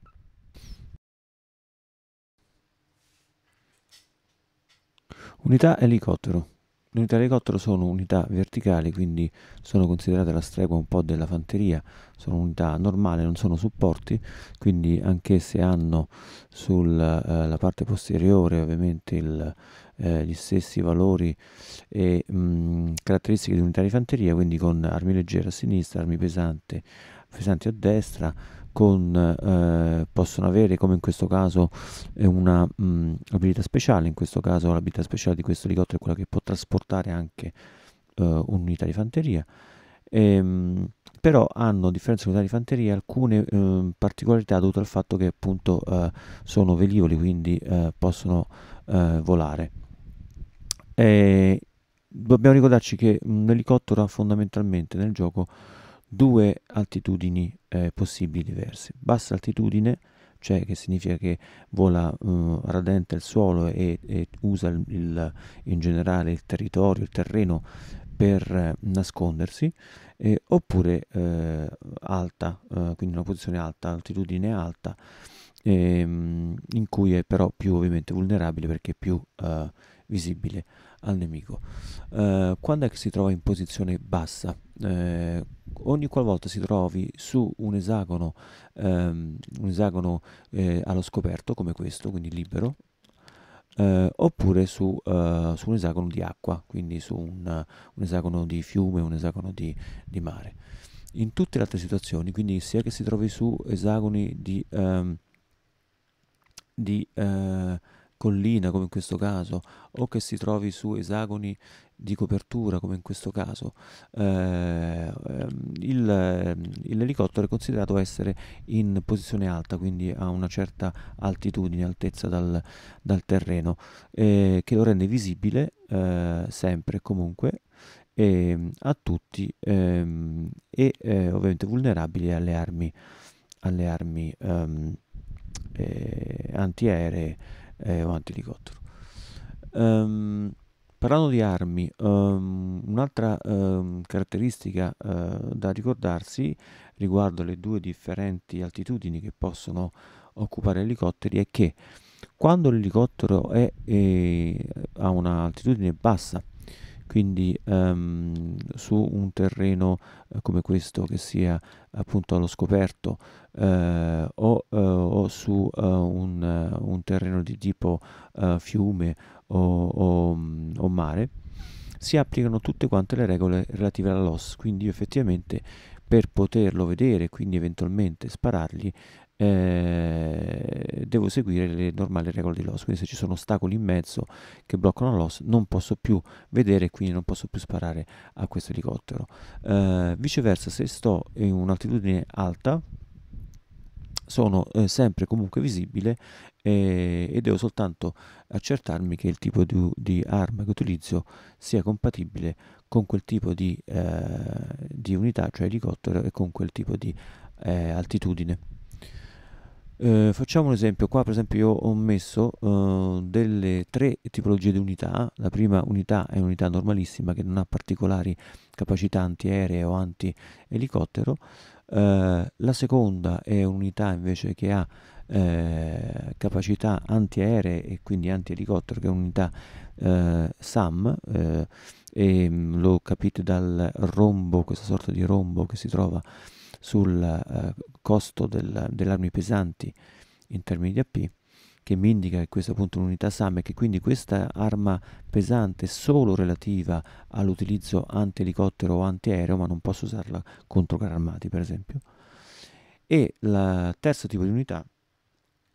Unità elicottero. Le unità elicottero sono unità verticali, quindi sono considerate la stregua un po' della fanteria, sono unità normali, non sono supporti, quindi anche anch'esse hanno sulla eh, parte posteriore ovviamente il, eh, gli stessi valori e mh, mm, caratteristiche di unità di fanteria, quindi con armi leggere a sinistra, armi pesante, pesanti a destra, con, eh, possono avere come in questo caso una mh, mm, abilità speciale, in questo caso l'abilità speciale di questo elicottero è quella che può trasportare anche eh, un'unità di fanteria. E, ehm, mh, però hanno, a differenza dell'unità di fanteria, alcune eh, particolarità dovute al fatto che appunto eh, sono velivoli, quindi eh, possono eh, volare. E dobbiamo ricordarci che un elicottero ha fondamentalmente nel gioco due altitudini eh, possibili diverse. Bassa altitudine, cioè che significa che vola eh, radente il suolo e, e usa il, il, in generale il territorio, il terreno per eh, nascondersi, oppure eh, alta, eh, quindi una posizione alta, altitudine alta, ehm, in cui è però più ovviamente vulnerabile perché è più eh, visibile al nemico. quando è che si trova in posizione bassa? eh, ogni qualvolta si trovi su un esagono, ehm, un esagono eh, allo scoperto come questo, quindi libero, eh, oppure su, eh, su, un esagono di acqua, quindi su un, un esagono di fiume, un esagono di, di, mare. In tutte le altre situazioni, quindi sia che si trovi su esagoni di, ehm, di eh, collina come in questo caso o che si trovi su esagoni di copertura come in questo caso eh, ehm, il, ehm, l'elicottero è considerato essere in posizione alta quindi a una certa altitudine altezza dal, dal terreno eh, che lo rende visibile eh, sempre e comunque ehm, a tutti ehm, e eh, ovviamente vulnerabile alle armi alle armi ehm, eh, antiaeree eh, o antielicottero. Um, ehm, parlando di armi, um, un'altra um, caratteristica uh, da ricordarsi riguardo le due differenti altitudini che possono occupare elicotteri è che quando l'elicottero è, è, eh, ha un'altitudine bassa quindi ehm, su un terreno eh, come questo che sia appunto allo scoperto eh, o, eh, o, su eh, un, eh, un, terreno di tipo fiume o, o, mm, o, mare si applicano tutte quante le regole relative alla loss quindi io effettivamente per poterlo vedere quindi eventualmente sparargli eh, devo seguire le normali regole di loss quindi se ci sono ostacoli in mezzo che bloccano loss non posso più vedere quindi non posso più sparare a questo elicottero eh, viceversa se sto in un'altitudine alta sono eh, sempre comunque visibile eh, e devo soltanto accertarmi che il tipo di, di, arma che utilizzo sia compatibile con quel tipo di, eh, di unità, cioè elicottero, e con quel tipo di eh, altitudine. Eh, facciamo un esempio, qua per esempio io ho messo eh, delle tre tipologie di unità, la prima unità è un'unità normalissima che non ha particolari capacità antiaeree o anti-elicottero, eh, la seconda è un'unità invece che ha eh, capacità antiaeree e quindi anti-elicottero, che è un'unità eh, SAM, eh, e mm, lo capite dal rombo, questa sorta di rombo che si trova sul eh, costo del, delle armi pesanti in termini di AP che mi indica che questa è un'unità SAM e che quindi questa arma pesante è solo relativa all'utilizzo anti-elicottero o anti-aereo, ma non posso usarla contro carri armati per esempio e il terzo tipo di unità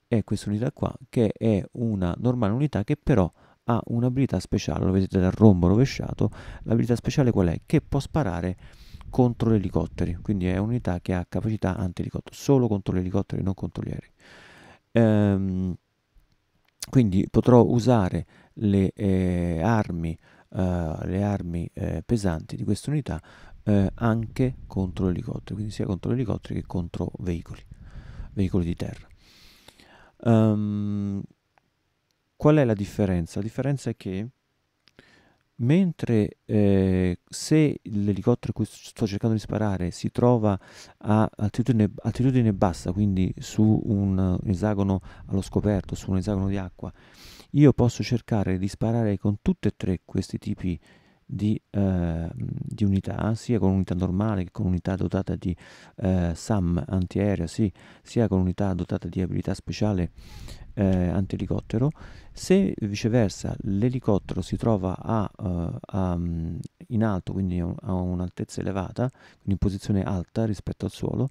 è questa unità qua che è una normale unità che però ha un'abilità speciale lo vedete dal rombo rovesciato l'abilità speciale qual è? che può sparare contro gli elicotteri, quindi è un'unità che ha capacità anti-elicottero, solo contro gli elicotteri, non contro gli aerei. Ehm, quindi potrò usare le eh, armi, eh, le armi eh, pesanti di questa unità eh, anche contro gli elicotteri, quindi sia contro gli elicotteri che contro veicoli, veicoli di terra. Um, qual è la differenza? La differenza è che mentre eh, se l'elicottero a cui sto cercando di sparare si trova a altitudine, altitudine bassa, quindi su un esagono allo scoperto, su un esagono di acqua, io posso cercare di sparare con tutti e tre questi tipi di di, eh, di, unità, sia con unità normale che con unità dotata di eh, SAM antiaerea, sì, sia con unità dotata di abilità speciale eh, antielicottero. Se viceversa l'elicottero si trova a, uh, a, mm, in alto, quindi a un'altezza elevata, quindi in posizione alta rispetto al suolo,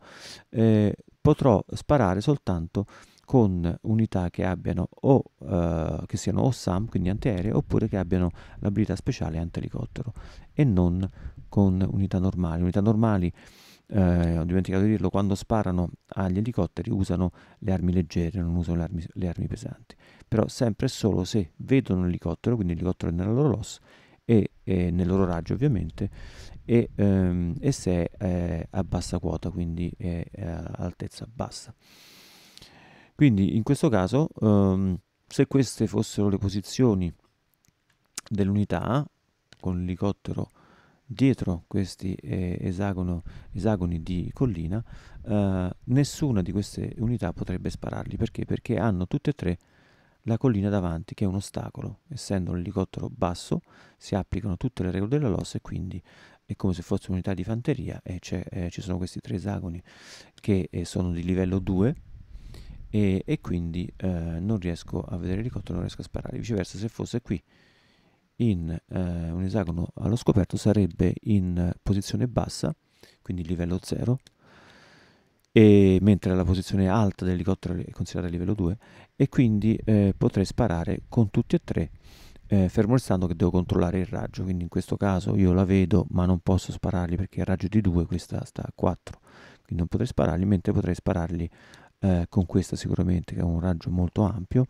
eh, potrò sparare soltanto con unità che abbiano o eh, che siano o SAM, quindi antiaeree, oppure che abbiano l'abilità speciale antelicottero e non con unità normali. Unità normali, eh, ho dimenticato di dirlo, quando sparano agli elicotteri usano le armi leggere, non usano le armi, le armi pesanti. Però sempre e solo se vedono l'elicottero, quindi l'elicottero è nella loro loss, e, e, nel loro raggio ovviamente e, ehm, e se è eh, a bassa quota quindi è, è altezza bassa quindi in questo caso, ehm, se queste fossero le posizioni dell'unità, con l'elicottero dietro questi eh, esagono, esagoni di collina, eh, nessuna di queste unità potrebbe spararli. Perché? Perché hanno tutte e tre la collina davanti che è un ostacolo. Essendo un elicottero basso si applicano tutte le regole della LOS e quindi è come se fosse un'unità di fanteria e eh, ci sono questi tre esagoni che eh, sono di livello 2 e, e quindi eh, non riesco a vedere l'elicottero, non riesco a sparare. Viceversa, se fosse qui in eh, un esagono allo scoperto sarebbe in posizione bassa, quindi livello 0, e mentre la posizione alta dell'elicottero è considerata livello 2 e quindi eh, potrei sparare con tutti e tre eh, fermo restando che devo controllare il raggio quindi in questo caso io la vedo ma non posso spararli perché il raggio è di 2 questa sta a 4 quindi non potrei spararli mentre potrei spararli eh, con questa sicuramente che ha un raggio molto ampio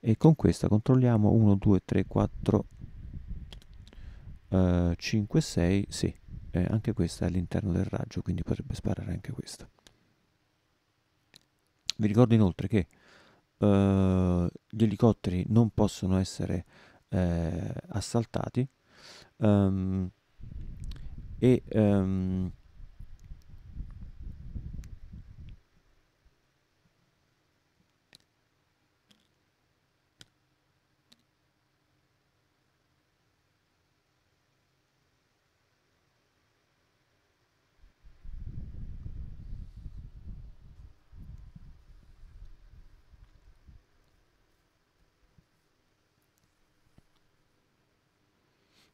e con questa controlliamo 1 2 3 4 5 6 sì eh, anche questa è all'interno del raggio quindi potrebbe sparare anche questa vi ricordo inoltre che eh, gli elicotteri non possono essere eh, assaltati um, e um,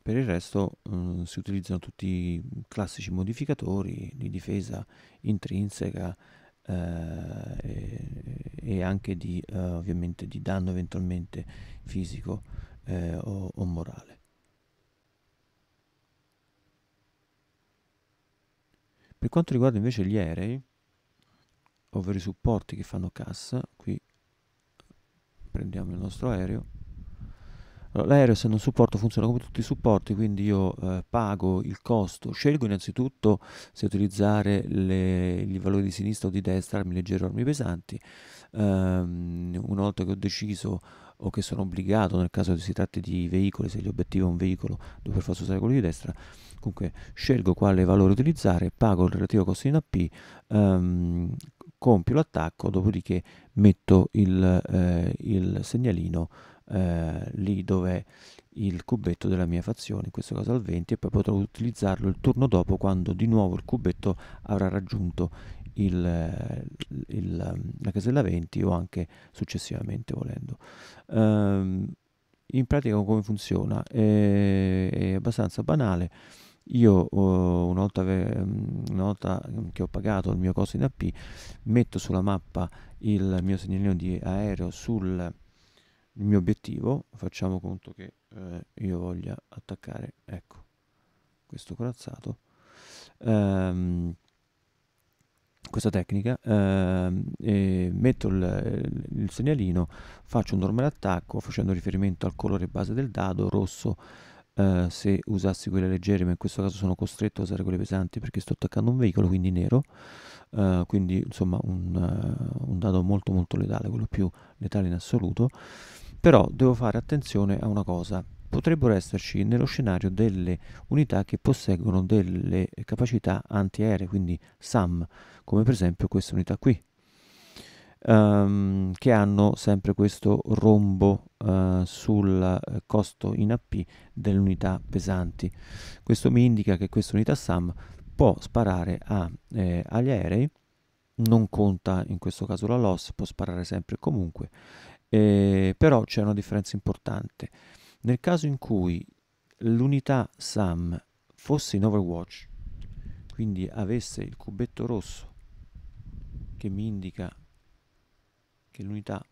Per il resto eh, si utilizzano tutti i classici modificatori di difesa intrinseca eh, e, e, anche di, eh, ovviamente di danno eventualmente fisico eh, o, o morale. Per quanto riguarda invece gli aerei, ovvero i supporti che fanno cassa, qui prendiamo il nostro aereo L'aereo essendo un supporto funziona come tutti i supporti, quindi io eh, pago il costo, scelgo innanzitutto se utilizzare le, i valori di sinistra o di destra, armi leggere o armi pesanti. Um, una volta che ho deciso o che sono obbligato nel caso si tratti di veicoli, se l'obiettivo è un veicolo dove per forza usare quello di destra, comunque scelgo quale valore utilizzare, pago il relativo costo in AP, um, ehm, compio l'attacco, dopodiché metto il, eh, il segnalino eh, lì dove il cubetto della mia fazione, in questo caso al 20, e poi potrò utilizzarlo il turno dopo quando di nuovo il cubetto avrà raggiunto il, eh, il, la casella 20 o anche successivamente volendo. Um, in pratica come funziona? È, è abbastanza banale. Io eh, una volta, una volta, che ho pagato il mio costo in AP metto sulla mappa il mio segnalino di aereo sul il mio obiettivo facciamo conto che eh, io voglia attaccare ecco questo corazzato ehm, questa tecnica ehm, metto il, il, segnalino faccio un normale attacco facendo riferimento al colore base del dado rosso eh, se usassi quelle leggere ma in questo caso sono costretto a usare quelle pesanti perché sto attaccando un veicolo quindi nero eh, quindi insomma un, uh, un dado molto molto letale quello più letale in assoluto però devo fare attenzione a una cosa. Potrebbero esserci nello scenario delle unità che posseggono delle capacità antiaeree, quindi SAM, come per esempio questa unità qui, um, che hanno sempre questo rombo uh, sul costo in AP delle unità pesanti. Questo mi indica che questa unità SAM può sparare a, eh, agli aerei non conta in questo caso la loss, può sparare sempre e comunque eh, però c'è una differenza importante. Nel caso in cui l'unità SAM fosse in Overwatch, quindi avesse il cubetto rosso che mi indica che l'unità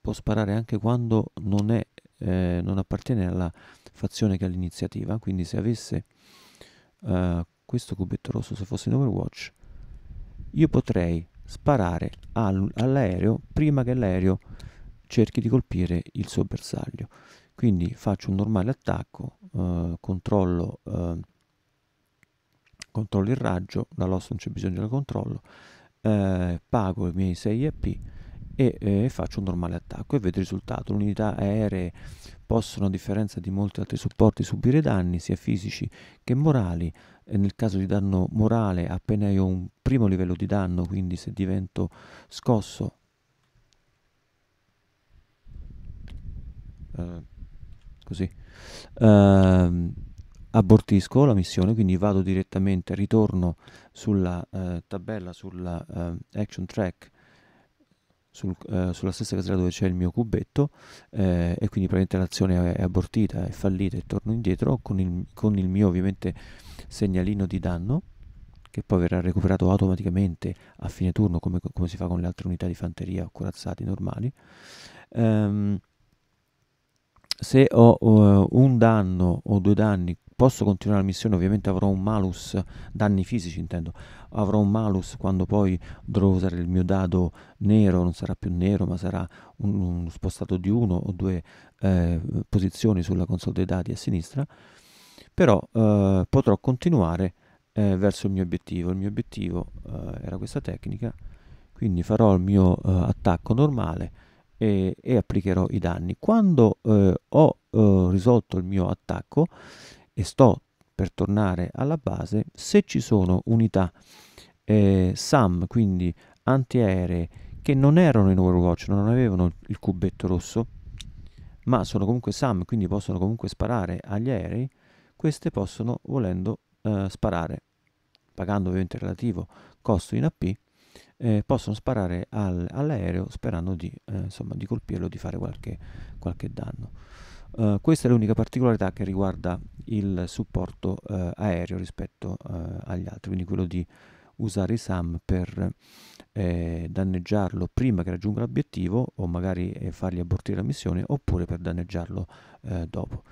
può sparare anche quando non, è, eh, non appartiene alla fazione che ha l'iniziativa, quindi se avesse eh, questo cubetto rosso, se fosse in Overwatch, io potrei sparare all'aereo prima che l'aereo cerchi di colpire il suo bersaglio. Quindi faccio un normale attacco, eh, controllo, eh, controllo, il raggio, la loss non c'è bisogno, la controllo, eh, pago i miei 6 AP e eh, faccio un normale attacco e vedo il risultato. L'unità aerea possono, a differenza di molti altri supporti, subire danni sia fisici che morali. E nel caso di danno morale, appena io ho un primo livello di danno, quindi se divento scosso, eh, così, eh, abortisco la missione, quindi vado direttamente, ritorno sulla eh, tabella, sulla eh, action track sul, eh, sulla stessa casella dove c'è il mio cubetto eh, e quindi praticamente l'azione è abortita, è fallita e torno indietro con il, con il mio ovviamente segnalino di danno che poi verrà recuperato automaticamente a fine turno come, come si fa con le altre unità di fanteria o corazzati normali. Um, se ho uh, un danno o due danni posso continuare la missione, ovviamente avrò un malus, danni fisici intendo, avrò un malus quando poi dovrò usare il mio dado nero, non sarà più nero ma sarà un, un spostato di uno o due eh, posizioni sulla console dei dati a sinistra, però eh, potrò continuare eh, verso il mio obiettivo. Il mio obiettivo eh, era questa tecnica, quindi farò il mio eh, attacco normale e, e, applicherò i danni. Quando eh, ho risolto il mio attacco e sto per tornare alla base se ci sono unità eh, SAM, quindi antiaeree, che non erano in Overwatch, non avevano il cubetto rosso, ma sono comunque SAM, quindi possono comunque sparare agli aerei, queste possono, volendo, eh, sparare, pagando ovviamente il relativo costo in AP, eh, possono sparare al, all'aereo sperando di, eh, insomma, di colpirlo, di fare qualche, qualche danno. Uh, questa è l'unica particolarità che riguarda il supporto uh, aereo rispetto uh, agli altri, quindi quello di usare i SAM per eh, danneggiarlo prima che raggiunga l'obiettivo o magari eh, fargli abortire la missione oppure per danneggiarlo eh, dopo.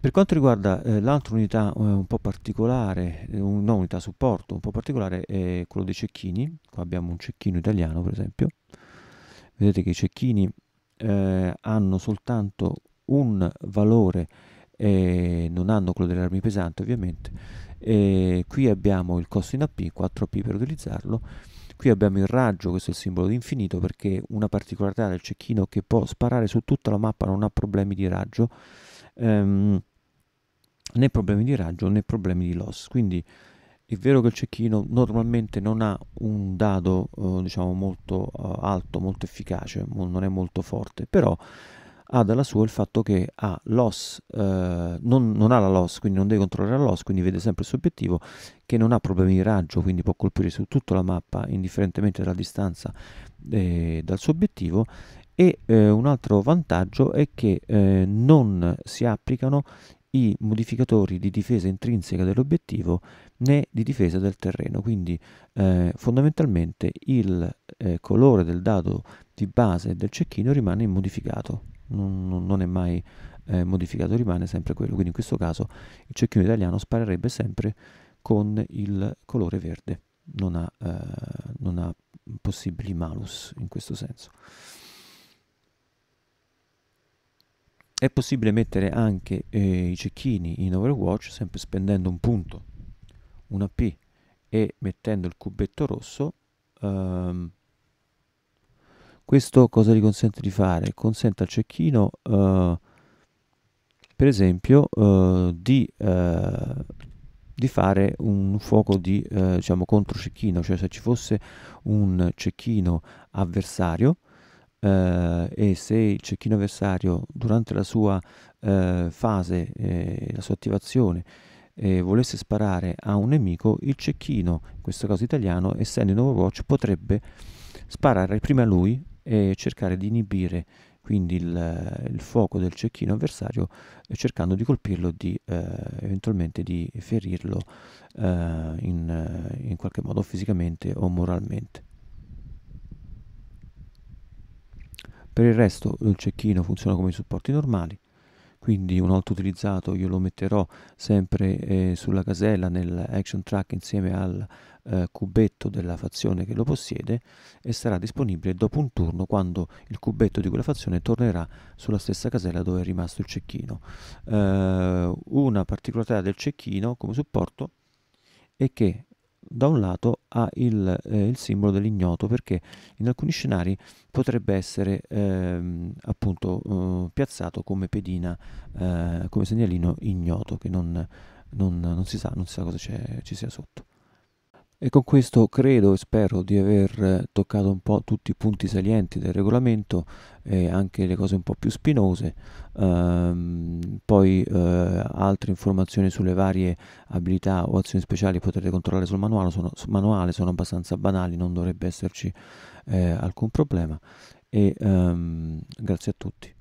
Per quanto riguarda l'altra unità un po' particolare, un, unità supporto, un po' particolare è quello dei cecchini, qua abbiamo un cecchino italiano per esempio, vedete che i cecchini hanno soltanto un valore, eh, non hanno quello delle armi pesanti ovviamente, eh, qui abbiamo il costo in AP, 4P per utilizzarlo, qui abbiamo il raggio, questo è il simbolo di infinito perché una particolarità del cecchino che può sparare su tutta la mappa non ha problemi di raggio, ehm, né problemi di raggio né problemi di loss, quindi è vero che il cecchino normalmente non ha un dado eh, diciamo molto eh, alto, molto efficace, non è molto forte, però ha dalla sua il fatto che ha loss, eh, non, non, ha la loss, quindi non deve controllare la loss, quindi vede sempre il suo obiettivo, che non ha problemi di raggio, quindi può colpire su tutta la mappa indifferentemente dalla distanza eh, dal suo obiettivo e eh, un altro vantaggio è che eh, non si applicano i modificatori di difesa intrinseca dell'obiettivo né di difesa del terreno quindi eh, fondamentalmente il eh, colore del dado di base del cecchino rimane immodificato non, non è mai eh, modificato, rimane sempre quello. Quindi in questo caso il cecchino italiano sparerebbe sempre con il colore verde, non ha, eh, non ha possibili malus in questo senso. È possibile mettere anche eh, i cecchini in Overwatch, sempre spendendo un punto, una P, e mettendo il cubetto rosso, ehm, questo cosa gli consente di fare? Consente al cecchino, eh, per esempio, eh, di, eh, di, fare un fuoco di eh, diciamo contro cecchino, cioè se ci fosse un cecchino avversario eh, e se il cecchino avversario durante la sua eh, fase, la sua attivazione, volesse sparare a un nemico, il cecchino, in questo caso italiano, essendo in Overwatch, potrebbe sparare prima a lui e cercare di inibire quindi il, il fuoco del cecchino avversario eh, cercando di colpirlo di eh, eventualmente di ferirlo eh, in, eh, in qualche modo fisicamente o moralmente per il resto il cecchino funziona come i supporti normali quindi una volta utilizzato io lo metterò sempre eh, sulla casella nell'action track insieme al eh, cubetto della fazione che lo possiede e sarà disponibile dopo un turno quando il cubetto di quella fazione tornerà sulla stessa casella dove è rimasto il cecchino. Eh, una particolarità del cecchino come supporto è che da un lato ha il, eh, il, simbolo dell'ignoto perché in alcuni scenari potrebbe essere ehm, appunto eh, piazzato come pedina, eh, come segnalino ignoto che non, non, non, si sa, non si sa cosa ci sia sotto. E con questo credo e spero di aver eh, toccato un po' tutti i punti salienti del regolamento e anche le cose un po' più spinose. Ehm, poi eh, altre informazioni sulle varie abilità o azioni speciali potrete controllare sul manuale, sono, sul manuale, sono abbastanza banali, non dovrebbe esserci eh, alcun problema. E ehm, grazie a tutti.